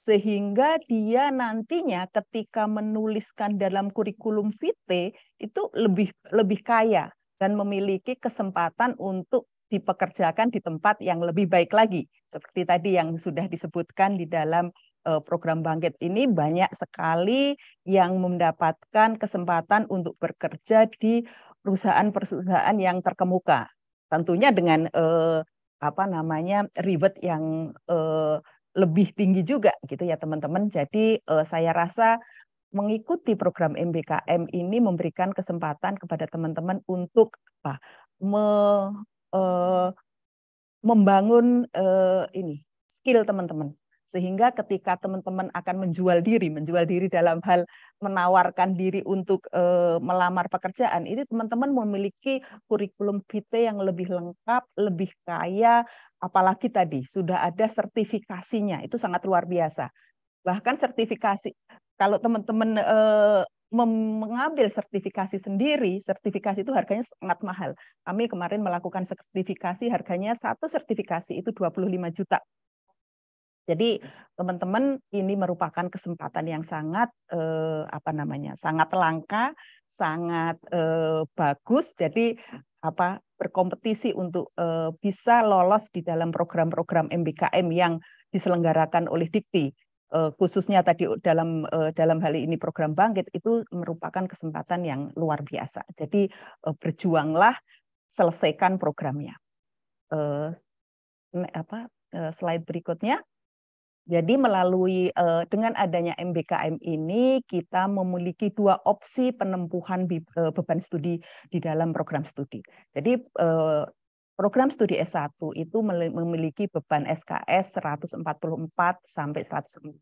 sehingga dia nantinya ketika menuliskan dalam kurikulum vitae itu lebih lebih kaya dan memiliki kesempatan untuk dipekerjakan di tempat yang lebih baik lagi seperti tadi yang sudah disebutkan di dalam Eh, program bangkit ini banyak sekali yang mendapatkan kesempatan untuk bekerja di perusahaan-perusahaan yang terkemuka. Tentunya dengan eh, apa namanya reward yang eh, lebih tinggi juga gitu ya teman-teman. Jadi eh, saya rasa mengikuti program MBKM ini memberikan kesempatan kepada teman-teman untuk apa? Me, eh, membangun eh, ini skill teman-teman sehingga ketika teman-teman akan menjual diri, menjual diri dalam hal menawarkan diri untuk e, melamar pekerjaan, ini teman-teman memiliki kurikulum vitae yang lebih lengkap, lebih kaya, apalagi tadi sudah ada sertifikasinya, itu sangat luar biasa. Bahkan sertifikasi, kalau teman-teman e, mengambil sertifikasi sendiri, sertifikasi itu harganya sangat mahal. Kami kemarin melakukan sertifikasi, harganya satu sertifikasi itu 25 juta jadi teman-teman ini merupakan kesempatan yang sangat eh, apa namanya sangat langka, sangat eh, bagus. Jadi apa berkompetisi untuk eh, bisa lolos di dalam program-program MBKM yang diselenggarakan oleh Dikti eh, khususnya tadi dalam eh, dalam hal ini program bangkit itu merupakan kesempatan yang luar biasa. Jadi eh, berjuanglah selesaikan programnya. Apa slide berikutnya? Jadi melalui eh, dengan adanya MBKM ini kita memiliki dua opsi penempuhan eh, beban studi di dalam program studi. Jadi eh, Program studi S1 itu memiliki beban SKS 144 sampai 146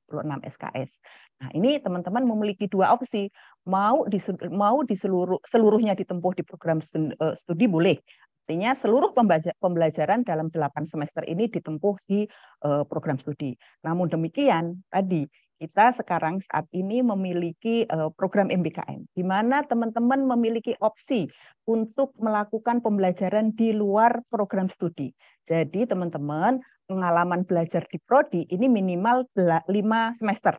SKS. Nah, ini teman-teman memiliki dua opsi. Mau di mau di seluruh seluruhnya ditempuh di program e, studi boleh. Artinya seluruh pembelajaran dalam 8 semester ini ditempuh di e, program studi. Namun demikian tadi kita sekarang saat ini memiliki eh, program MBKM, di mana teman-teman memiliki opsi untuk melakukan pembelajaran di luar program studi. Jadi teman-teman pengalaman belajar di Prodi ini minimal 5 semester.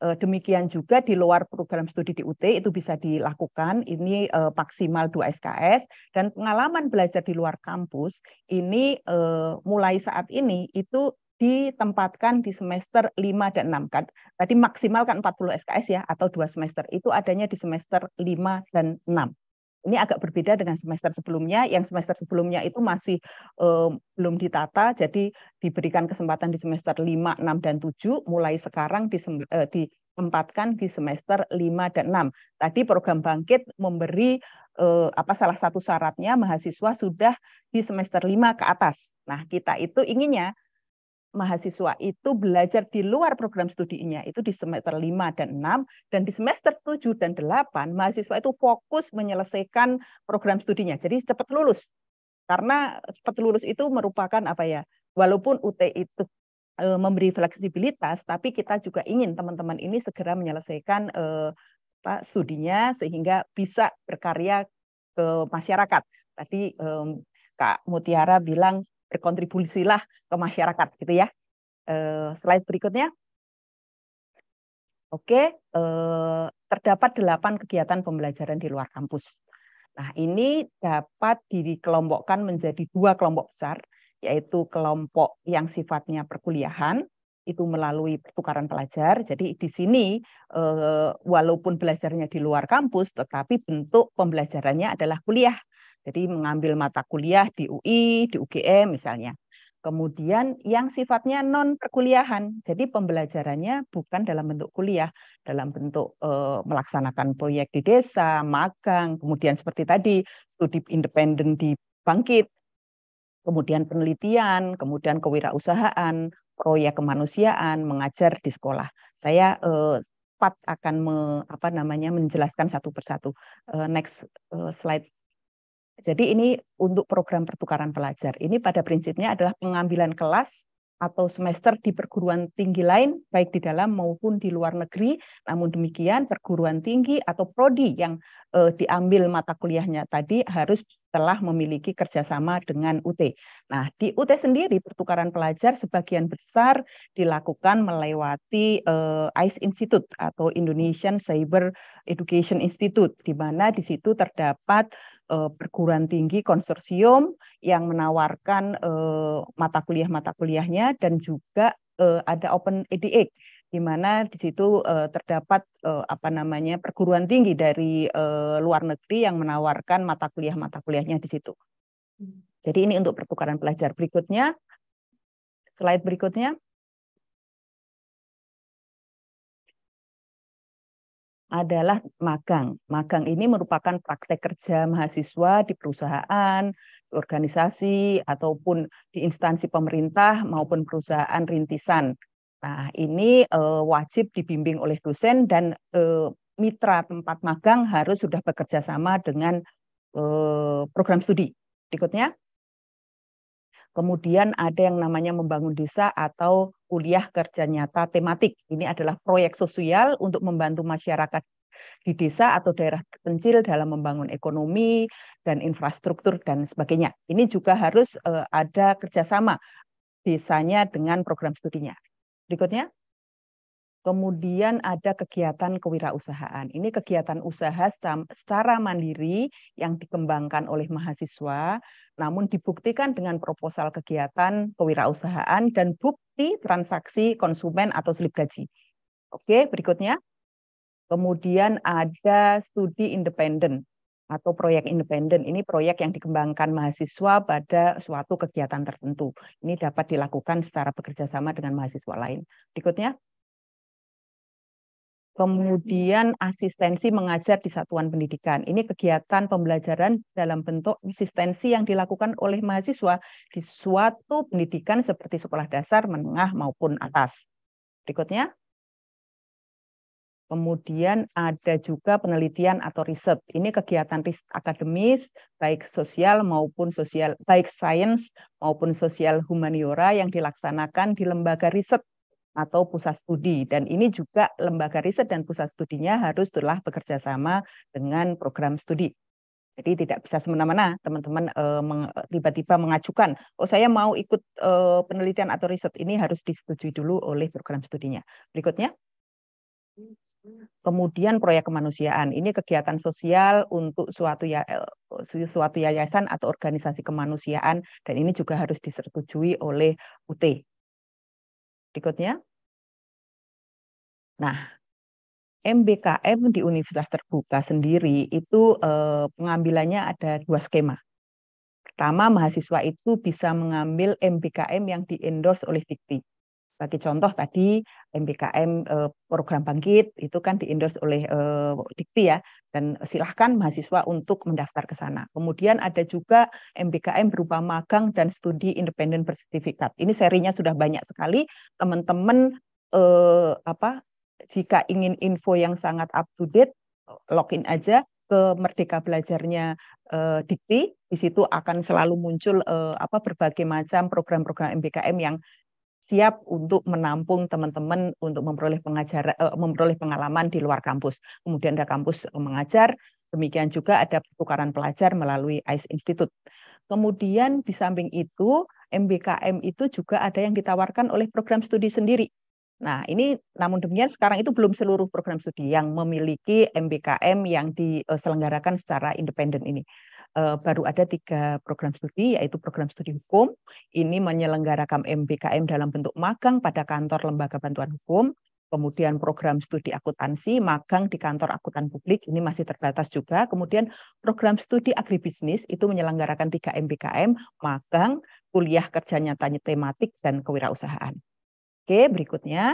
Eh, demikian juga di luar program studi di UT itu bisa dilakukan, ini eh, maksimal 2 SKS, dan pengalaman belajar di luar kampus ini mulai saat ini itu ditempatkan di semester 5 dan 6 kan. Tadi maksimal kan 40 SKS ya atau dua semester. Itu adanya di semester 5 dan 6. Ini agak berbeda dengan semester sebelumnya. Yang semester sebelumnya itu masih um, belum ditata, jadi diberikan kesempatan di semester 5, 6, dan 7. Mulai sekarang di, eh, ditempatkan di semester 5 dan 6. Tadi program Bangkit memberi uh, apa salah satu syaratnya mahasiswa sudah di semester 5 ke atas. Nah, kita itu inginnya mahasiswa itu belajar di luar program studinya itu di semester 5 dan 6 dan di semester 7 dan 8 mahasiswa itu fokus menyelesaikan program studinya. Jadi cepat lulus. Karena cepat lulus itu merupakan apa ya? Walaupun UT itu e, memberi fleksibilitas tapi kita juga ingin teman-teman ini segera menyelesaikan e, apa, studinya sehingga bisa berkarya ke masyarakat. Tadi e, Kak Mutiara bilang berkontribusilah ke masyarakat gitu ya. Selain eh, slide berikutnya. Oke, eh, terdapat delapan kegiatan pembelajaran di luar kampus. Nah, ini dapat dikelompokkan menjadi dua kelompok besar, yaitu kelompok yang sifatnya perkuliahan, itu melalui pertukaran pelajar. Jadi di sini, eh, walaupun belajarnya di luar kampus, tetapi bentuk pembelajarannya adalah kuliah jadi mengambil mata kuliah di UI, di UGM misalnya. Kemudian yang sifatnya non perkuliahan, jadi pembelajarannya bukan dalam bentuk kuliah, dalam bentuk e, melaksanakan proyek di desa, magang, kemudian seperti tadi studi independen di Bangkit, kemudian penelitian, kemudian kewirausahaan, proyek kemanusiaan, mengajar di sekolah. Saya e, eh, Pat akan me, apa namanya menjelaskan satu persatu. E, next slide jadi ini untuk program pertukaran pelajar. Ini pada prinsipnya adalah pengambilan kelas atau semester di perguruan tinggi lain, baik di dalam maupun di luar negeri. Namun demikian, perguruan tinggi atau prodi yang e, diambil mata kuliahnya tadi harus telah memiliki kerjasama dengan UT. Nah, di UT sendiri pertukaran pelajar sebagian besar dilakukan melewati e, ICE Institute atau Indonesian Cyber Education Institute, di mana di situ terdapat Eh, perguruan tinggi konsorsium yang menawarkan eh, mata kuliah-mata kuliahnya dan juga eh, ada Open EDX di mana di situ uh, terdapat uh, apa namanya perguruan tinggi dari uh, luar negeri yang menawarkan mata kuliah mata kuliahnya di situ. Hmm. Jadi ini untuk pertukaran pelajar. Berikutnya slide berikutnya. adalah magang. Magang ini merupakan praktek kerja mahasiswa di perusahaan, organisasi, ataupun di instansi pemerintah maupun perusahaan rintisan. Nah, ini e, wajib dibimbing oleh dosen dan e, mitra tempat magang harus sudah bekerja sama dengan e, program studi. Berikutnya. Kemudian ada yang namanya membangun desa atau kuliah kerja nyata tematik. Ini adalah proyek sosial untuk membantu masyarakat di desa atau daerah terpencil dalam membangun ekonomi dan infrastruktur dan sebagainya. Ini juga harus eh, ada kerjasama desanya dengan program studinya. Berikutnya. Kemudian ada kegiatan kewirausahaan. Ini kegiatan usaha secara mandiri yang dikembangkan oleh mahasiswa, namun dibuktikan dengan proposal kegiatan kewirausahaan dan bukti transaksi konsumen atau slip gaji. Oke, berikutnya. Kemudian ada studi independen atau proyek independen. Ini proyek yang dikembangkan mahasiswa pada suatu kegiatan tertentu. Ini dapat dilakukan secara bekerjasama dengan mahasiswa lain. Berikutnya, kemudian asistensi mengajar di satuan pendidikan. Ini kegiatan pembelajaran dalam bentuk asistensi yang dilakukan oleh mahasiswa di suatu pendidikan seperti sekolah dasar, menengah, maupun atas. Berikutnya. Kemudian ada juga penelitian atau riset. Ini kegiatan riset akademis, baik sosial maupun sosial, baik sains maupun sosial humaniora yang dilaksanakan di lembaga riset atau pusat studi. Dan ini juga lembaga riset dan pusat studinya harus telah bekerja sama dengan program studi. Jadi tidak bisa semena-mena teman-teman eh, eh, tiba-tiba mengajukan, oh saya mau ikut eh, penelitian atau riset ini harus disetujui dulu oleh program studinya. Berikutnya. Kemudian proyek kemanusiaan. Ini kegiatan sosial untuk suatu ya, suatu yayasan atau organisasi kemanusiaan dan ini juga harus disetujui oleh UT. Berikutnya. Nah, MBKM di universitas terbuka sendiri itu eh, pengambilannya ada dua skema. Pertama, mahasiswa itu bisa mengambil MBKM yang diendorse oleh Dikti. Bagi contoh tadi MBKM eh, program bangkit itu kan diendorse oleh eh, Dikti ya dan silahkan mahasiswa untuk mendaftar ke sana. Kemudian ada juga MBKM berupa magang dan studi independen bersertifikat. Ini serinya sudah banyak sekali teman-teman eh, apa jika ingin info yang sangat up to date login aja ke Merdeka Belajarnya eh, Dikti. Di situ akan selalu muncul eh, apa berbagai macam program-program MBKM yang siap untuk menampung teman-teman untuk memperoleh pengajar eh, memperoleh pengalaman di luar kampus. Kemudian ada kampus mengajar, demikian juga ada pertukaran pelajar melalui ICE Institute. Kemudian di samping itu MBKM itu juga ada yang ditawarkan oleh program studi sendiri. Nah, ini namun demikian sekarang itu belum seluruh program studi yang memiliki MBKM yang diselenggarakan eh, secara independen ini. Eh, baru ada tiga program studi, yaitu program studi hukum. Ini menyelenggarakan MBKM dalam bentuk magang pada kantor lembaga bantuan hukum. Kemudian program studi akuntansi, magang di kantor akuntan publik, ini masih terbatas juga. Kemudian program studi agribisnis itu menyelenggarakan tiga MBKM, magang, kuliah kerja nyata tematik, dan kewirausahaan. Oke, berikutnya.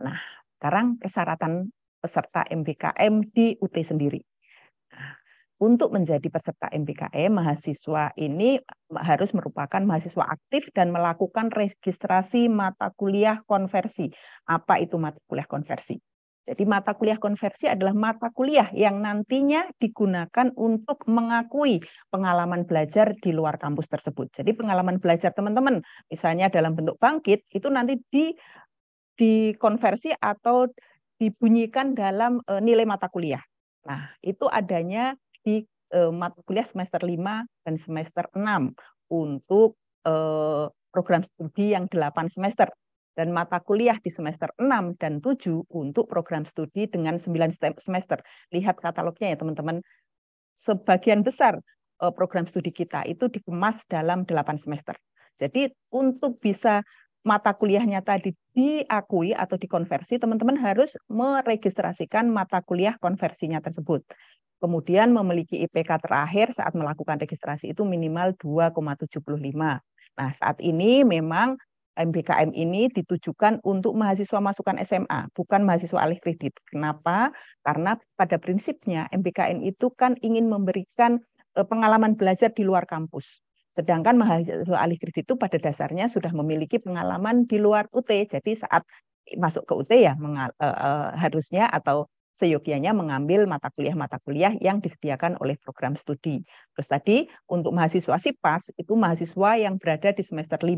Nah, sekarang persyaratan peserta MBKM di UT sendiri untuk menjadi peserta MPKM, mahasiswa ini harus merupakan mahasiswa aktif dan melakukan registrasi mata kuliah konversi. Apa itu mata kuliah konversi? Jadi mata kuliah konversi adalah mata kuliah yang nantinya digunakan untuk mengakui pengalaman belajar di luar kampus tersebut. Jadi pengalaman belajar teman-teman, misalnya dalam bentuk bangkit, itu nanti di dikonversi atau dibunyikan dalam eh, nilai mata kuliah. Nah, itu adanya di eh, mata kuliah semester 5 dan semester 6 untuk eh, program studi yang 8 semester dan mata kuliah di semester 6 dan 7 untuk program studi dengan 9 semester. Lihat katalognya ya teman-teman. Sebagian besar eh, program studi kita itu dikemas dalam 8 semester. Jadi untuk bisa mata kuliahnya tadi diakui atau dikonversi, teman-teman harus meregistrasikan mata kuliah konversinya tersebut. Kemudian memiliki IPK terakhir saat melakukan registrasi itu minimal 2,75. Nah, saat ini memang MBKM ini ditujukan untuk mahasiswa masukan SMA, bukan mahasiswa alih kredit. Kenapa? Karena pada prinsipnya MBKM itu kan ingin memberikan e, pengalaman belajar di luar kampus. Sedangkan mahasiswa alih kredit itu pada dasarnya sudah memiliki pengalaman di luar UT. Jadi saat masuk ke UT ya mengal, uh, e, e, harusnya atau seyogianya mengambil mata kuliah-mata kuliah yang disediakan oleh program studi. Terus tadi untuk mahasiswa SIPAS itu mahasiswa yang berada di semester 5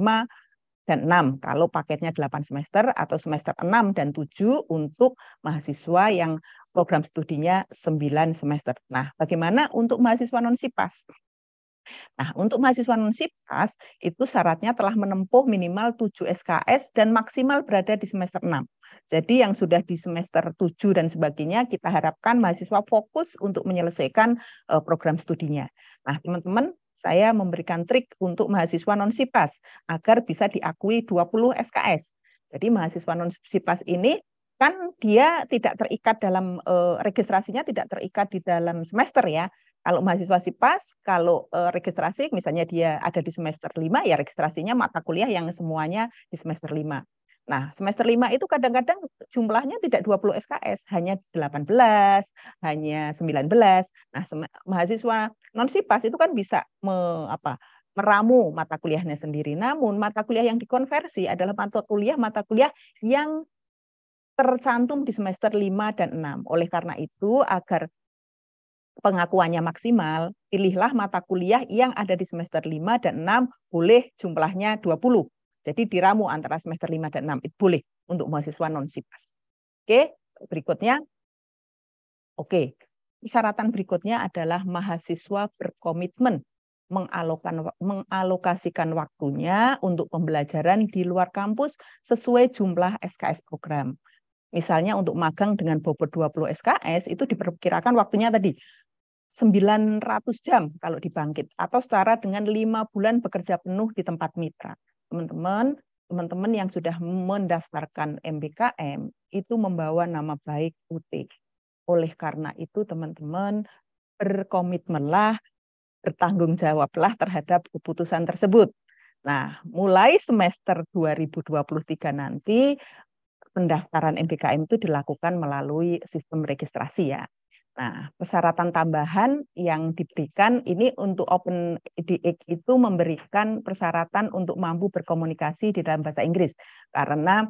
dan 6 kalau paketnya 8 semester atau semester 6 dan 7 untuk mahasiswa yang program studinya 9 semester. Nah, bagaimana untuk mahasiswa non SIPAS? Nah, untuk mahasiswa non sipas itu syaratnya telah menempuh minimal 7 SKS dan maksimal berada di semester 6. Jadi yang sudah di semester 7 dan sebagainya kita harapkan mahasiswa fokus untuk menyelesaikan eh, program studinya. Nah, teman-teman, saya memberikan trik untuk mahasiswa non-SIPAS agar bisa diakui 20 SKS. Jadi mahasiswa non-SIPAS ini kan dia tidak terikat dalam eh, registrasinya tidak terikat di dalam semester ya. Kalau mahasiswa SIPAS, kalau e, registrasi misalnya dia ada di semester lima, ya registrasinya mata kuliah yang semuanya di semester lima. Nah, semester lima itu kadang-kadang jumlahnya tidak 20 SKS, hanya 18, hanya 19. Nah, mahasiswa non SIPAS itu kan bisa me, apa, meramu mata kuliahnya sendiri. Namun mata kuliah yang dikonversi adalah mata kuliah mata kuliah yang tercantum di semester 5 dan 6. Oleh karena itu, agar pengakuannya maksimal, pilihlah mata kuliah yang ada di semester 5 dan 6, boleh jumlahnya 20. Jadi diramu antara semester 5 dan 6, itu boleh untuk mahasiswa non-SIPAS. Oke, berikutnya. Oke, persyaratan berikutnya adalah mahasiswa berkomitmen mengalokan, mengalokasikan waktunya untuk pembelajaran di luar kampus sesuai jumlah SKS program. Misalnya untuk magang dengan bobot 20 SKS itu diperkirakan waktunya tadi 900 jam kalau dibangkit atau setara dengan lima bulan bekerja penuh di tempat mitra. Teman-teman, teman-teman yang sudah mendaftarkan MBKM itu membawa nama baik UT. Oleh karena itu teman-teman berkomitmenlah, bertanggung jawablah terhadap keputusan tersebut. Nah, mulai semester 2023 nanti pendaftaran MBKM itu dilakukan melalui sistem registrasi ya. Nah, persyaratan tambahan yang diberikan ini untuk Open EDX itu memberikan persyaratan untuk mampu berkomunikasi di dalam bahasa Inggris karena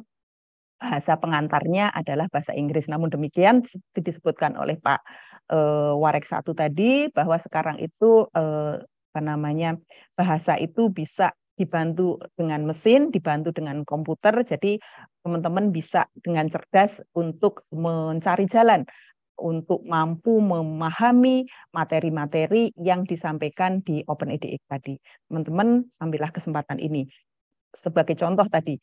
bahasa pengantarnya adalah bahasa Inggris. Namun demikian seperti disebutkan oleh Pak e, Warek satu tadi bahwa sekarang itu e, apa namanya bahasa itu bisa dibantu dengan mesin, dibantu dengan komputer. Jadi teman-teman bisa dengan cerdas untuk mencari jalan untuk mampu memahami materi-materi yang disampaikan di Open OpenEDX tadi. Teman-teman, ambillah kesempatan ini. Sebagai contoh tadi,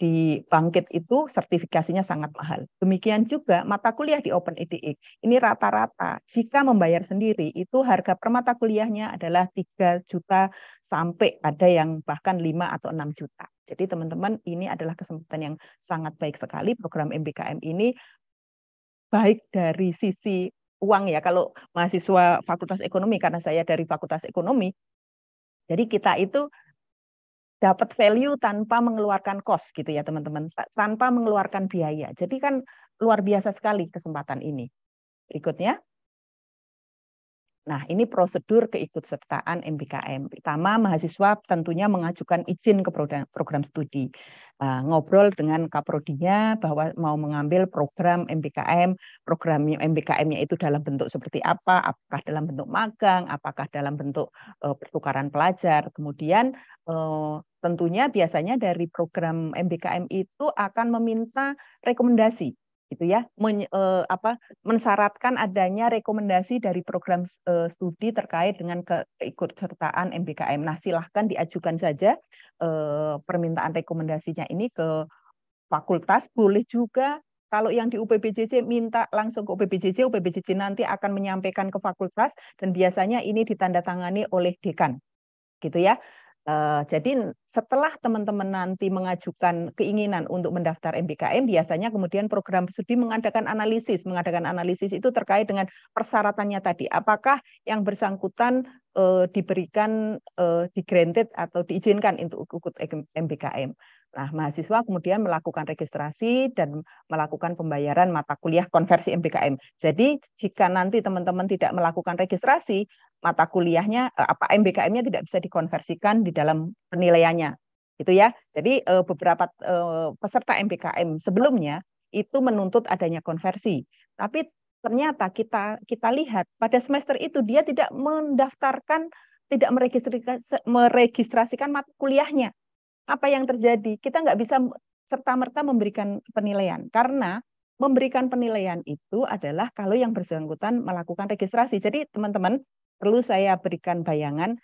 di Bangkit itu sertifikasinya sangat mahal. Demikian juga mata kuliah di Open EDX. Ini rata-rata jika membayar sendiri itu harga per mata kuliahnya adalah 3 juta sampai ada yang bahkan 5 atau 6 juta. Jadi teman-teman ini adalah kesempatan yang sangat baik sekali program MBKM ini baik dari sisi uang ya kalau mahasiswa Fakultas Ekonomi karena saya dari Fakultas Ekonomi. Jadi kita itu dapat value tanpa mengeluarkan cost gitu ya teman-teman, tanpa mengeluarkan biaya. Jadi kan luar biasa sekali kesempatan ini. Berikutnya. Nah, ini prosedur keikutsertaan MBKM. Pertama, mahasiswa tentunya mengajukan izin ke program studi. Eh, ngobrol dengan kaprodinya bahwa mau mengambil program MBKM, program MBKM-nya itu dalam bentuk seperti apa, apakah dalam bentuk magang, apakah dalam bentuk eh, pertukaran pelajar. Kemudian eh, tentunya biasanya dari program MBKM itu akan meminta rekomendasi gitu ya men, eh, apa mensyaratkan adanya rekomendasi dari program eh, studi terkait dengan keikutsertaan MBKM. Nah, silahkan diajukan saja eh, permintaan rekomendasinya ini ke fakultas boleh juga kalau yang di UPBJJ minta langsung ke UPBJJ, UPBJJ nanti akan menyampaikan ke fakultas dan biasanya ini ditandatangani oleh dekan. Gitu ya. Eh, jadi setelah teman-teman nanti mengajukan keinginan untuk mendaftar MBKM, biasanya kemudian program studi mengadakan analisis. Mengadakan analisis itu terkait dengan persyaratannya tadi. Apakah yang bersangkutan eh, diberikan, uh, digranted atau diizinkan untuk ikut MBKM. Nah, mahasiswa kemudian melakukan registrasi dan melakukan pembayaran mata kuliah konversi MBKM. Jadi, jika nanti teman-teman tidak melakukan registrasi, mata kuliahnya eh, apa MBKM-nya tidak bisa dikonversikan di dalam penilaiannya. Gitu ya. Jadi, eh, beberapa eh, peserta MBKM sebelumnya itu menuntut adanya konversi. Tapi ternyata kita kita lihat pada semester itu dia tidak mendaftarkan tidak meregistrasikan, meregistrasikan mata kuliahnya apa yang terjadi. Kita nggak bisa serta-merta memberikan penilaian karena memberikan penilaian itu adalah kalau yang bersangkutan melakukan registrasi. Jadi teman-teman perlu saya berikan bayangan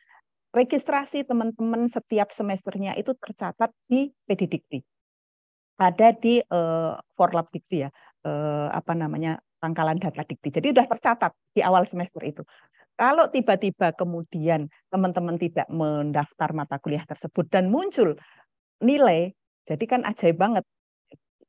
registrasi teman-teman setiap semesternya itu tercatat di PDDikti Ada di uh, eh, for lab Dikti ya, uh, apa namanya pangkalan data dikti. Jadi sudah tercatat di awal semester itu. Kalau tiba-tiba kemudian teman-teman tidak mendaftar mata kuliah tersebut dan muncul nilai, jadi kan ajaib banget.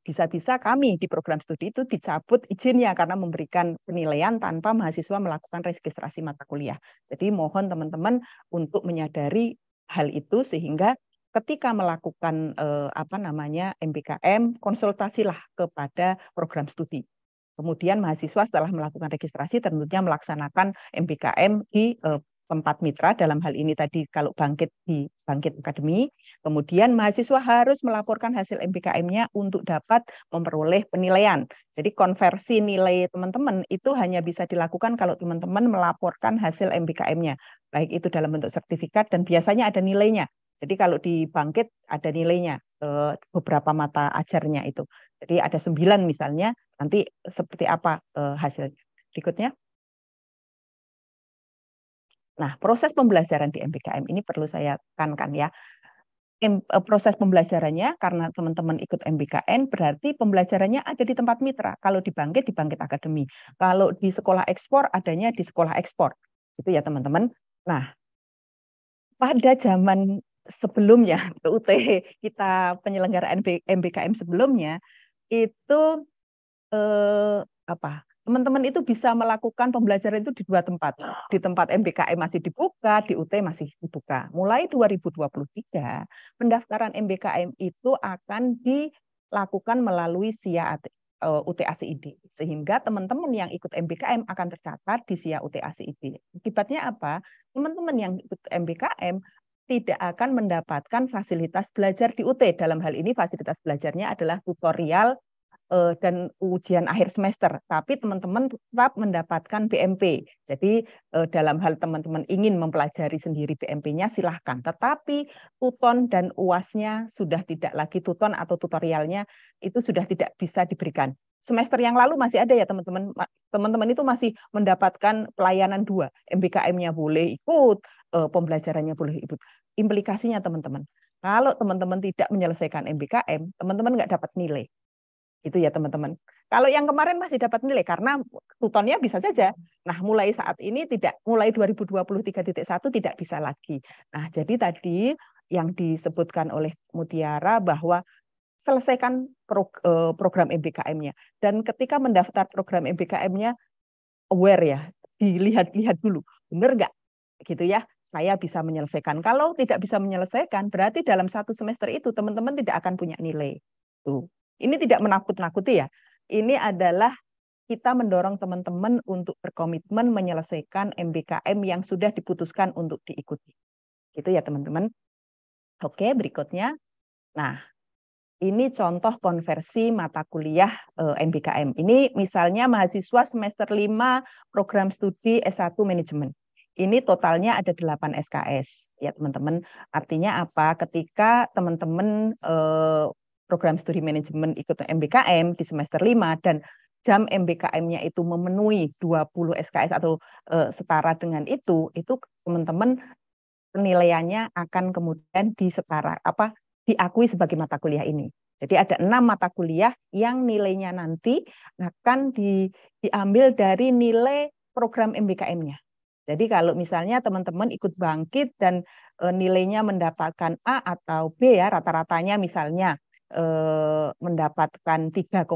Bisa-bisa kami di program studi itu dicabut izinnya karena memberikan penilaian tanpa mahasiswa melakukan registrasi mata kuliah. Jadi mohon teman-teman untuk menyadari hal itu sehingga ketika melakukan eh, apa namanya MBKM konsultasilah kepada program studi Kemudian mahasiswa setelah melakukan registrasi tentunya melaksanakan MBKM di empat eh, tempat mitra dalam hal ini tadi kalau bangkit di bangkit akademi kemudian mahasiswa harus melaporkan hasil MBKM-nya untuk dapat memperoleh penilaian jadi konversi nilai teman-teman itu hanya bisa dilakukan kalau teman-teman melaporkan hasil MBKM-nya baik itu dalam bentuk sertifikat dan biasanya ada nilainya jadi kalau di bangkit ada nilainya eh, beberapa mata ajarnya itu jadi ada sembilan misalnya, nanti seperti apa eh, hasil hasilnya. Berikutnya. Nah, proses pembelajaran di MBKM ini perlu saya tekankan ya. Eh, proses pembelajarannya karena teman-teman ikut MBKN berarti pembelajarannya ada di tempat mitra. Kalau di Bangkit di Bangkit Akademi, kalau di sekolah ekspor adanya di sekolah ekspor. Itu ya teman-teman. Nah, pada zaman sebelumnya UT kita penyelenggara MBKM sebelumnya itu eh, apa teman-teman itu bisa melakukan pembelajaran itu di dua tempat. Di tempat MBKM masih dibuka, di UT masih dibuka. Mulai 2023, pendaftaran MBKM itu akan dilakukan melalui SIA eh, UTACID. Sehingga teman-teman yang ikut MBKM akan tercatat di SIA UTACID. Akibatnya apa? Teman-teman yang ikut MBKM tidak akan mendapatkan fasilitas belajar di UT. Dalam hal ini fasilitas belajarnya adalah tutorial uh, dan ujian akhir semester, tapi teman-teman tetap mendapatkan BMP. Jadi uh, dalam hal teman-teman ingin mempelajari sendiri BMP-nya silahkan, tetapi tuton dan uasnya sudah tidak lagi tuton atau tutorialnya itu sudah tidak bisa diberikan. Semester yang lalu masih ada ya teman-teman, teman-teman itu masih mendapatkan pelayanan dua, MBKM-nya boleh ikut, eh, pembelajarannya boleh ikut implikasinya teman-teman. Kalau teman-teman tidak menyelesaikan MBKM, teman-teman nggak dapat nilai. Itu ya teman-teman. Kalau yang kemarin masih dapat nilai karena tutonnya bisa saja. Nah, mulai saat ini tidak mulai 2023.1 tidak bisa lagi. Nah, jadi tadi yang disebutkan oleh Mutiara bahwa selesaikan eh, program MBKM-nya dan ketika mendaftar program MBKM-nya aware ya, dilihat-lihat dulu. Benar nggak? Gitu ya saya bisa menyelesaikan. Kalau tidak bisa menyelesaikan, berarti dalam satu semester itu teman-teman tidak akan punya nilai. Tuh. Ini tidak menakut-nakuti ya. Ini adalah kita mendorong teman-teman untuk berkomitmen menyelesaikan MBKM yang sudah diputuskan untuk diikuti. Gitu ya teman-teman. Oke, berikutnya. Nah, ini contoh konversi mata kuliah MBKM. Eh, ini misalnya mahasiswa semester 5 program studi S1 manajemen. Ini totalnya ada 8 SKS ya teman-teman. Artinya apa? Ketika teman-teman eh, program studi manajemen ikut MBKM di semester 5 dan jam MBKM-nya itu memenuhi 20 SKS atau eh, setara dengan itu, itu teman-teman penilaiannya akan kemudian disetara apa diakui sebagai mata kuliah ini. Jadi ada enam mata kuliah yang nilainya nanti akan di, diambil dari nilai program MBKM-nya. Jadi kalau misalnya teman-teman ikut bangkit dan e, nilainya mendapatkan A atau B ya rata-ratanya misalnya e, mendapatkan 3,5,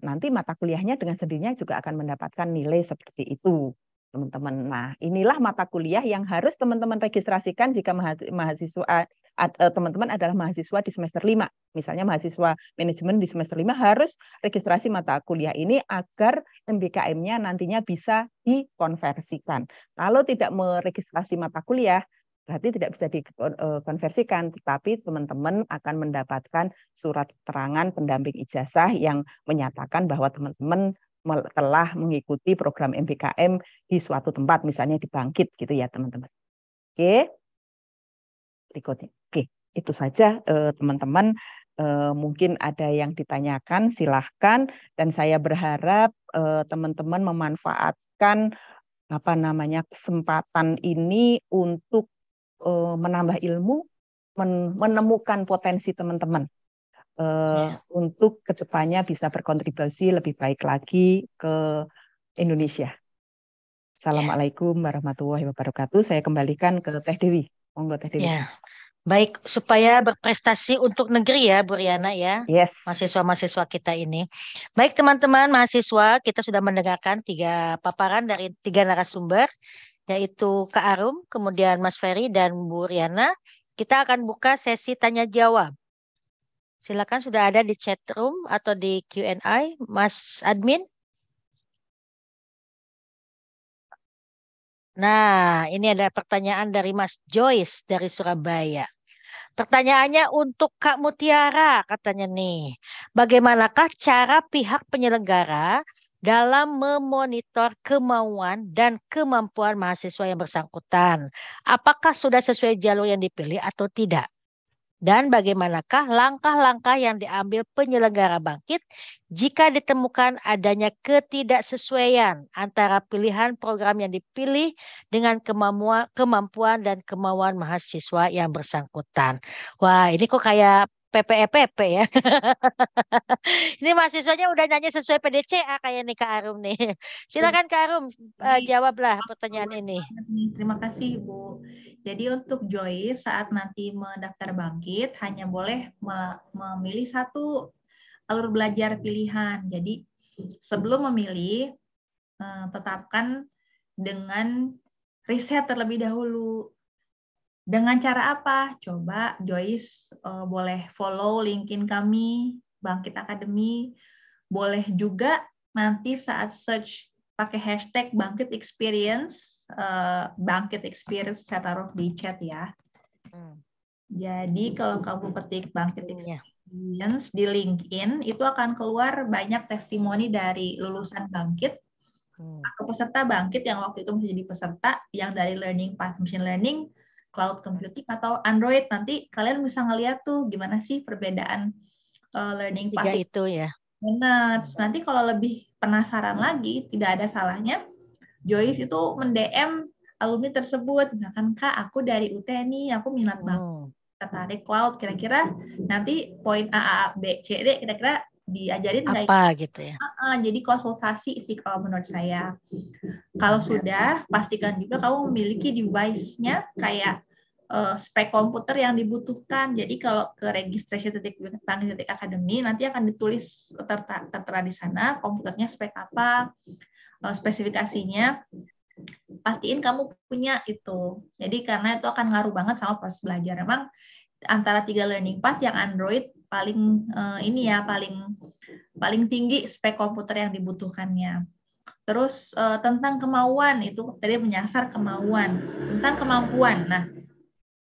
nanti mata kuliahnya dengan sendirinya juga akan mendapatkan nilai seperti itu teman-teman. Nah, inilah mata kuliah yang harus teman-teman registrasikan jika mahasiswa eh, eh, teman-teman adalah mahasiswa di semester 5. Misalnya mahasiswa manajemen di semester 5 harus registrasi mata kuliah ini agar MBKM-nya nantinya bisa dikonversikan. Kalau tidak meregistrasi mata kuliah, berarti tidak bisa dikonversikan, eh, tetapi teman-teman akan mendapatkan surat keterangan pendamping ijazah yang menyatakan bahwa teman-teman telah mengikuti program MBKM di suatu tempat, misalnya di Bangkit gitu ya teman-teman. Oke, berikutnya. Oke, itu saja eh, teman-teman. Eh, mungkin ada yang ditanyakan, silahkan. Dan saya berharap eh, teman-teman memanfaatkan apa namanya kesempatan ini untuk menambah ilmu, menemukan potensi teman-teman uh, untuk kedepannya bisa berkontribusi lebih baik lagi ke Indonesia. Assalamualaikum ya. warahmatullahi wabarakatuh. Saya kembalikan ke Teh Dewi. Monggo Teh Dewi. Ya. Baik, supaya berprestasi untuk negeri ya, Bu Riana ya. Yes. Mahasiswa-mahasiswa kita ini. Baik teman-teman mahasiswa, kita sudah mendengarkan tiga paparan dari tiga narasumber, yaitu Kak Arum, kemudian Mas Ferry, dan Bu Riana. Kita akan buka sesi tanya jawab. Silakan sudah ada di chat room atau di Q&A, Mas Admin. Nah, ini ada pertanyaan dari Mas Joyce dari Surabaya. Pertanyaannya untuk Kak Mutiara katanya nih, bagaimanakah cara pihak penyelenggara dalam memonitor kemauan dan kemampuan mahasiswa yang bersangkutan? Apakah sudah sesuai jalur yang dipilih atau tidak? dan bagaimanakah langkah-langkah yang diambil penyelenggara bangkit jika ditemukan adanya ketidaksesuaian antara pilihan program yang dipilih dengan kemampuan, dan kemauan mahasiswa yang bersangkutan. Wah, ini kok kayak PPEPP e ya. ini mahasiswanya udah nyanyi sesuai PDCA kayak nih Kak Arum nih. Silakan Kak Arum uh, jawablah pertanyaan ini. Terima kasih Bu. Jadi untuk Joy saat nanti mendaftar bangkit hanya boleh memilih satu alur belajar pilihan. Jadi sebelum memilih eh, tetapkan dengan riset terlebih dahulu dengan cara apa? Coba Joyce uh, boleh follow LinkedIn kami, Bangkit Academy. Boleh juga nanti saat search pakai hashtag Bangkit Experience, uh, Bangkit Experience saya taruh di chat ya. Hmm. Jadi kalau kamu petik Bangkit iya. Experience di LinkedIn, itu akan keluar banyak testimoni dari lulusan Bangkit hmm. atau peserta Bangkit yang waktu itu menjadi peserta yang dari learning path machine learning cloud computing atau Android nanti kalian bisa ngeliat tuh gimana sih perbedaan uh, learning path itu ya benar nanti kalau lebih penasaran lagi tidak ada salahnya Joyce itu mendm alumni tersebut misalkan kak aku dari UT nih aku minat banget hmm. tertarik cloud kira-kira nanti poin A A B C D kira-kira diajarin apa gak? gitu ya. Uh, uh, jadi konsultasi sih kalau menurut saya. Kalau sudah pastikan juga kamu memiliki device-nya kayak uh, spek komputer yang dibutuhkan. Jadi kalau ke registration titik bintang titik akademi nanti akan ditulis tertera, tertera di sana komputernya spek apa, uh, spesifikasinya. Pastiin kamu punya itu. Jadi karena itu akan ngaruh banget sama proses belajar. Memang antara tiga learning path yang Android paling uh, ini ya paling paling tinggi spek komputer yang dibutuhkannya. Terus uh, tentang kemauan itu tadi menyasar kemauan tentang kemampuan. Nah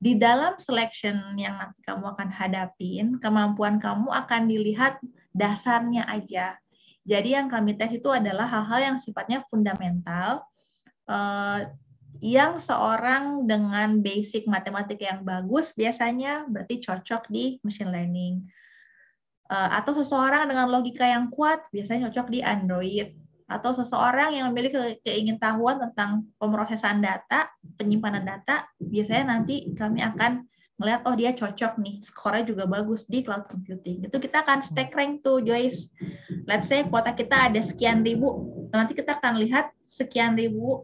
di dalam selection yang nanti kamu akan hadapin kemampuan kamu akan dilihat dasarnya aja. Jadi yang kami tes itu adalah hal-hal yang sifatnya fundamental. Uh, yang seorang dengan basic matematik yang bagus biasanya berarti cocok di machine learning. Eh, atau seseorang dengan logika yang kuat biasanya cocok di Android. Atau seseorang yang memiliki keingintahuan tentang pemrosesan data, penyimpanan data, biasanya nanti kami akan melihat oh dia cocok nih, skornya juga bagus di cloud computing. Itu kita akan stack rank tuh, Joyce. Let's say kuota kita ada sekian ribu, nanti kita akan lihat sekian ribu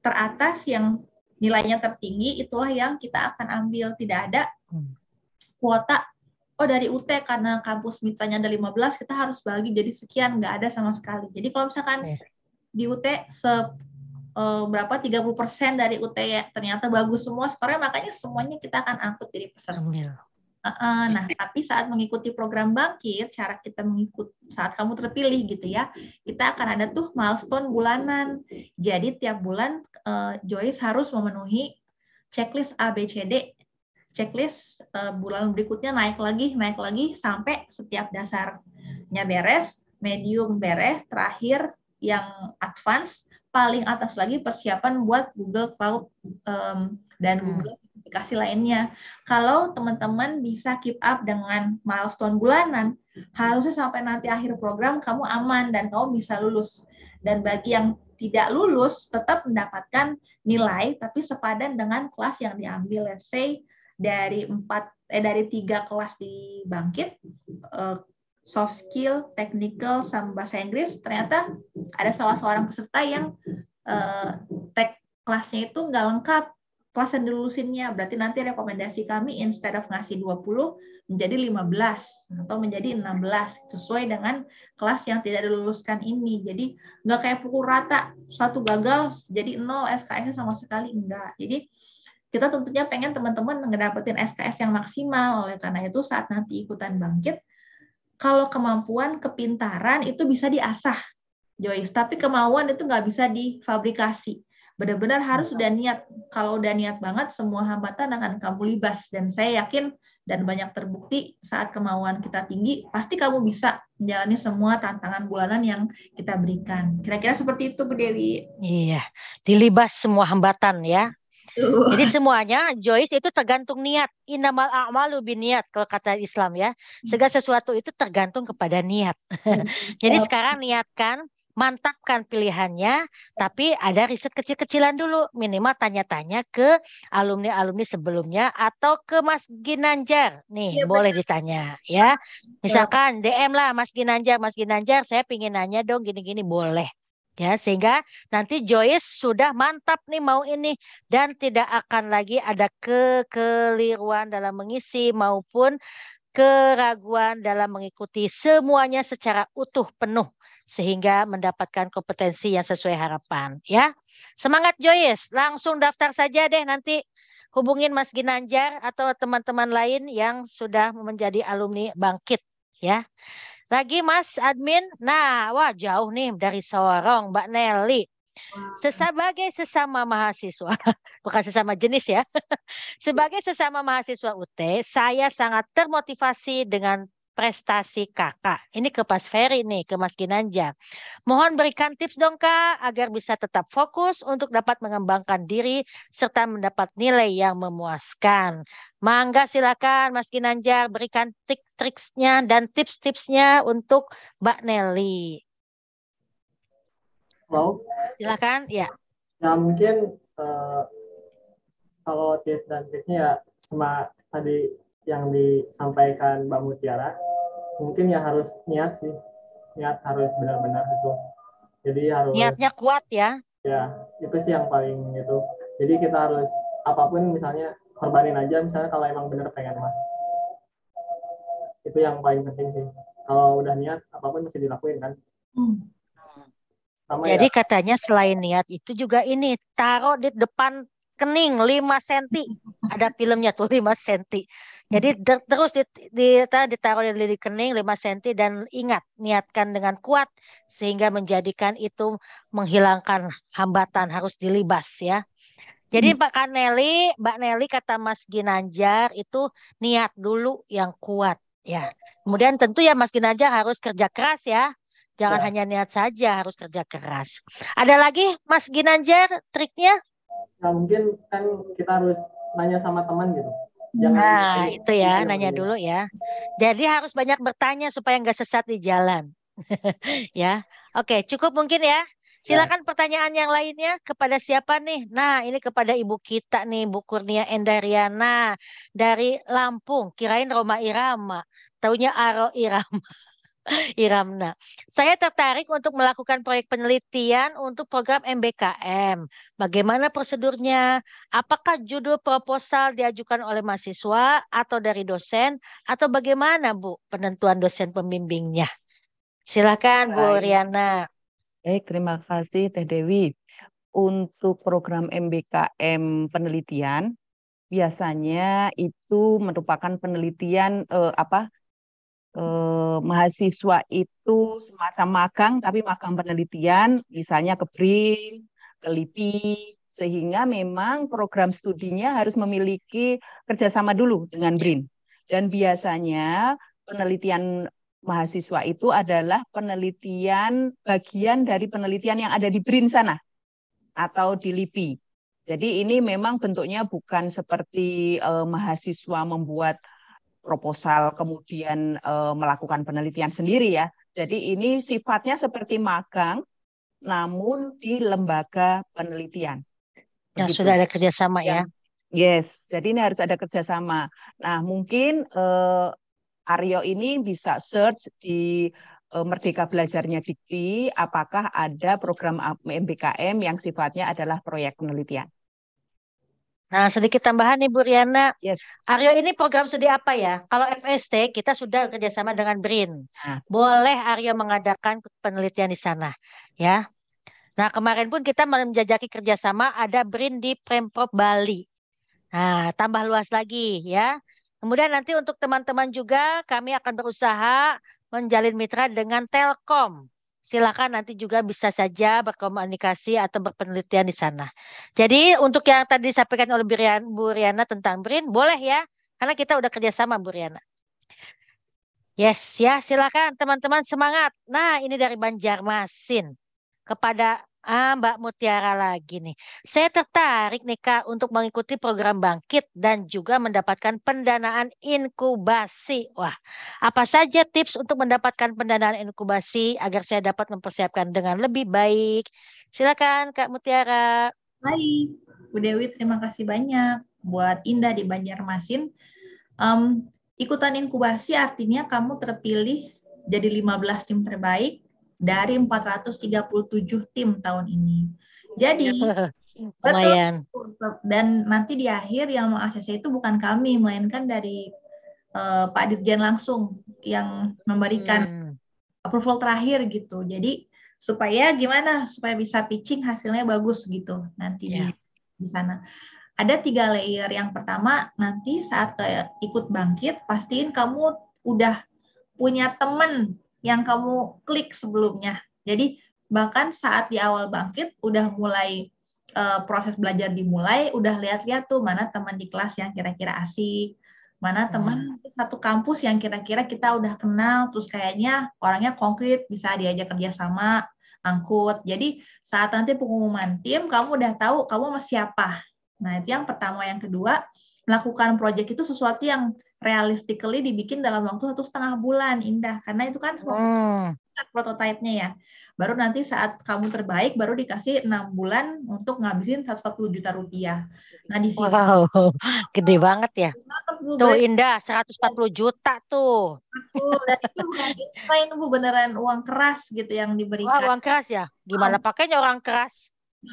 teratas yang nilainya tertinggi itulah yang kita akan ambil tidak ada hmm. kuota oh dari UT karena kampus mitranya ada 15 kita harus bagi jadi sekian nggak ada sama sekali jadi kalau misalkan yeah. di UT se eh, berapa 30% dari UT ya ternyata bagus semua skornya makanya semuanya kita akan angkut jadi peserta Uh, nah, tapi saat mengikuti program Bangkit, cara kita mengikuti saat kamu terpilih gitu ya, kita akan ada tuh milestone bulanan. Jadi tiap bulan uh, Joyce harus memenuhi checklist ABCD. Checklist uh, bulan berikutnya naik lagi, naik lagi sampai setiap dasarnya beres, medium beres, terakhir yang advance, paling atas lagi persiapan buat Google Cloud um, dan hmm. Google kasih lainnya. Kalau teman-teman bisa keep up dengan milestone bulanan, harusnya sampai nanti akhir program kamu aman dan kamu bisa lulus. Dan bagi yang tidak lulus tetap mendapatkan nilai tapi sepadan dengan kelas yang diambil let's say dari empat eh dari tiga kelas di bangkit eh, soft skill technical sama bahasa Inggris ternyata ada salah seorang peserta yang eh, tek kelasnya itu nggak lengkap yang dilulusinnya. Berarti nanti rekomendasi kami instead of ngasih 20 menjadi 15 atau menjadi 16 sesuai dengan kelas yang tidak diluluskan ini. Jadi nggak kayak pukul rata, satu gagal jadi nol SKS sama sekali enggak. Jadi kita tentunya pengen teman-teman ngedapetin SKS yang maksimal. Oleh karena itu saat nanti ikutan bangkit, kalau kemampuan, kepintaran itu bisa diasah, Joyce. Tapi kemauan itu nggak bisa difabrikasi benar-benar harus sudah niat. Kalau udah niat banget, semua hambatan akan kamu libas. Dan saya yakin dan banyak terbukti saat kemauan kita tinggi, pasti kamu bisa menjalani semua tantangan bulanan yang kita berikan. Kira-kira seperti itu, Bu Dewi. Iya, dilibas semua hambatan ya. Uh. Jadi semuanya Joyce itu tergantung niat. Inamal a'malu biniat kalau kata Islam ya. Segala sesuatu itu tergantung kepada niat. Iya. Jadi sekarang niatkan mantapkan pilihannya, tapi ada riset kecil-kecilan dulu. Minimal tanya-tanya ke alumni-alumni sebelumnya atau ke Mas Ginanjar. Nih, ya, boleh ditanya ya. Misalkan DM lah Mas Ginanjar, Mas Ginanjar saya pingin nanya dong gini-gini boleh. Ya, sehingga nanti Joyce sudah mantap nih mau ini dan tidak akan lagi ada kekeliruan dalam mengisi maupun keraguan dalam mengikuti semuanya secara utuh penuh sehingga mendapatkan kompetensi yang sesuai harapan ya. Semangat Joyce, langsung daftar saja deh nanti hubungin Mas Ginanjar atau teman-teman lain yang sudah menjadi alumni Bangkit ya. Lagi Mas Admin, nah wah jauh nih dari Sorong Mbak Nelly. Sebagai sesama mahasiswa, bukan sesama jenis ya. Sebagai sesama mahasiswa UT, saya sangat termotivasi dengan prestasi kakak. Ini ke pas Ferry nih, ke Mas Ginanjar. Mohon berikan tips dong Kak, agar bisa tetap fokus untuk dapat mengembangkan diri serta mendapat nilai yang memuaskan. Mangga silakan Mas Ginanjar berikan trik triksnya dan tips-tipsnya untuk Mbak Nelly. mau Silakan, ya. Nah, mungkin uh, kalau tips dan triknya ya sama tadi yang disampaikan Mbak Mutiara mungkin ya harus niat sih niat harus benar-benar itu jadi harus niatnya kuat ya ya itu sih yang paling itu jadi kita harus apapun misalnya korbanin aja misalnya kalau emang benar pengen mas itu yang paling penting sih kalau udah niat apapun mesti dilakuin kan hmm. Sama jadi ya. katanya selain niat itu juga ini taruh di depan kening 5 cm. Ada filmnya tuh 5 cm. Jadi hmm. ter terus di, di, ditaruh di lidi kening 5 cm dan ingat, niatkan dengan kuat sehingga menjadikan itu menghilangkan hambatan harus dilibas ya. Jadi hmm. Pak Kaneli, Nelly, Mbak Nelly kata Mas Ginanjar itu niat dulu yang kuat ya. Kemudian tentu ya Mas Ginanjar harus kerja keras ya. Jangan ya. hanya niat saja, harus kerja keras. Ada lagi Mas Ginanjar triknya? nah mungkin kan kita harus nanya sama teman gitu Jangan nah itu, itu ya nanya dulu ya jadi harus banyak bertanya supaya nggak sesat di jalan ya oke cukup mungkin ya, ya. Silakan ya. pertanyaan yang lainnya kepada siapa nih? Nah, ini kepada ibu kita nih, Bu Kurnia Endariana dari Lampung. Kirain Roma Irama, taunya Aro Irama. Iramna. Saya tertarik untuk melakukan proyek penelitian untuk program MBKM. Bagaimana prosedurnya? Apakah judul proposal diajukan oleh mahasiswa atau dari dosen atau bagaimana Bu penentuan dosen pembimbingnya? Silakan Bu Riana. Baik, terima kasih Teh Dewi. Untuk program MBKM penelitian biasanya itu merupakan penelitian eh, apa eh, mahasiswa itu semacam magang tapi magang penelitian misalnya ke BRIN, ke LIPI sehingga memang program studinya harus memiliki kerjasama dulu dengan iya. BRIN dan biasanya penelitian mahasiswa itu adalah penelitian bagian dari penelitian yang ada di BRIN sana atau di LIPI. Jadi ini memang bentuknya bukan seperti eh, mahasiswa membuat proposal kemudian uh, melakukan penelitian sendiri ya. Jadi ini sifatnya seperti magang namun di lembaga penelitian. Yang sudah ada kerjasama ya? ya. Yes, jadi ini harus ada kerjasama. Nah mungkin uh, Aryo ini bisa search di uh, Merdeka Belajarnya Dikti, apakah ada program MBKM yang sifatnya adalah proyek penelitian. Nah, sedikit tambahan nih Bu Riana. Yes. Aryo ini program studi apa ya? Kalau FST kita sudah kerjasama dengan BRIN. Nah. Boleh Aryo mengadakan penelitian di sana, ya. Nah, kemarin pun kita menjajaki kerjasama ada BRIN di Pemprov Bali. Nah, tambah luas lagi, ya. Kemudian nanti untuk teman-teman juga kami akan berusaha menjalin mitra dengan Telkom silakan nanti juga bisa saja berkomunikasi atau berpenelitian di sana. Jadi untuk yang tadi disampaikan oleh Bu Riana tentang BRIN, boleh ya, karena kita udah kerjasama Bu Riana. Yes, ya silakan teman-teman semangat. Nah ini dari Banjarmasin kepada Ah, Mbak Mutiara lagi nih. Saya tertarik nih Kak untuk mengikuti program Bangkit dan juga mendapatkan pendanaan inkubasi. Wah, apa saja tips untuk mendapatkan pendanaan inkubasi agar saya dapat mempersiapkan dengan lebih baik? Silakan Kak Mutiara. Baik, Bu Dewi terima kasih banyak buat Indah di Banjarmasin. Um, ikutan inkubasi artinya kamu terpilih jadi 15 tim terbaik dari 437 tim tahun ini. Jadi Lumayan. Betul. Dan nanti di akhir yang mau ACC itu bukan kami, melainkan dari uh, Pak Dirjen langsung yang memberikan hmm. approval terakhir gitu. Jadi supaya gimana? Supaya bisa pitching hasilnya bagus gitu nanti yeah. di, ya. di sana. Ada tiga layer. Yang pertama nanti saat ikut bangkit, pastiin kamu udah punya temen yang kamu klik sebelumnya. Jadi bahkan saat di awal bangkit udah mulai e, proses belajar dimulai, udah lihat-lihat tuh mana teman di kelas yang kira-kira asik, mana hmm. teman hmm. satu kampus yang kira-kira kita udah kenal, terus kayaknya orangnya konkret bisa diajak kerjasama, angkut. Jadi saat nanti pengumuman tim, kamu udah tahu kamu sama siapa. Nah itu yang pertama, yang kedua melakukan proyek itu sesuatu yang realistically dibikin dalam waktu satu setengah bulan indah karena itu kan hmm. prototipenya ya baru nanti saat kamu terbaik baru dikasih enam bulan untuk ngabisin 140 juta rupiah nah di sini wow gede banget ya tuh indah 140 juta tuh dan itu bukan bu beneran uang keras gitu yang diberikan Wah, uang keras ya gimana um. pakainya orang keras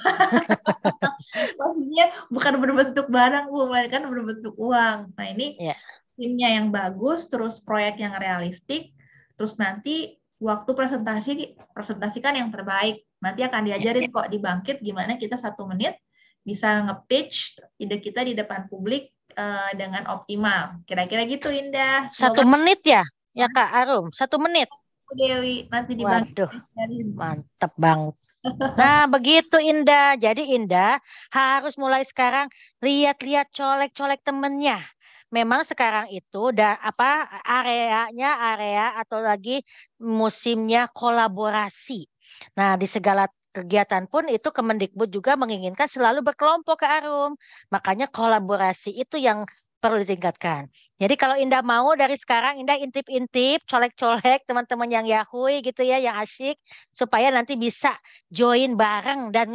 maksudnya bukan berbentuk barang bu melainkan berbentuk uang nah ini yeah timnya yang bagus, terus proyek yang realistik, terus nanti waktu presentasi presentasikan yang terbaik. Nanti akan diajarin iya. kok di bangkit gimana kita satu menit bisa nge-pitch ide kita di depan publik uh, dengan optimal. Kira-kira gitu Indah. Semoga... Satu menit ya, ya iya. Kak Arum. Satu menit. Dewi nanti di Waduh, mantep banget. Nah, begitu Indah. Jadi Indah harus mulai sekarang lihat-lihat colek-colek temennya memang sekarang itu da, apa areanya area atau lagi musimnya kolaborasi. Nah, di segala kegiatan pun itu Kemendikbud juga menginginkan selalu berkelompok ke Arum. Makanya kolaborasi itu yang perlu ditingkatkan. Jadi kalau Indah mau dari sekarang Indah intip-intip, colek-colek teman-teman yang Yahui gitu ya, yang asyik supaya nanti bisa join bareng dan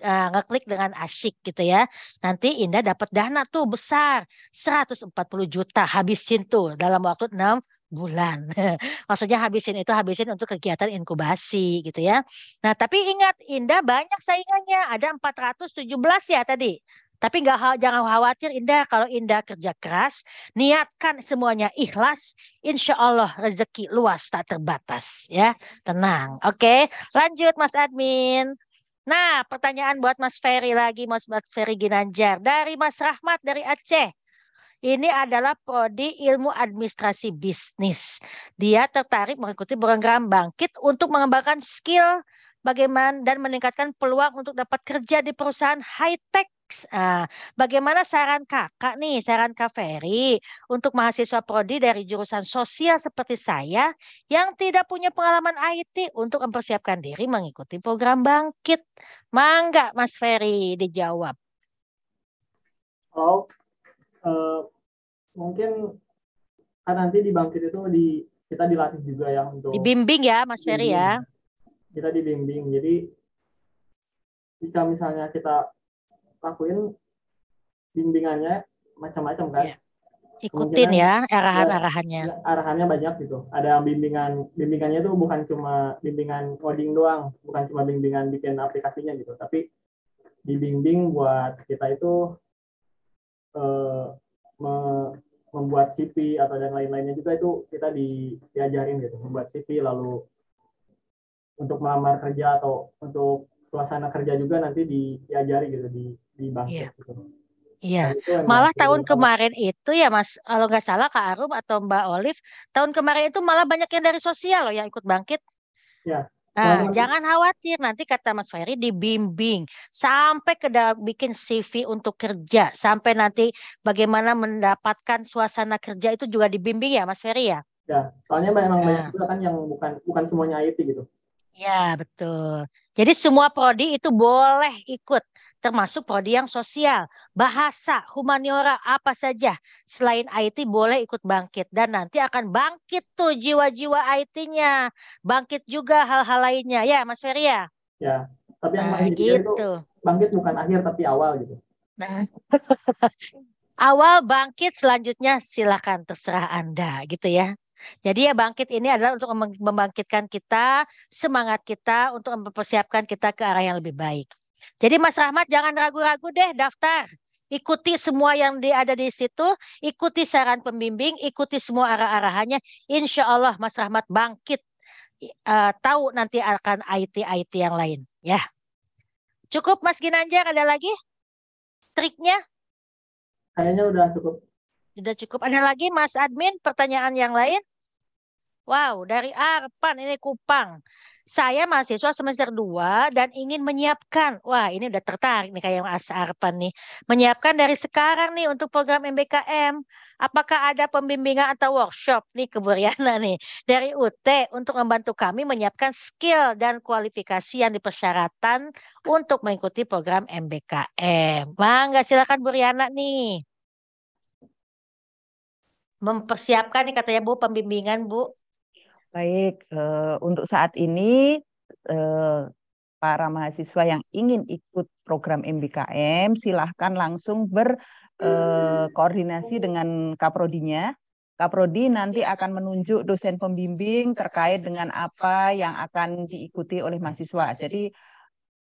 uh, ngeklik dengan asyik gitu ya. Nanti Indah dapat dana tuh besar 140 juta habisin tuh dalam waktu 6 bulan. Maksudnya habisin itu habisin untuk kegiatan inkubasi gitu ya. Nah, tapi ingat Indah banyak saingannya, ada 417 ya tadi. Tapi nggak jangan khawatir Indah kalau Indah kerja keras, niatkan semuanya ikhlas, insya Allah rezeki luas tak terbatas ya. Tenang, oke. Lanjut Mas Admin. Nah, pertanyaan buat Mas Ferry lagi, Mas Ferry Ginanjar. Dari Mas Rahmat dari Aceh. Ini adalah prodi ilmu administrasi bisnis. Dia tertarik mengikuti program bangkit untuk mengembangkan skill bagaimana dan meningkatkan peluang untuk dapat kerja di perusahaan high tech Ah, bagaimana saran kakak nih, saran Kak Ferry untuk mahasiswa prodi dari jurusan sosial seperti saya yang tidak punya pengalaman IT untuk mempersiapkan diri mengikuti program Bangkit? Mangga Mas Ferry dijawab. Oh, uh, mungkin kan nanti di Bangkit itu di kita dilatih juga ya untuk dibimbing ya Mas Ferry ya. Kita dibimbing. Jadi jika misalnya kita lakuin bimbingannya macam-macam kan. Yeah. Ikutin ya, ya arahan-arahannya. Ya, arahannya banyak gitu. Ada bimbingan bimbingannya itu bukan cuma bimbingan coding doang, bukan cuma bimbingan bikin aplikasinya gitu, tapi dibimbing buat kita itu eh, me, membuat CV atau dan lain-lainnya juga itu kita di, diajarin gitu, membuat CV lalu untuk melamar kerja atau untuk suasana kerja juga nanti di, diajari gitu di di basket yeah. gitu. Iya, nah, malah tahun kemarin itu ya Mas, kalau nggak salah Kak Arum atau Mbak Olive, tahun kemarin itu malah banyak yang dari sosial loh yang ikut bangkit. Ya. Nah, jangan khawatir nanti kata Mas Ferry dibimbing sampai ke dalam bikin CV untuk kerja, sampai nanti bagaimana mendapatkan suasana kerja itu juga dibimbing ya Mas Ferry ya. Ya, soalnya memang nah. banyak ah. juga kan yang bukan bukan semuanya IT gitu. Ya, betul. Jadi semua prodi itu boleh ikut termasuk prodi yang sosial, bahasa, humaniora, apa saja. Selain IT boleh ikut bangkit dan nanti akan bangkit tuh jiwa-jiwa IT-nya, bangkit juga hal-hal lainnya. Ya, Mas Ferry ya? ya tapi yang nah, gitu. itu bangkit bukan akhir tapi awal gitu. Nah. awal bangkit selanjutnya silakan terserah Anda gitu ya. Jadi ya bangkit ini adalah untuk membangkitkan kita, semangat kita untuk mempersiapkan kita ke arah yang lebih baik. Jadi Mas Rahmat jangan ragu-ragu deh daftar. Ikuti semua yang di, ada di situ, ikuti saran pembimbing, ikuti semua arah-arahannya. Insya Allah Mas Rahmat bangkit uh, tahu nanti akan IT-IT yang lain. Ya, cukup Mas Ginanjar ada lagi triknya? Kayaknya udah cukup. Sudah cukup. Ada lagi Mas Admin pertanyaan yang lain? Wow, dari Arpan ini Kupang saya mahasiswa semester 2 dan ingin menyiapkan, wah ini udah tertarik nih kayak Mas Arpan nih, menyiapkan dari sekarang nih untuk program MBKM. Apakah ada pembimbingan atau workshop nih ke Buriana nih dari UT untuk membantu kami menyiapkan skill dan kualifikasi yang dipersyaratan untuk mengikuti program MBKM. Bangga silakan Buriana nih. Mempersiapkan nih katanya Bu pembimbingan Bu Baik, uh, untuk saat ini uh, para mahasiswa yang ingin ikut program MBKM silahkan langsung berkoordinasi eh, uh, dengan kaprodinya. Kaprodi nanti iya. akan menunjuk dosen pembimbing terkait dengan apa yang akan diikuti oleh mahasiswa. Jadi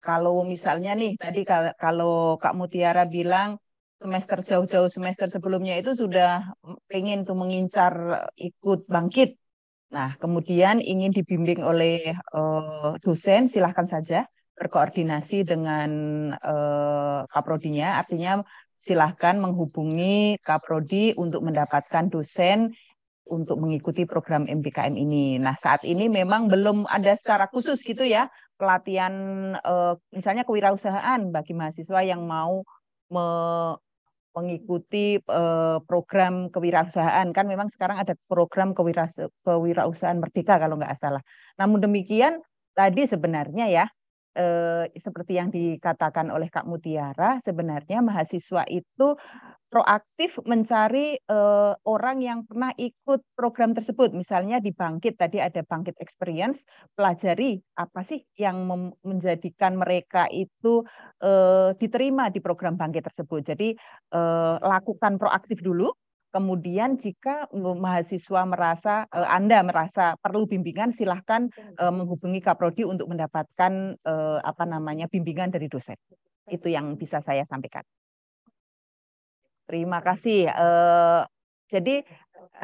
kalau misalnya nih tadi kalau Kak Mutiara bilang semester jauh-jauh semester sebelumnya itu sudah mm, pengen tuh mengincar ikut bangkit Nah, kemudian ingin dibimbing oleh uh, dosen, silahkan saja berkoordinasi dengan uh, kaprodinya. Artinya silahkan menghubungi kaprodi untuk mendapatkan dosen untuk mengikuti program MBKM ini. Nah, saat ini memang belum ada secara khusus gitu ya pelatihan uh, misalnya kewirausahaan bagi mahasiswa yang mau mengikuti uh, program kewirausahaan kan memang sekarang ada program kewirausahaan merdeka kalau nggak salah. Namun demikian tadi sebenarnya ya eh, seperti yang dikatakan oleh Kak Mutiara, sebenarnya mahasiswa itu proaktif mencari eh, orang yang pernah ikut program tersebut. Misalnya di Bangkit tadi ada Bangkit Experience, pelajari apa sih yang menjadikan mereka itu eh, diterima di program Bangkit tersebut. Jadi eh, lakukan proaktif dulu Kemudian jika mahasiswa merasa e, Anda merasa perlu bimbingan silahkan e, menghubungi Kaprodi untuk mendapatkan e, apa namanya bimbingan dari dosen. Itu yang bisa saya sampaikan. Terima kasih. Jadi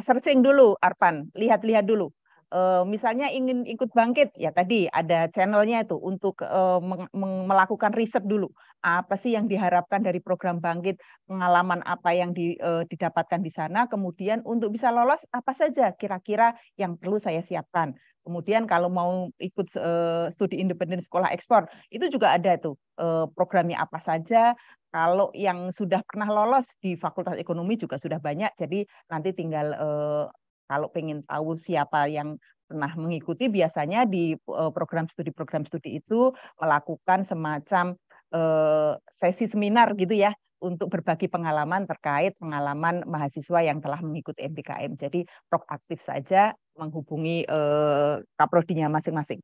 searching dulu Arpan, lihat-lihat dulu uh, misalnya ingin ikut bangkit ya tadi ada channelnya itu untuk uh, melakukan riset dulu apa sih yang diharapkan dari program bangkit pengalaman apa yang di, uh, didapatkan di sana kemudian untuk bisa lolos apa saja kira-kira yang perlu saya siapkan kemudian kalau mau ikut uh, studi independen sekolah ekspor itu juga ada tuh uh, programnya apa saja kalau yang sudah pernah lolos di Fakultas Ekonomi juga sudah banyak, jadi nanti tinggal eh, kalau pengen tahu siapa yang pernah mengikuti, biasanya di eh, program studi program studi itu melakukan semacam eh, sesi seminar gitu ya untuk berbagi pengalaman terkait pengalaman mahasiswa yang telah mengikuti MPKM. Jadi proaktif saja menghubungi eh, kaprodinya masing-masing.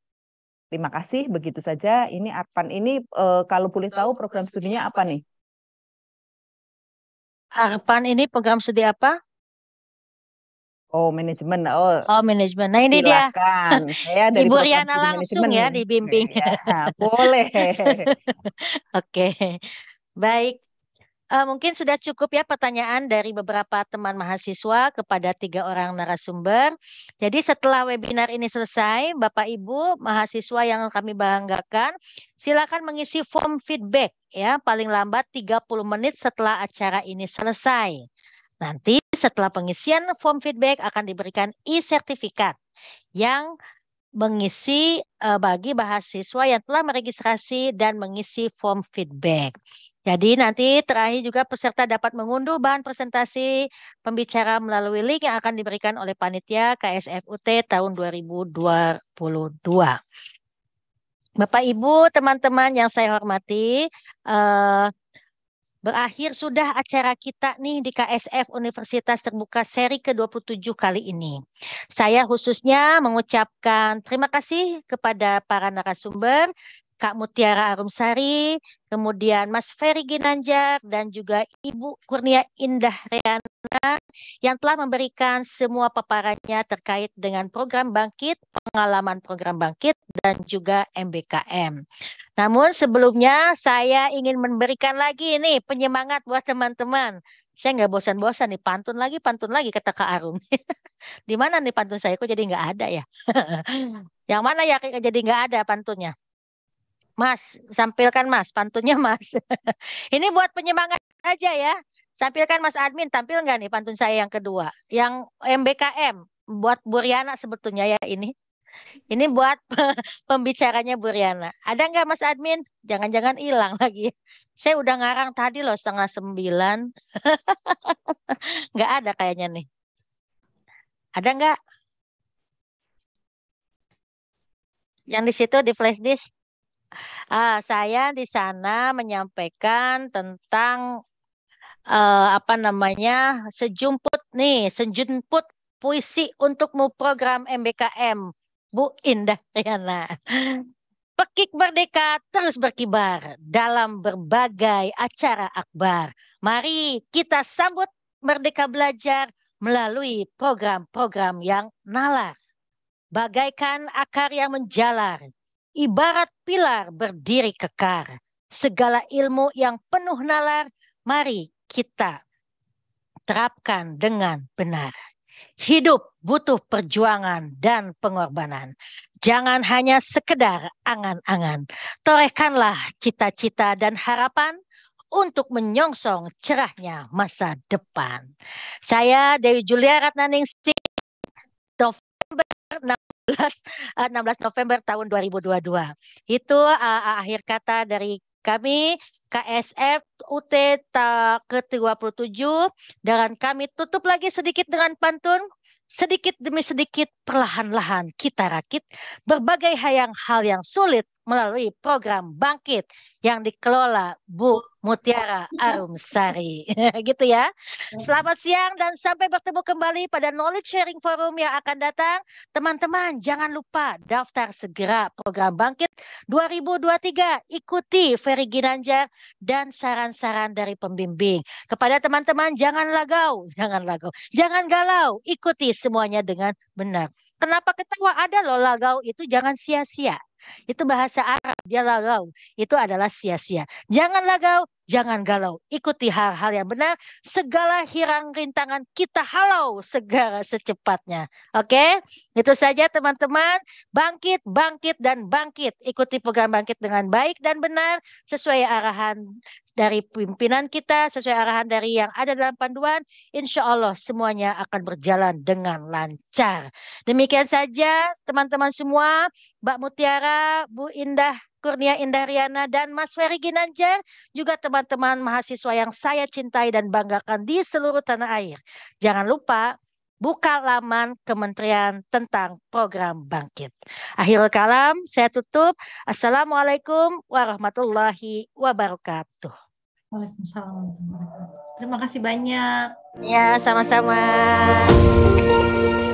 Terima kasih. Begitu saja. Ini Arpan ini kalau boleh tahu program studinya apa nih? Arpan ini program studi apa? Oh, manajemen. Oh, oh manajemen. Nah, ini Silakan. dia. Saya dari Ibu Riana langsung ya dibimbing. Ya, ya, boleh. Oke. Okay. Baik. Uh, mungkin sudah cukup ya pertanyaan dari beberapa teman mahasiswa kepada tiga orang narasumber. Jadi setelah webinar ini selesai, Bapak Ibu mahasiswa yang kami banggakan, silakan mengisi form feedback ya paling lambat 30 menit setelah acara ini selesai. Nanti setelah pengisian form feedback akan diberikan e-sertifikat yang mengisi uh, bagi mahasiswa yang telah meregistrasi dan mengisi form feedback. Jadi nanti terakhir juga peserta dapat mengunduh bahan presentasi pembicara melalui link yang akan diberikan oleh panitia KSFUT tahun 2022. Bapak Ibu, teman-teman yang saya hormati, e, Berakhir sudah acara kita nih di KSF Universitas Terbuka seri ke-27 kali ini. Saya khususnya mengucapkan terima kasih kepada para narasumber Kak Mutiara Arumsari, kemudian Mas Ferry Ginanjar, dan juga Ibu Kurnia Indah Reana yang telah memberikan semua paparannya terkait dengan program Bangkit, pengalaman program Bangkit, dan juga MBKM. Namun sebelumnya saya ingin memberikan lagi ini penyemangat buat teman-teman saya nggak bosan-bosan nih pantun lagi pantun lagi kata Kak Arum di mana nih pantun saya kok jadi nggak ada ya yang mana ya jadi nggak ada pantunnya Mas, sampilkan Mas, pantunnya Mas. Ini buat penyemangat aja ya. Sampilkan Mas Admin, tampil nggak nih pantun saya yang kedua? Yang MBKM, buat Buriana sebetulnya ya ini. Ini buat pembicaranya Buriana. Ada nggak Mas Admin? Jangan-jangan hilang lagi. Saya udah ngarang tadi loh setengah sembilan. nggak ada kayaknya nih. Ada nggak? Yang di situ di flash disk? Ah, saya di sana menyampaikan tentang uh, apa namanya sejumput nih, sejumput puisi untukmu program MBKM Bu Indah Riana. Pekik Merdeka terus berkibar dalam berbagai acara akbar. Mari kita sambut Merdeka Belajar melalui program-program yang nalar. Bagaikan akar yang menjalar, ibarat pilar berdiri kekar. Segala ilmu yang penuh nalar, mari kita terapkan dengan benar. Hidup butuh perjuangan dan pengorbanan. Jangan hanya sekedar angan-angan. Torehkanlah cita-cita dan harapan untuk menyongsong cerahnya masa depan. Saya Dewi Julia Ratnaningsih, November 16 16 eh, November tahun 2022. Itu uh, akhir kata dari kami KSF UT ke 27. dan kami tutup lagi sedikit dengan pantun sedikit demi sedikit perlahan-lahan kita rakit berbagai hal yang sulit melalui program Bangkit yang dikelola Bu Mutiara Arumsari. gitu ya. Hmm. Selamat siang dan sampai bertemu kembali pada Knowledge Sharing Forum yang akan datang. Teman-teman, jangan lupa daftar segera program Bangkit 2023. Ikuti Ferry Ginanjar dan saran-saran dari pembimbing. Kepada teman-teman, jangan lagau, jangan lagau, jangan galau. Ikuti semuanya dengan benar. Kenapa ketawa? Ada loh lagau itu jangan sia-sia. Itu bahasa Arab, dia lalau. Itu adalah sia-sia. Jangan lagau, jangan galau. Ikuti hal-hal yang benar. Segala hirang rintangan kita halau segera secepatnya. Oke, okay? itu saja teman-teman. Bangkit, bangkit, dan bangkit. Ikuti program bangkit dengan baik dan benar sesuai arahan dari pimpinan kita sesuai arahan dari yang ada dalam panduan, insya Allah semuanya akan berjalan dengan lancar. Demikian saja teman-teman semua, Mbak Mutiara, Bu Indah Kurnia Indah Riana dan Mas Ferry Ginanjar, juga teman-teman mahasiswa yang saya cintai dan banggakan di seluruh tanah air. Jangan lupa buka laman Kementerian tentang program bangkit. Akhirul kalam, saya tutup. Assalamualaikum warahmatullahi wabarakatuh. Waalaikumsalam Terima kasih banyak. Ya, sama-sama.